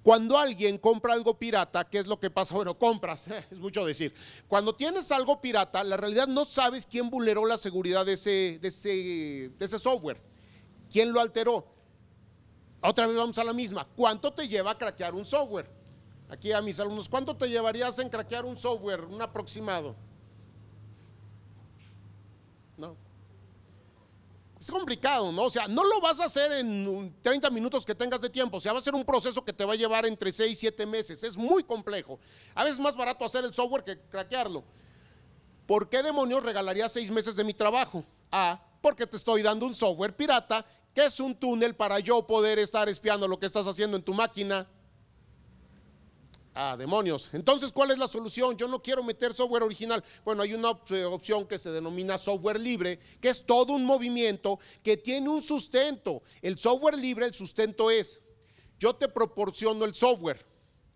Cuando alguien compra algo pirata, ¿qué es lo que pasa? Bueno, compras, es mucho decir. Cuando tienes algo pirata, la realidad no sabes quién vulneró la seguridad de ese, de ese, software, quién lo alteró. Otra vez vamos a la misma. ¿Cuánto te lleva a craquear un software? Aquí a mis alumnos, ¿cuánto te llevarías en craquear un software, un aproximado? No, es complicado, ¿no? O sea, no lo vas a hacer en 30 minutos que tengas de tiempo, o sea, va a ser un proceso que te va a llevar entre 6 y 7 meses, es muy complejo. A veces es más barato hacer el software que craquearlo. ¿Por qué demonios regalaría 6 meses de mi trabajo? Ah, porque te estoy dando un software pirata que es un túnel para yo poder estar espiando lo que estás haciendo en tu máquina. ¡Ah, demonios. Entonces, ¿cuál es la solución? Yo no quiero meter software original. Bueno, hay una opción que se denomina software libre, que es todo un movimiento que tiene un sustento. El software libre, el sustento es, yo te proporciono el software.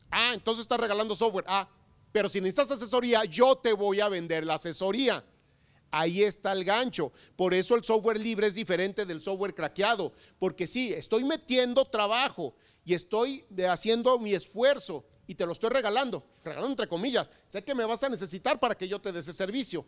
Ah, entonces estás regalando software. Ah, pero si necesitas asesoría, yo te voy a vender la asesoría. Ahí está el gancho. Por eso el software libre es diferente del software craqueado. Porque sí, estoy metiendo trabajo y estoy haciendo mi esfuerzo, y te lo estoy regalando, regalando entre comillas. Sé que me vas a necesitar para que yo te dé ese servicio.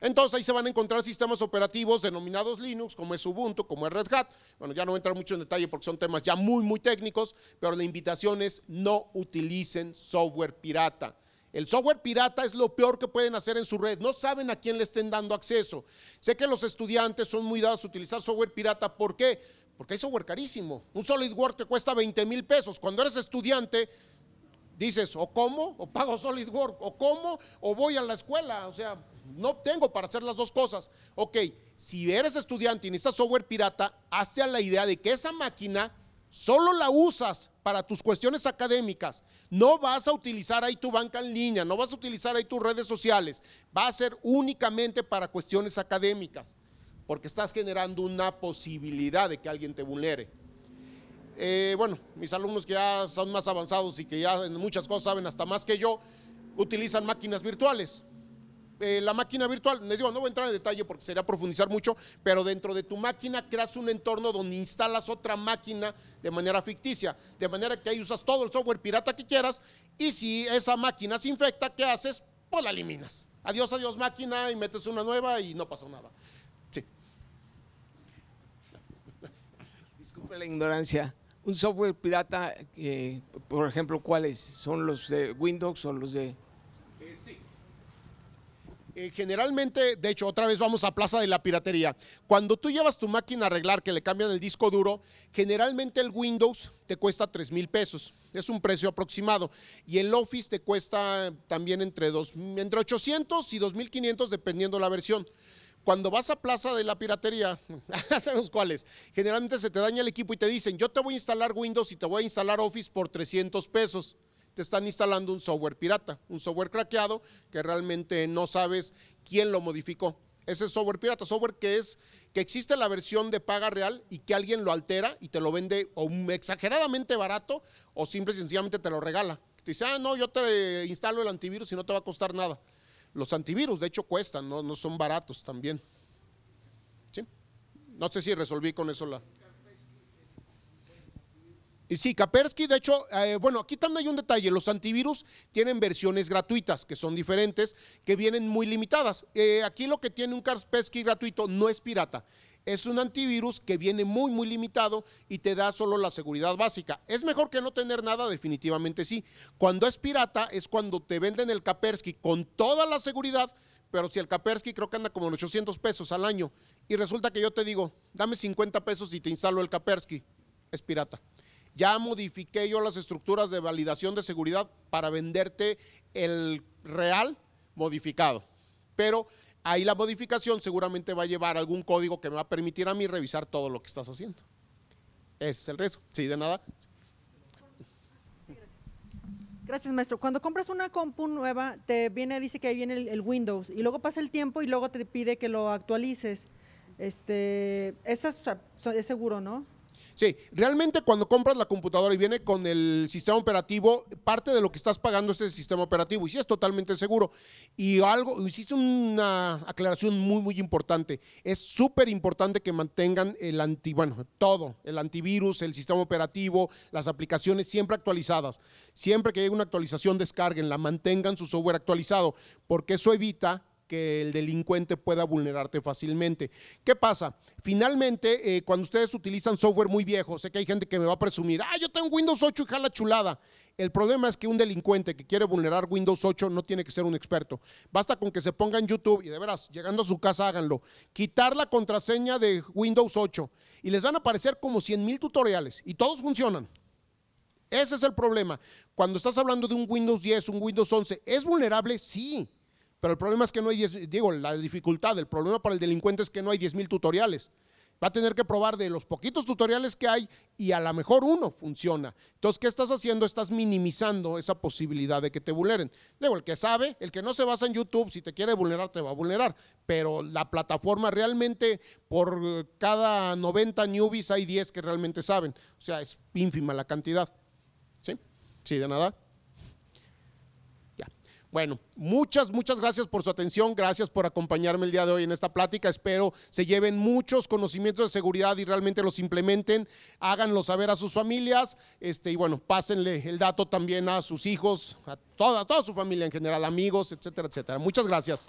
Entonces ahí se van a encontrar sistemas operativos denominados Linux, como es Ubuntu, como es Red Hat. Bueno, ya no voy a entrar mucho en detalle porque son temas ya muy, muy técnicos, pero la invitación es no utilicen software pirata. El software pirata es lo peor que pueden hacer en su red. No saben a quién le estén dando acceso. Sé que los estudiantes son muy dados a utilizar software pirata. ¿Por qué? Porque hay software carísimo. Un SolidWorks te cuesta 20 mil pesos. Cuando eres estudiante, dices, o cómo, o pago SolidWorks, o cómo, o voy a la escuela, o sea, no tengo para hacer las dos cosas. Ok, si eres estudiante y necesitas software pirata, hazte a la idea de que esa máquina solo la usas para tus cuestiones académicas. No vas a utilizar ahí tu banca en línea, no vas a utilizar ahí tus redes sociales, va a ser únicamente para cuestiones académicas, porque estás generando una posibilidad de que alguien te vulnere. Eh, bueno, mis alumnos que ya son más avanzados y que ya en muchas cosas saben hasta más que yo, utilizan máquinas virtuales. Eh, la máquina virtual, les digo, no voy a entrar en detalle porque sería profundizar mucho, pero dentro de tu máquina creas un entorno donde instalas otra máquina de manera ficticia, de manera que ahí usas todo el software pirata que quieras y si esa máquina se infecta, ¿qué haces? Pues la eliminas. Adiós, adiós máquina y metes una nueva y no pasó nada. Disculpe la ignorancia un software pirata, por ejemplo, ¿cuáles? ¿Son los de Windows o los de...? Eh, sí. Eh, generalmente, de hecho, otra vez vamos a Plaza de la Piratería. Cuando tú llevas tu máquina a arreglar, que le cambian el disco duro, generalmente el Windows te cuesta tres mil pesos. Es un precio aproximado. Y el Office te cuesta también entre, dos, entre 800 y 2.500, dependiendo la versión. Cuando vas a Plaza de la Piratería, sabemos cuáles, generalmente se te daña el equipo y te dicen, yo te voy a instalar Windows y te voy a instalar Office por 300 pesos. Te están instalando un software pirata, un software craqueado que realmente no sabes quién lo modificó. Ese software pirata, software que es que existe la versión de paga real y que alguien lo altera y te lo vende o exageradamente barato o simple y sencillamente te lo regala. Te dice, ah, no, yo te instalo el antivirus y no te va a costar nada. Los antivirus, de hecho, cuestan, no, son baratos también. ¿Sí? No sé si resolví con eso la... Y sí, Kaspersky, de hecho, eh, bueno, aquí también hay un detalle, los antivirus tienen versiones gratuitas, que son diferentes, que vienen muy limitadas. Eh, aquí lo que tiene un Kaspersky gratuito no es pirata, es un antivirus que viene muy, muy limitado y te da solo la seguridad básica. ¿Es mejor que no tener nada? Definitivamente sí. Cuando es pirata es cuando te venden el Kapersky con toda la seguridad, pero si el Kapersky creo que anda como en 800 pesos al año y resulta que yo te digo, dame 50 pesos y te instalo el Kapersky, es pirata. Ya modifiqué yo las estructuras de validación de seguridad para venderte el real modificado. Pero Ahí la modificación seguramente va a llevar algún código que me va a permitir a mí revisar todo lo que estás haciendo. es el riesgo. Sí, de nada. Gracias, maestro. Cuando compras una compu nueva, te viene, dice que ahí viene el, Windows, y luego pasa el tiempo y luego te pide que lo actualices. Este, eso es seguro, ¿no? Sí, realmente cuando compras la computadora y viene con el sistema operativo, parte de lo que estás pagando es el sistema operativo y sí es totalmente seguro. Y algo, hiciste una aclaración muy, muy importante. Es súper importante que mantengan el anti, bueno, todo, el antivirus, el sistema operativo, las aplicaciones siempre actualizadas. Siempre que llegue una actualización, descarguenla, mantengan su software actualizado, porque eso evita que el delincuente pueda vulnerarte fácilmente. ¿Qué pasa? Finalmente, eh, cuando ustedes utilizan software muy viejo, sé que hay gente que me va a presumir, ah, yo tengo Windows 8 y jala chulada. El problema es que un delincuente que quiere vulnerar Windows 8 no tiene que ser un experto. Basta con que se ponga en YouTube y de veras, llegando a su casa, háganlo. Quitar la contraseña de Windows 8 y les van a aparecer como 100.000 mil tutoriales y todos funcionan. Ese es el problema. Cuando estás hablando de un Windows 10, un Windows 11, ¿es vulnerable? Sí. Pero el problema es que no hay, diez, digo, la dificultad, el problema para el delincuente es que no hay 10 mil tutoriales. Va a tener que probar de los poquitos tutoriales que hay y a lo mejor uno funciona. Entonces, ¿qué estás haciendo? Estás minimizando esa posibilidad de que te vulneren. Digo, el que sabe, el que no se basa en YouTube, si te quiere vulnerar, te va a vulnerar. Pero la plataforma realmente, por cada 90 newbies hay 10 que realmente saben. O sea, es ínfima la cantidad. ¿Sí? Sí, de nada. Bueno, muchas, muchas gracias por su atención, gracias por acompañarme el día de hoy en esta plática. Espero se lleven muchos conocimientos de seguridad y realmente los implementen, háganlo saber a sus familias, este, y bueno, pásenle el dato también a sus hijos, a toda, toda su familia en general, amigos, etcétera, etcétera. Muchas gracias.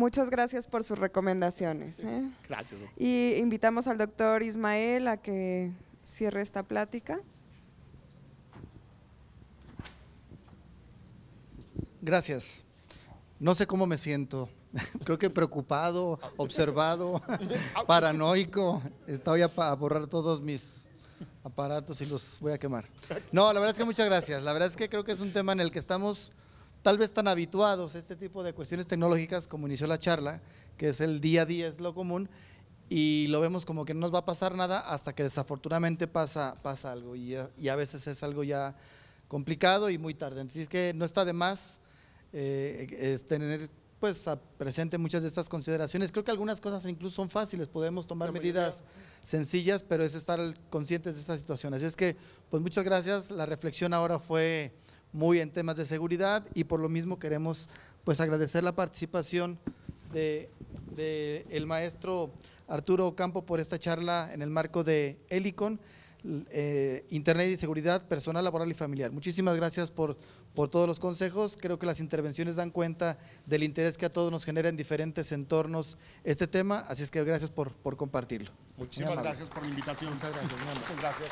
Muchas gracias por sus recomendaciones. ¿eh? Gracias. Y invitamos al doctor Ismael a que cierre esta plática. Gracias. No sé cómo me siento. Creo que preocupado, observado, paranoico. Estoy a borrar todos mis aparatos y los voy a quemar. No, la verdad es que muchas gracias. La verdad es que creo que es un tema en el que estamos tal vez tan habituados a este tipo de cuestiones tecnológicas como inició la charla, que es el día a día, es lo común, y lo vemos como que no nos va a pasar nada hasta que desafortunadamente pasa, pasa algo, y a, veces es algo ya complicado y muy tarde. Así es que no está de más eh, tener pues presente muchas de estas consideraciones. Creo que algunas cosas incluso son fáciles, podemos tomar medidas sencillas, pero es estar conscientes de estas situaciones. Así es que, pues muchas gracias. La reflexión ahora fue muy en temas de seguridad y por lo mismo queremos pues agradecer la participación del de, el maestro Arturo Campo por esta charla en el marco de Helicon, eh, Internet y Seguridad Personal, Laboral y Familiar. Muchísimas gracias por, por todos los consejos. Creo que las intervenciones dan cuenta del interés que a todos nos genera en diferentes entornos este tema, así es que gracias por, por compartirlo. Muchísimas gracias por la invitación. Muchas gracias.